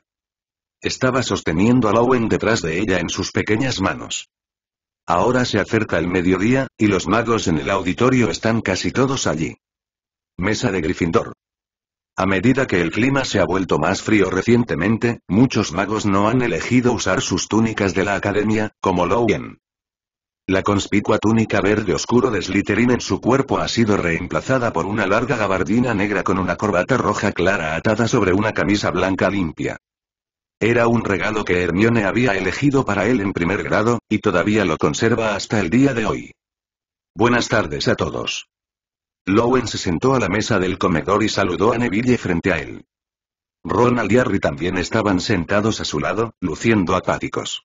Estaba sosteniendo a Lowen detrás de ella en sus pequeñas manos. Ahora se acerca el mediodía, y los magos en el auditorio están casi todos allí. Mesa de Gryffindor. A medida que el clima se ha vuelto más frío recientemente, muchos magos no han elegido usar sus túnicas de la academia, como Lowen. La conspicua túnica verde oscuro de Slytherin en su cuerpo ha sido reemplazada por una larga gabardina negra con una corbata roja clara atada sobre una camisa blanca limpia. Era un regalo que Hermione había elegido para él en primer grado, y todavía lo conserva hasta el día de hoy. Buenas tardes a todos. Lowen se sentó a la mesa del comedor y saludó a Neville frente a él. Ronald y Harry también estaban sentados a su lado, luciendo apáticos.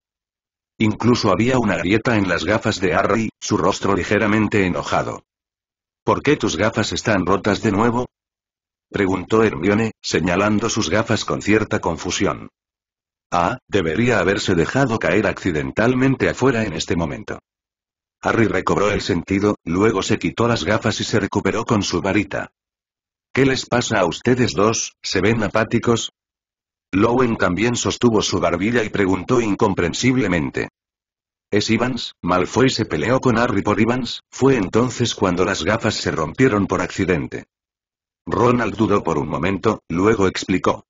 Incluso había una grieta en las gafas de Harry, su rostro ligeramente enojado. ¿Por qué tus gafas están rotas de nuevo? preguntó Hermione, señalando sus gafas con cierta confusión. Ah, debería haberse dejado caer accidentalmente afuera en este momento. Harry recobró el sentido, luego se quitó las gafas y se recuperó con su varita. ¿Qué les pasa a ustedes dos? ¿Se ven apáticos? Lowen también sostuvo su barbilla y preguntó incomprensiblemente. ¿Es Ivans? Malfoy se peleó con Harry por Ivans, fue entonces cuando las gafas se rompieron por accidente. Ronald dudó por un momento, luego explicó.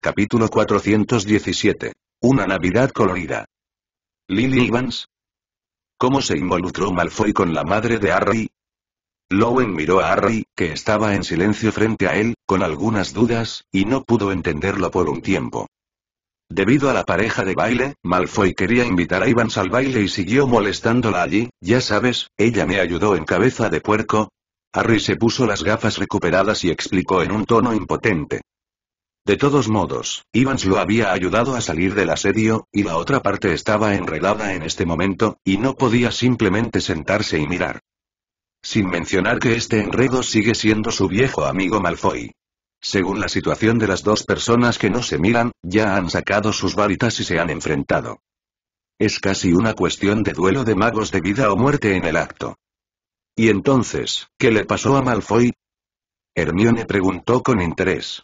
Capítulo 417. Una Navidad colorida. Lily Evans. ¿Cómo se involucró Malfoy con la madre de Harry? Lowen miró a Harry, que estaba en silencio frente a él, con algunas dudas, y no pudo entenderlo por un tiempo. Debido a la pareja de baile, Malfoy quería invitar a Evans al baile y siguió molestándola allí, ya sabes, ella me ayudó en cabeza de puerco. Harry se puso las gafas recuperadas y explicó en un tono impotente. De todos modos, Ivans lo había ayudado a salir del asedio, y la otra parte estaba enredada en este momento, y no podía simplemente sentarse y mirar. Sin mencionar que este enredo sigue siendo su viejo amigo Malfoy. Según la situación de las dos personas que no se miran, ya han sacado sus varitas y se han enfrentado. Es casi una cuestión de duelo de magos de vida o muerte en el acto. Y entonces, ¿qué le pasó a Malfoy? Hermione preguntó con interés.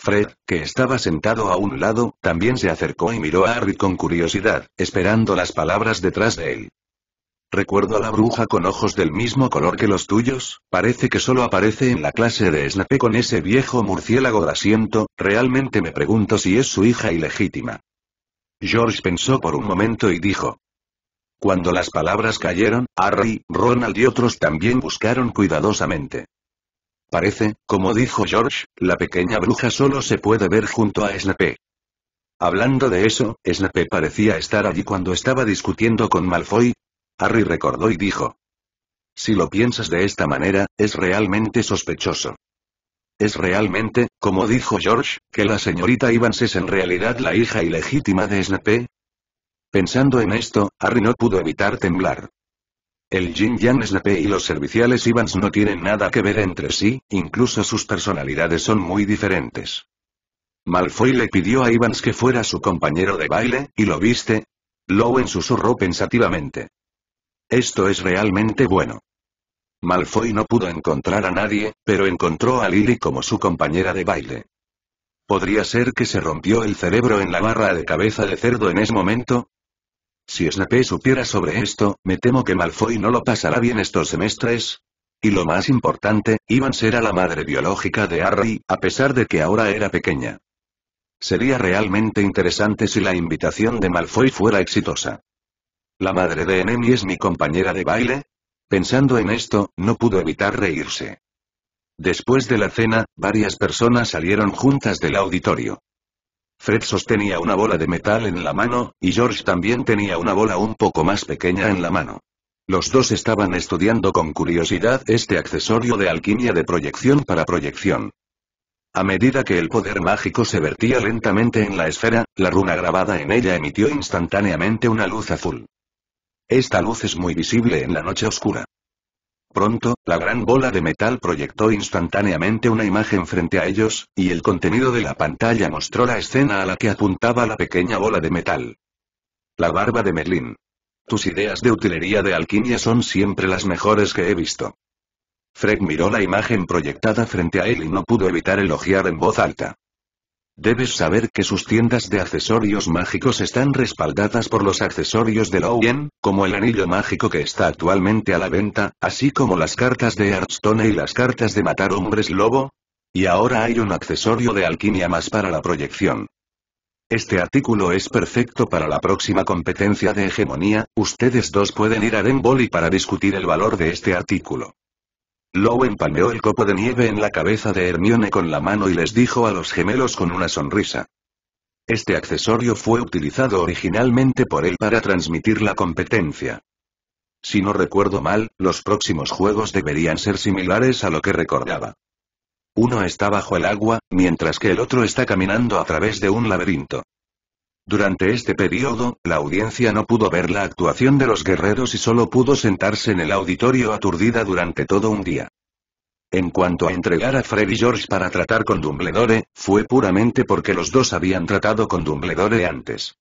Fred, que estaba sentado a un lado, también se acercó y miró a Harry con curiosidad, esperando las palabras detrás de él. Recuerdo a la bruja con ojos del mismo color que los tuyos, parece que solo aparece en la clase de Snape con ese viejo murciélago de asiento, realmente me pregunto si es su hija ilegítima. George pensó por un momento y dijo. Cuando las palabras cayeron, Harry, Ronald y otros también buscaron cuidadosamente. Parece, como dijo George, la pequeña bruja solo se puede ver junto a Snape. Hablando de eso, Snape parecía estar allí cuando estaba discutiendo con Malfoy. Harry recordó y dijo. Si lo piensas de esta manera, es realmente sospechoso. Es realmente, como dijo George, que la señorita Evans es en realidad la hija ilegítima de Snape. Pensando en esto, Harry no pudo evitar temblar. El Jin yang P y los serviciales Ivans no tienen nada que ver entre sí, incluso sus personalidades son muy diferentes. Malfoy le pidió a Ivans que fuera su compañero de baile, y lo viste. Lowen susurró pensativamente. Esto es realmente bueno. Malfoy no pudo encontrar a nadie, pero encontró a Lily como su compañera de baile. Podría ser que se rompió el cerebro en la barra de cabeza de cerdo en ese momento, si Snape supiera sobre esto, me temo que Malfoy no lo pasará bien estos semestres. Y lo más importante, Iván será la madre biológica de Harry, a pesar de que ahora era pequeña. Sería realmente interesante si la invitación de Malfoy fuera exitosa. La madre de Enemi es mi compañera de baile, Pensando en esto, no pudo evitar reírse. Después de la cena, varias personas salieron juntas del auditorio. Fred sostenía una bola de metal en la mano, y George también tenía una bola un poco más pequeña en la mano. Los dos estaban estudiando con curiosidad este accesorio de alquimia de proyección para proyección. A medida que el poder mágico se vertía lentamente en la esfera, la runa grabada en ella emitió instantáneamente una luz azul. Esta luz es muy visible en la noche oscura pronto, la gran bola de metal proyectó instantáneamente una imagen frente a ellos, y el contenido de la pantalla mostró la escena a la que apuntaba la pequeña bola de metal. La barba de Merlin. Tus ideas de utilería de alquimia son siempre las mejores que he visto. Fred miró la imagen proyectada frente a él y no pudo evitar elogiar en voz alta. Debes saber que sus tiendas de accesorios mágicos están respaldadas por los accesorios de Lowen, como el anillo mágico que está actualmente a la venta, así como las cartas de Hearthstone y las cartas de matar hombres lobo. Y ahora hay un accesorio de alquimia más para la proyección. Este artículo es perfecto para la próxima competencia de hegemonía, ustedes dos pueden ir a Denboli para discutir el valor de este artículo. Lowe empalmeó el copo de nieve en la cabeza de Hermione con la mano y les dijo a los gemelos con una sonrisa. Este accesorio fue utilizado originalmente por él para transmitir la competencia. Si no recuerdo mal, los próximos juegos deberían ser similares a lo que recordaba. Uno está bajo el agua, mientras que el otro está caminando a través de un laberinto. Durante este periodo, la audiencia no pudo ver la actuación de los guerreros y solo pudo sentarse en el auditorio aturdida durante todo un día. En cuanto a entregar a Freddy George para tratar con Dumbledore, fue puramente porque los dos habían tratado con Dumbledore antes.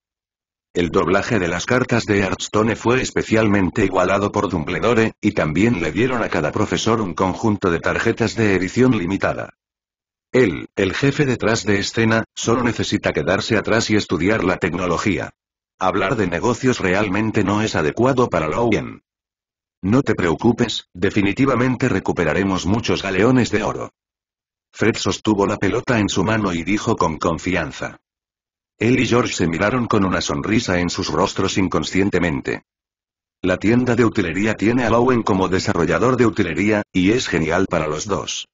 El doblaje de las cartas de Hearthstone fue especialmente igualado por Dumbledore, y también le dieron a cada profesor un conjunto de tarjetas de edición limitada. Él, el jefe detrás de escena, solo necesita quedarse atrás y estudiar la tecnología. Hablar de negocios realmente no es adecuado para Lowen. No te preocupes, definitivamente recuperaremos muchos galeones de oro. Fred sostuvo la pelota en su mano y dijo con confianza. Él y George se miraron con una sonrisa en sus rostros inconscientemente. La tienda de utilería tiene a Lowen como desarrollador de utilería, y es genial para los dos.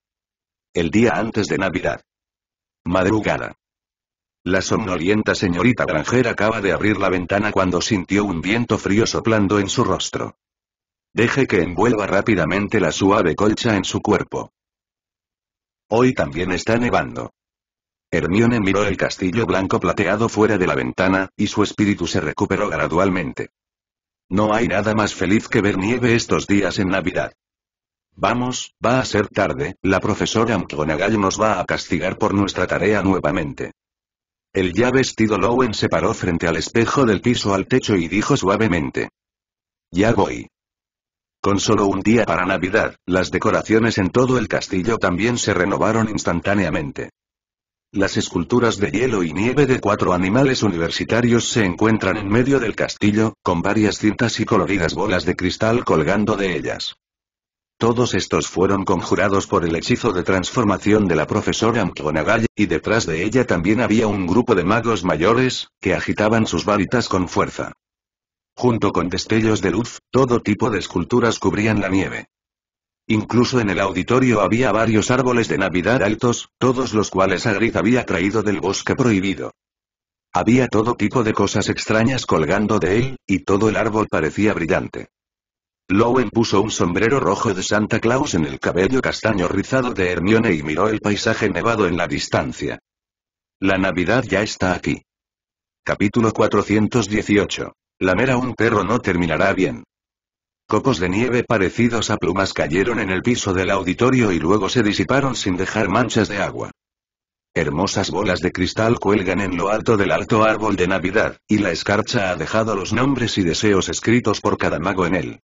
El día antes de Navidad. Madrugada. La somnolienta señorita granjera acaba de abrir la ventana cuando sintió un viento frío soplando en su rostro. Deje que envuelva rápidamente la suave colcha en su cuerpo. Hoy también está nevando. Hermione miró el castillo blanco plateado fuera de la ventana, y su espíritu se recuperó gradualmente. No hay nada más feliz que ver nieve estos días en Navidad. Vamos, va a ser tarde, la profesora McGonagall nos va a castigar por nuestra tarea nuevamente. El ya vestido Lowen se paró frente al espejo del piso al techo y dijo suavemente. Ya voy. Con solo un día para Navidad, las decoraciones en todo el castillo también se renovaron instantáneamente. Las esculturas de hielo y nieve de cuatro animales universitarios se encuentran en medio del castillo, con varias cintas y coloridas bolas de cristal colgando de ellas. Todos estos fueron conjurados por el hechizo de transformación de la profesora Mkgonagai, y detrás de ella también había un grupo de magos mayores, que agitaban sus varitas con fuerza. Junto con destellos de luz, todo tipo de esculturas cubrían la nieve. Incluso en el auditorio había varios árboles de Navidad altos, todos los cuales Agriz había traído del bosque prohibido. Había todo tipo de cosas extrañas colgando de él, y todo el árbol parecía brillante. Lowen puso un sombrero rojo de Santa Claus en el cabello castaño rizado de Hermione y miró el paisaje nevado en la distancia. La Navidad ya está aquí. Capítulo 418. La mera un perro no terminará bien. cocos de nieve parecidos a plumas cayeron en el piso del auditorio y luego se disiparon sin dejar manchas de agua. Hermosas bolas de cristal cuelgan en lo alto del alto árbol de Navidad, y la escarcha ha dejado los nombres y deseos escritos por cada mago en él.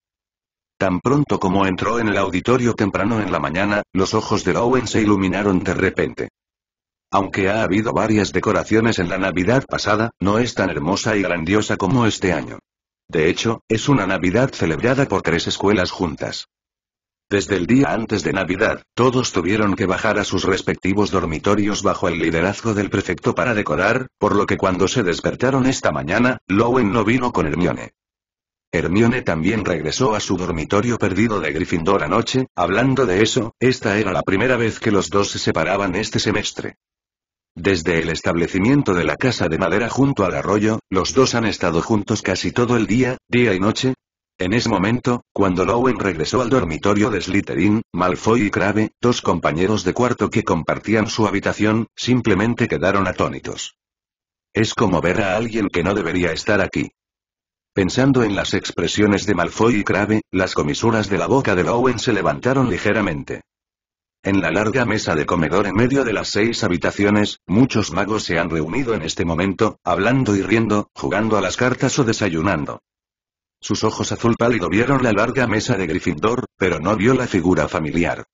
Tan pronto como entró en el auditorio temprano en la mañana, los ojos de Lowen se iluminaron de repente. Aunque ha habido varias decoraciones en la Navidad pasada, no es tan hermosa y grandiosa como este año. De hecho, es una Navidad celebrada por tres escuelas juntas. Desde el día antes de Navidad, todos tuvieron que bajar a sus respectivos dormitorios bajo el liderazgo del prefecto para decorar, por lo que cuando se despertaron esta mañana, Lowen no vino con Hermione. Hermione también regresó a su dormitorio perdido de Gryffindor anoche, hablando de eso, esta era la primera vez que los dos se separaban este semestre. Desde el establecimiento de la casa de madera junto al arroyo, los dos han estado juntos casi todo el día, día y noche. En ese momento, cuando Lowen regresó al dormitorio de Slytherin, Malfoy y Crave, dos compañeros de cuarto que compartían su habitación, simplemente quedaron atónitos. Es como ver a alguien que no debería estar aquí. Pensando en las expresiones de Malfoy y Crave, las comisuras de la boca de Lowen se levantaron ligeramente. En la larga mesa de comedor en medio de las seis habitaciones, muchos magos se han reunido en este momento, hablando y riendo, jugando a las cartas o desayunando. Sus ojos azul pálido vieron la larga mesa de Gryffindor, pero no vio la figura familiar.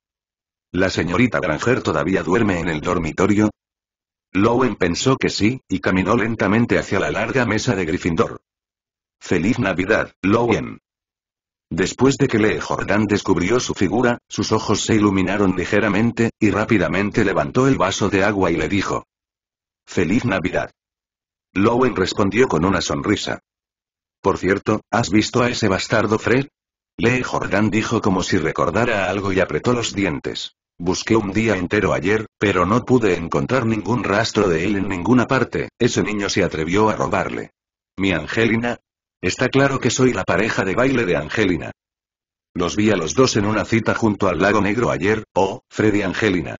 ¿La señorita Granger todavía duerme en el dormitorio? Lowen pensó que sí, y caminó lentamente hacia la larga mesa de Gryffindor. Feliz Navidad, Lowen. Después de que Lee Jordan descubrió su figura, sus ojos se iluminaron ligeramente, y rápidamente levantó el vaso de agua y le dijo. Feliz Navidad. Lowen respondió con una sonrisa. Por cierto, ¿has visto a ese bastardo Fred? Lee Jordan dijo como si recordara algo y apretó los dientes. Busqué un día entero ayer, pero no pude encontrar ningún rastro de él en ninguna parte, ese niño se atrevió a robarle. Mi Angelina, Está claro que soy la pareja de baile de Angelina. Los vi a los dos en una cita junto al lago negro ayer, oh, Freddy Angelina.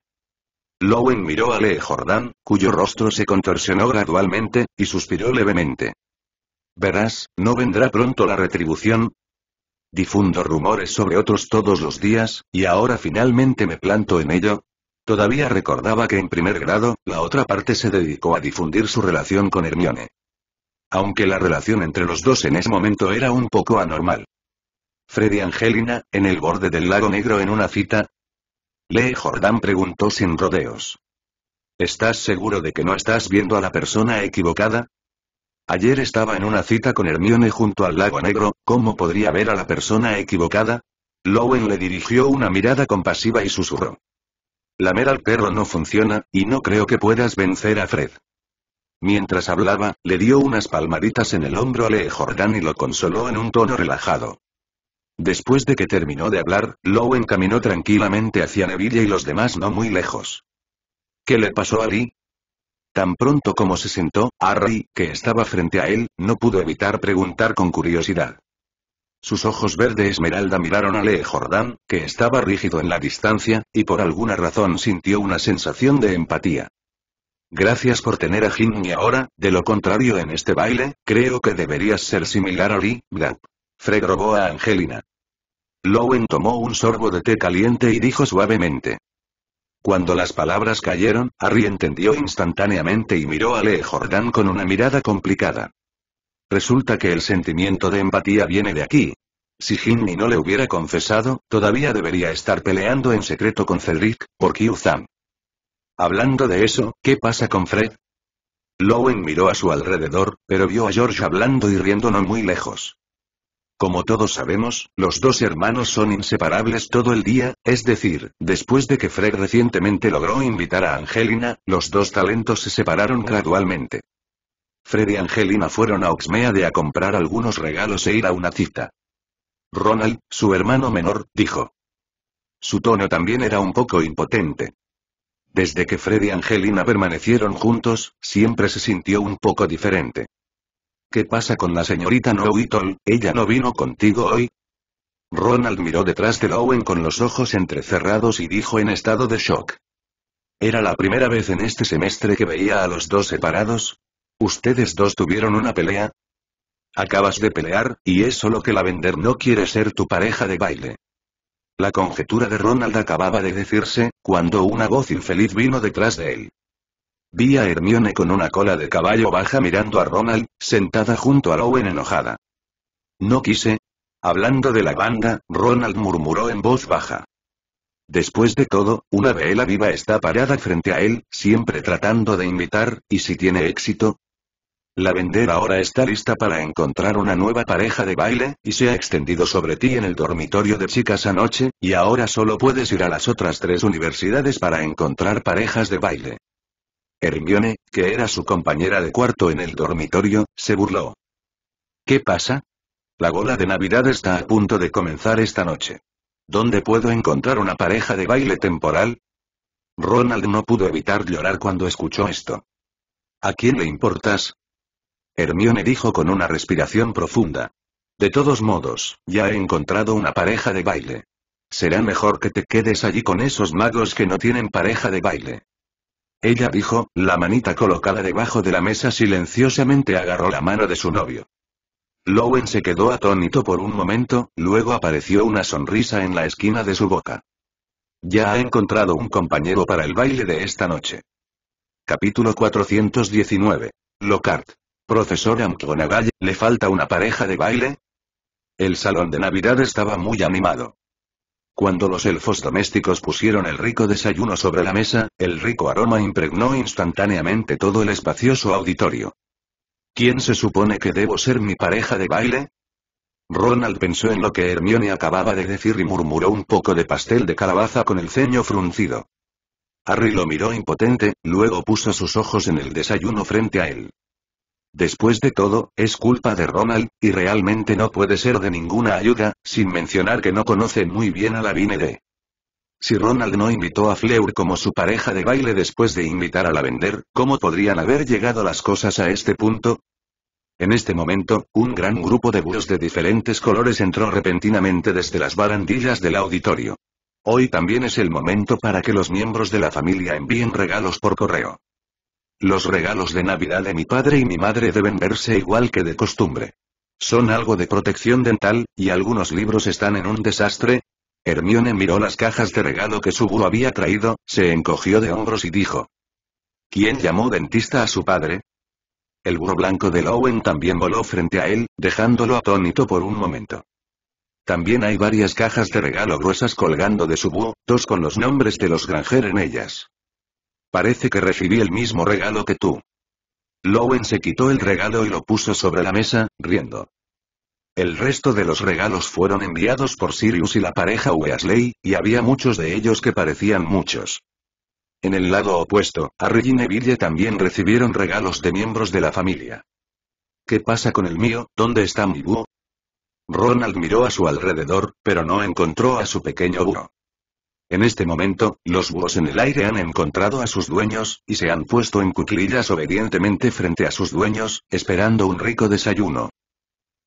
Lowen miró a Lee Jordan, cuyo rostro se contorsionó gradualmente, y suspiró levemente. Verás, ¿no vendrá pronto la retribución? Difundo rumores sobre otros todos los días, y ahora finalmente me planto en ello. Todavía recordaba que en primer grado, la otra parte se dedicó a difundir su relación con Hermione. Aunque la relación entre los dos en ese momento era un poco anormal. Fred y Angelina, en el borde del lago negro en una cita. Lee Jordan preguntó sin rodeos. ¿Estás seguro de que no estás viendo a la persona equivocada? Ayer estaba en una cita con Hermione junto al lago negro, ¿cómo podría ver a la persona equivocada? Lowen le dirigió una mirada compasiva y susurró. Lamer al perro no funciona, y no creo que puedas vencer a Fred. Mientras hablaba, le dio unas palmaditas en el hombro a Lee Jordan y lo consoló en un tono relajado. Después de que terminó de hablar, Lowe encaminó tranquilamente hacia Neville y los demás no muy lejos. ¿Qué le pasó a Lee? Tan pronto como se sentó, Harry, que estaba frente a él, no pudo evitar preguntar con curiosidad. Sus ojos verde esmeralda miraron a Lee Jordan, que estaba rígido en la distancia, y por alguna razón sintió una sensación de empatía. Gracias por tener a Jimmy ahora, de lo contrario en este baile, creo que deberías ser similar a Lee, Black. Fred robó a Angelina. Lowen tomó un sorbo de té caliente y dijo suavemente. Cuando las palabras cayeron, Harry entendió instantáneamente y miró a Lee Jordan con una mirada complicada. Resulta que el sentimiento de empatía viene de aquí. Si Jimmy no le hubiera confesado, todavía debería estar peleando en secreto con Cedric, por q Hablando de eso, ¿qué pasa con Fred? Lowen miró a su alrededor, pero vio a George hablando y riendo no muy lejos. Como todos sabemos, los dos hermanos son inseparables todo el día, es decir, después de que Fred recientemente logró invitar a Angelina, los dos talentos se separaron gradualmente. Fred y Angelina fueron a Oxmeade a comprar algunos regalos e ir a una cita. Ronald, su hermano menor, dijo. Su tono también era un poco impotente. Desde que Fred y Angelina permanecieron juntos, siempre se sintió un poco diferente. ¿Qué pasa con la señorita No ¿Ella no vino contigo hoy? Ronald miró detrás de Owen con los ojos entrecerrados y dijo en estado de shock. Era la primera vez en este semestre que veía a los dos separados. ¿Ustedes dos tuvieron una pelea? Acabas de pelear, y es solo que la vender no quiere ser tu pareja de baile. La conjetura de Ronald acababa de decirse, cuando una voz infeliz vino detrás de él. Vi a Hermione con una cola de caballo baja mirando a Ronald, sentada junto a Owen enojada. No quise. Hablando de la banda, Ronald murmuró en voz baja. Después de todo, una vela viva está parada frente a él, siempre tratando de invitar, y si tiene éxito, la vender ahora está lista para encontrar una nueva pareja de baile, y se ha extendido sobre ti en el dormitorio de chicas anoche, y ahora solo puedes ir a las otras tres universidades para encontrar parejas de baile. Hermione, que era su compañera de cuarto en el dormitorio, se burló. ¿Qué pasa? La bola de Navidad está a punto de comenzar esta noche. ¿Dónde puedo encontrar una pareja de baile temporal? Ronald no pudo evitar llorar cuando escuchó esto. ¿A quién le importas? Hermione dijo con una respiración profunda. De todos modos, ya he encontrado una pareja de baile. Será mejor que te quedes allí con esos magos que no tienen pareja de baile. Ella dijo, la manita colocada debajo de la mesa silenciosamente agarró la mano de su novio. Lowen se quedó atónito por un momento, luego apareció una sonrisa en la esquina de su boca. Ya ha encontrado un compañero para el baile de esta noche. Capítulo 419. Lockhart. Profesora McGonagall, ¿le falta una pareja de baile? El salón de Navidad estaba muy animado. Cuando los elfos domésticos pusieron el rico desayuno sobre la mesa, el rico aroma impregnó instantáneamente todo el espacioso auditorio. ¿Quién se supone que debo ser mi pareja de baile? Ronald pensó en lo que Hermione acababa de decir y murmuró un poco de pastel de calabaza con el ceño fruncido. Harry lo miró impotente, luego puso sus ojos en el desayuno frente a él. Después de todo, es culpa de Ronald, y realmente no puede ser de ninguna ayuda, sin mencionar que no conoce muy bien a la BND. Si Ronald no invitó a Fleur como su pareja de baile después de invitar a la vender, ¿cómo podrían haber llegado las cosas a este punto? En este momento, un gran grupo de búhos de diferentes colores entró repentinamente desde las barandillas del auditorio. Hoy también es el momento para que los miembros de la familia envíen regalos por correo. Los regalos de Navidad de mi padre y mi madre deben verse igual que de costumbre. Son algo de protección dental, y algunos libros están en un desastre. Hermione miró las cajas de regalo que su búho había traído, se encogió de hombros y dijo. ¿Quién llamó dentista a su padre? El búho blanco de Lowen también voló frente a él, dejándolo atónito por un momento. También hay varias cajas de regalo gruesas colgando de su búho, dos con los nombres de los granjer en ellas. Parece que recibí el mismo regalo que tú. Lowen se quitó el regalo y lo puso sobre la mesa, riendo. El resto de los regalos fueron enviados por Sirius y la pareja Weasley, y había muchos de ellos que parecían muchos. En el lado opuesto, Harry y Neville también recibieron regalos de miembros de la familia. ¿Qué pasa con el mío? ¿Dónde está mi búho? Ronald miró a su alrededor, pero no encontró a su pequeño búho. En este momento, los búhos en el aire han encontrado a sus dueños, y se han puesto en cuclillas obedientemente frente a sus dueños, esperando un rico desayuno.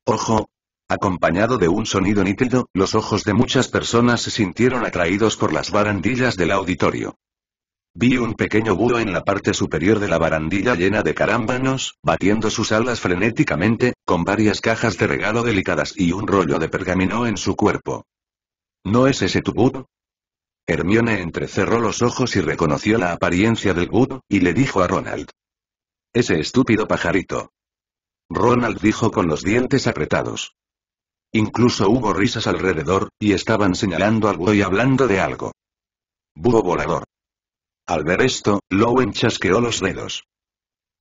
¡Ojo! Acompañado de un sonido nítido, los ojos de muchas personas se sintieron atraídos por las barandillas del auditorio. Vi un pequeño búho en la parte superior de la barandilla llena de carámbanos, batiendo sus alas frenéticamente, con varias cajas de regalo delicadas y un rollo de pergamino en su cuerpo. ¿No es ese tu búho? Hermione entrecerró los ojos y reconoció la apariencia del búho, y le dijo a Ronald. Ese estúpido pajarito. Ronald dijo con los dientes apretados. Incluso hubo risas alrededor, y estaban señalando algo y hablando de algo. Búho volador. Al ver esto, Lowen chasqueó los dedos.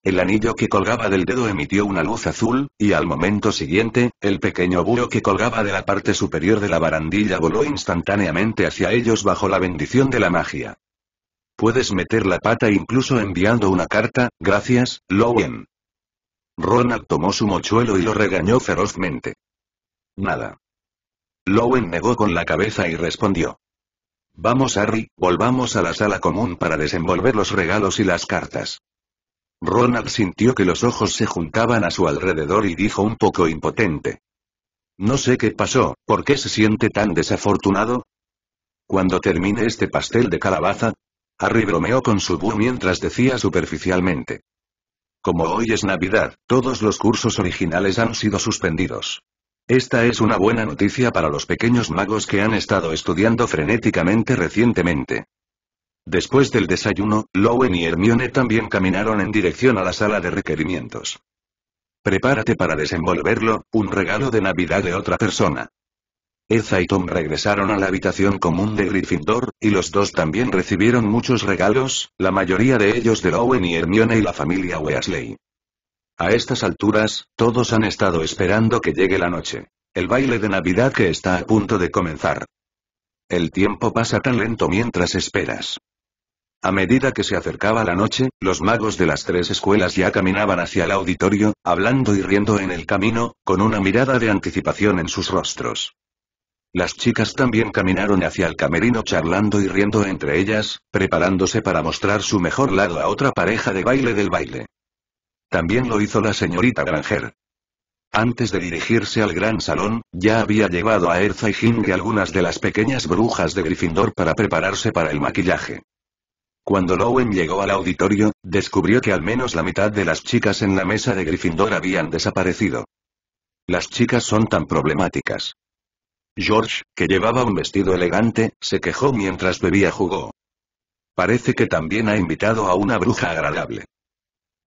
El anillo que colgaba del dedo emitió una luz azul, y al momento siguiente, el pequeño búho que colgaba de la parte superior de la barandilla voló instantáneamente hacia ellos bajo la bendición de la magia. Puedes meter la pata incluso enviando una carta, gracias, Lowen. Ronald tomó su mochuelo y lo regañó ferozmente. Nada. Lowen negó con la cabeza y respondió. Vamos Harry, volvamos a la sala común para desenvolver los regalos y las cartas. Ronald sintió que los ojos se juntaban a su alrededor y dijo un poco impotente. No sé qué pasó, ¿por qué se siente tan desafortunado? Cuando termine este pastel de calabaza, Harry bromeó con su bú mientras decía superficialmente. Como hoy es Navidad, todos los cursos originales han sido suspendidos. Esta es una buena noticia para los pequeños magos que han estado estudiando frenéticamente recientemente. Después del desayuno, Lowen y Hermione también caminaron en dirección a la sala de requerimientos. Prepárate para desenvolverlo, un regalo de Navidad de otra persona. Eza y Tom regresaron a la habitación común de Gryffindor, y los dos también recibieron muchos regalos, la mayoría de ellos de Lowen y Hermione y la familia Weasley. A estas alturas, todos han estado esperando que llegue la noche. El baile de Navidad que está a punto de comenzar. El tiempo pasa tan lento mientras esperas. A medida que se acercaba la noche, los magos de las tres escuelas ya caminaban hacia el auditorio, hablando y riendo en el camino, con una mirada de anticipación en sus rostros. Las chicas también caminaron hacia el camerino charlando y riendo entre ellas, preparándose para mostrar su mejor lado a otra pareja de baile del baile. También lo hizo la señorita Granger. Antes de dirigirse al gran salón, ya había llevado a Erza y Jing y algunas de las pequeñas brujas de Gryffindor para prepararse para el maquillaje. Cuando Lowen llegó al auditorio, descubrió que al menos la mitad de las chicas en la mesa de Gryffindor habían desaparecido. Las chicas son tan problemáticas. George, que llevaba un vestido elegante, se quejó mientras bebía jugó. Parece que también ha invitado a una bruja agradable.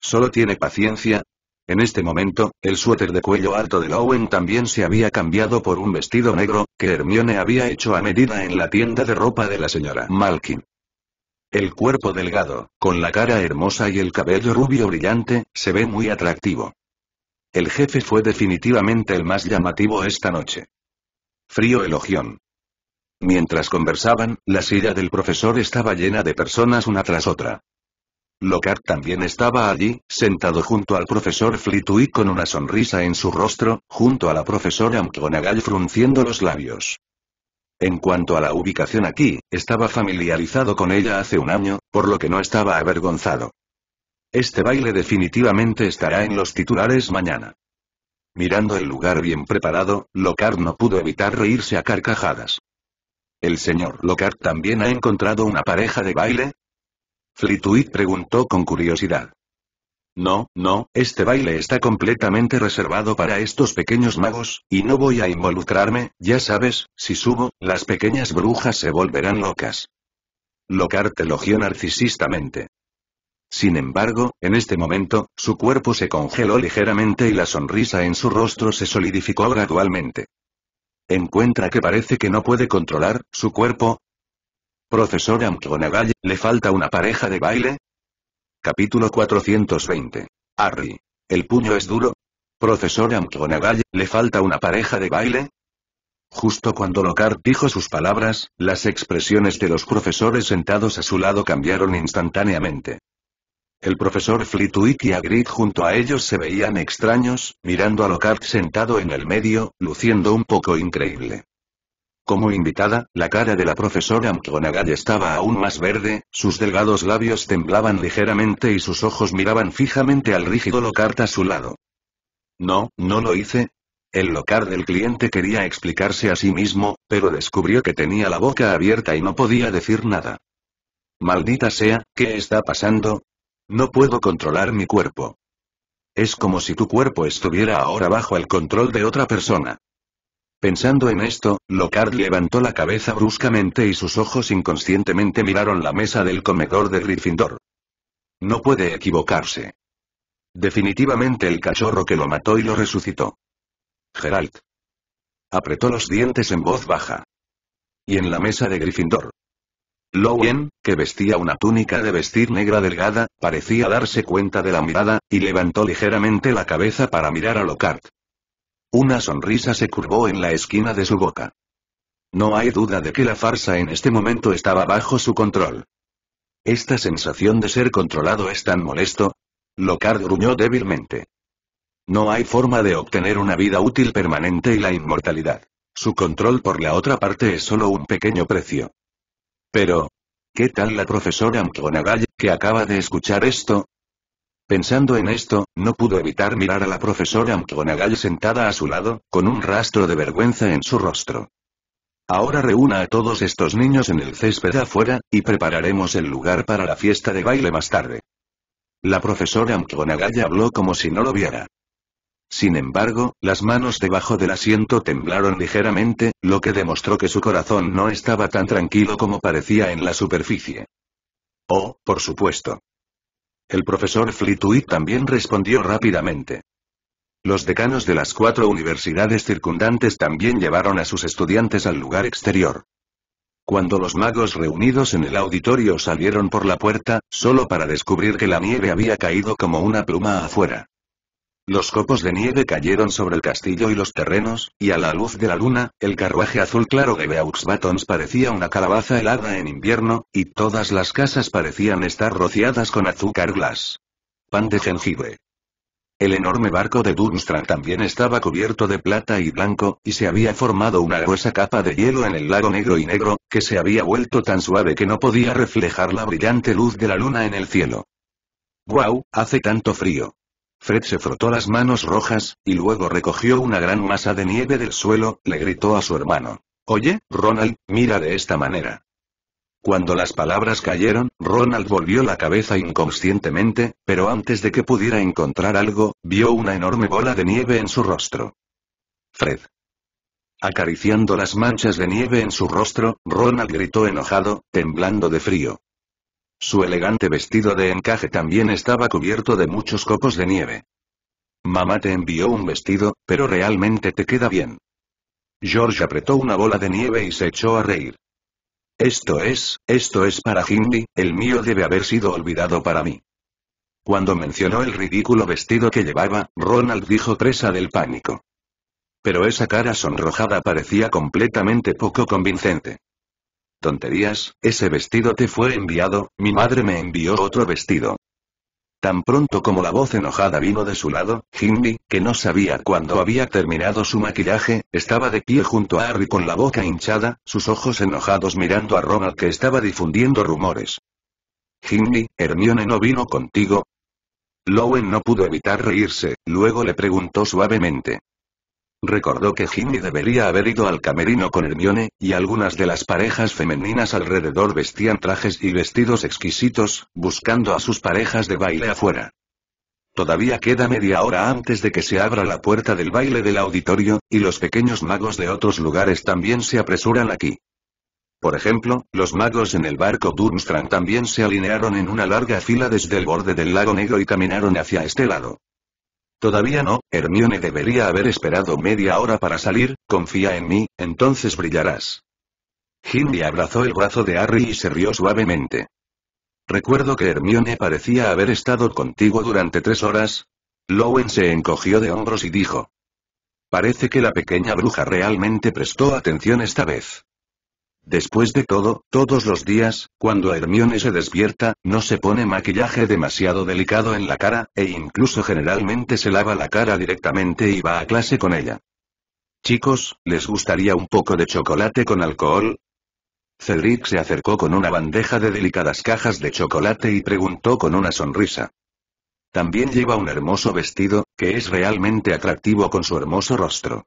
Solo tiene paciencia. En este momento, el suéter de cuello alto de Lowen también se había cambiado por un vestido negro, que Hermione había hecho a medida en la tienda de ropa de la señora Malkin. El cuerpo delgado, con la cara hermosa y el cabello rubio brillante, se ve muy atractivo. El jefe fue definitivamente el más llamativo esta noche. Frío elogión. Mientras conversaban, la silla del profesor estaba llena de personas una tras otra. Lockhart también estaba allí, sentado junto al profesor Flitwick con una sonrisa en su rostro, junto a la profesora McGonagall frunciendo los labios. En cuanto a la ubicación aquí, estaba familiarizado con ella hace un año, por lo que no estaba avergonzado. Este baile definitivamente estará en los titulares mañana. Mirando el lugar bien preparado, Lockhart no pudo evitar reírse a carcajadas. ¿El señor Lockhart también ha encontrado una pareja de baile? Flitwick preguntó con curiosidad. No, no, este baile está completamente reservado para estos pequeños magos, y no voy a involucrarme, ya sabes, si subo, las pequeñas brujas se volverán locas. Locarte elogió narcisistamente. Sin embargo, en este momento, su cuerpo se congeló ligeramente y la sonrisa en su rostro se solidificó gradualmente. ¿Encuentra que parece que no puede controlar su cuerpo? Profesor Amkonagal, ¿le falta una pareja de baile? Capítulo 420. Harry. ¿El puño es duro? Profesor McGonagall, ¿le falta una pareja de baile? Justo cuando Lockhart dijo sus palabras, las expresiones de los profesores sentados a su lado cambiaron instantáneamente. El profesor Flitwick y Agrit junto a ellos se veían extraños, mirando a Lockhart sentado en el medio, luciendo un poco increíble. Como invitada, la cara de la profesora McGonagall estaba aún más verde, sus delgados labios temblaban ligeramente y sus ojos miraban fijamente al rígido locard a su lado. No, no lo hice. El locard del cliente quería explicarse a sí mismo, pero descubrió que tenía la boca abierta y no podía decir nada. Maldita sea, ¿qué está pasando? No puedo controlar mi cuerpo. Es como si tu cuerpo estuviera ahora bajo el control de otra persona. Pensando en esto, Lockhart levantó la cabeza bruscamente y sus ojos inconscientemente miraron la mesa del comedor de Gryffindor. No puede equivocarse. Definitivamente el cachorro que lo mató y lo resucitó. Geralt. Apretó los dientes en voz baja. Y en la mesa de Gryffindor. Lowen, que vestía una túnica de vestir negra delgada, parecía darse cuenta de la mirada, y levantó ligeramente la cabeza para mirar a Lockhart. Una sonrisa se curvó en la esquina de su boca. No hay duda de que la farsa en este momento estaba bajo su control. Esta sensación de ser controlado es tan molesto. Locard gruñó débilmente. No hay forma de obtener una vida útil permanente y la inmortalidad. Su control por la otra parte es solo un pequeño precio. Pero, ¿qué tal la profesora McGonagall, que acaba de escuchar esto? Pensando en esto, no pudo evitar mirar a la profesora McGonagall sentada a su lado, con un rastro de vergüenza en su rostro. Ahora reúna a todos estos niños en el césped afuera, y prepararemos el lugar para la fiesta de baile más tarde. La profesora McGonagall habló como si no lo viera. Sin embargo, las manos debajo del asiento temblaron ligeramente, lo que demostró que su corazón no estaba tan tranquilo como parecía en la superficie. Oh, por supuesto. El profesor Flitwick también respondió rápidamente. Los decanos de las cuatro universidades circundantes también llevaron a sus estudiantes al lugar exterior. Cuando los magos reunidos en el auditorio salieron por la puerta, solo para descubrir que la nieve había caído como una pluma afuera. Los copos de nieve cayeron sobre el castillo y los terrenos, y a la luz de la luna, el carruaje azul claro de Beauxbatons Batons parecía una calabaza helada en invierno, y todas las casas parecían estar rociadas con azúcar glas. Pan de jengibre. El enorme barco de Dunstran también estaba cubierto de plata y blanco, y se había formado una gruesa capa de hielo en el lago negro y negro, que se había vuelto tan suave que no podía reflejar la brillante luz de la luna en el cielo. ¡Guau! Hace tanto frío. Fred se frotó las manos rojas, y luego recogió una gran masa de nieve del suelo, le gritó a su hermano. Oye, Ronald, mira de esta manera. Cuando las palabras cayeron, Ronald volvió la cabeza inconscientemente, pero antes de que pudiera encontrar algo, vio una enorme bola de nieve en su rostro. Fred. Acariciando las manchas de nieve en su rostro, Ronald gritó enojado, temblando de frío. Su elegante vestido de encaje también estaba cubierto de muchos copos de nieve. Mamá te envió un vestido, pero realmente te queda bien. George apretó una bola de nieve y se echó a reír. Esto es, esto es para Hindi, el mío debe haber sido olvidado para mí. Cuando mencionó el ridículo vestido que llevaba, Ronald dijo presa del pánico. Pero esa cara sonrojada parecía completamente poco convincente. Tonterías, ese vestido te fue enviado, mi madre me envió otro vestido. Tan pronto como la voz enojada vino de su lado, Jimmy, que no sabía cuándo había terminado su maquillaje, estaba de pie junto a Harry con la boca hinchada, sus ojos enojados mirando a Ronald que estaba difundiendo rumores. Jimmy, Hermione no vino contigo. Lowen no pudo evitar reírse, luego le preguntó suavemente. Recordó que Jimmy debería haber ido al camerino con Hermione, y algunas de las parejas femeninas alrededor vestían trajes y vestidos exquisitos, buscando a sus parejas de baile afuera. Todavía queda media hora antes de que se abra la puerta del baile del auditorio, y los pequeños magos de otros lugares también se apresuran aquí. Por ejemplo, los magos en el barco Durmstrang también se alinearon en una larga fila desde el borde del lago negro y caminaron hacia este lado. Todavía no, Hermione debería haber esperado media hora para salir, confía en mí, entonces brillarás. Ginny abrazó el brazo de Harry y se rió suavemente. Recuerdo que Hermione parecía haber estado contigo durante tres horas. Lowen se encogió de hombros y dijo. Parece que la pequeña bruja realmente prestó atención esta vez. Después de todo, todos los días, cuando Hermione se despierta, no se pone maquillaje demasiado delicado en la cara, e incluso generalmente se lava la cara directamente y va a clase con ella. Chicos, ¿les gustaría un poco de chocolate con alcohol? Cedric se acercó con una bandeja de delicadas cajas de chocolate y preguntó con una sonrisa. También lleva un hermoso vestido, que es realmente atractivo con su hermoso rostro.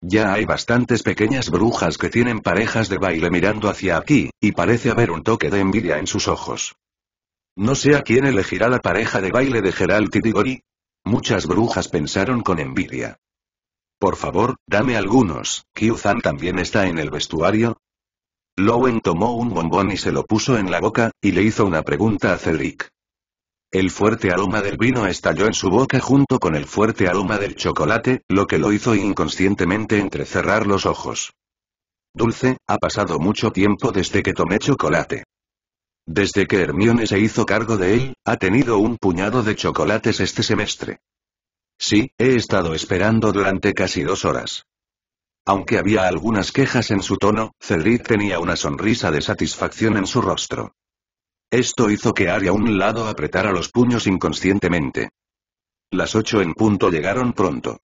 Ya hay bastantes pequeñas brujas que tienen parejas de baile mirando hacia aquí, y parece haber un toque de envidia en sus ojos. No sé a quién elegirá la pareja de baile de Geralt y Digori. Muchas brujas pensaron con envidia. Por favor, dame algunos, Kyuzan también está en el vestuario. Lowen tomó un bombón y se lo puso en la boca, y le hizo una pregunta a Cedric. El fuerte aroma del vino estalló en su boca junto con el fuerte aroma del chocolate, lo que lo hizo inconscientemente entrecerrar los ojos. Dulce, ha pasado mucho tiempo desde que tomé chocolate. Desde que Hermione se hizo cargo de él, ha tenido un puñado de chocolates este semestre. Sí, he estado esperando durante casi dos horas. Aunque había algunas quejas en su tono, Cedric tenía una sonrisa de satisfacción en su rostro. Esto hizo que Ari a un lado apretara los puños inconscientemente. Las ocho en punto llegaron pronto.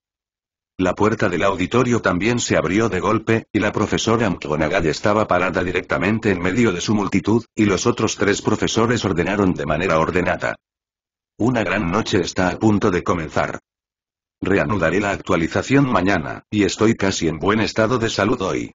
La puerta del auditorio también se abrió de golpe, y la profesora McGonagall estaba parada directamente en medio de su multitud, y los otros tres profesores ordenaron de manera ordenada. Una gran noche está a punto de comenzar. Reanudaré la actualización mañana, y estoy casi en buen estado de salud hoy.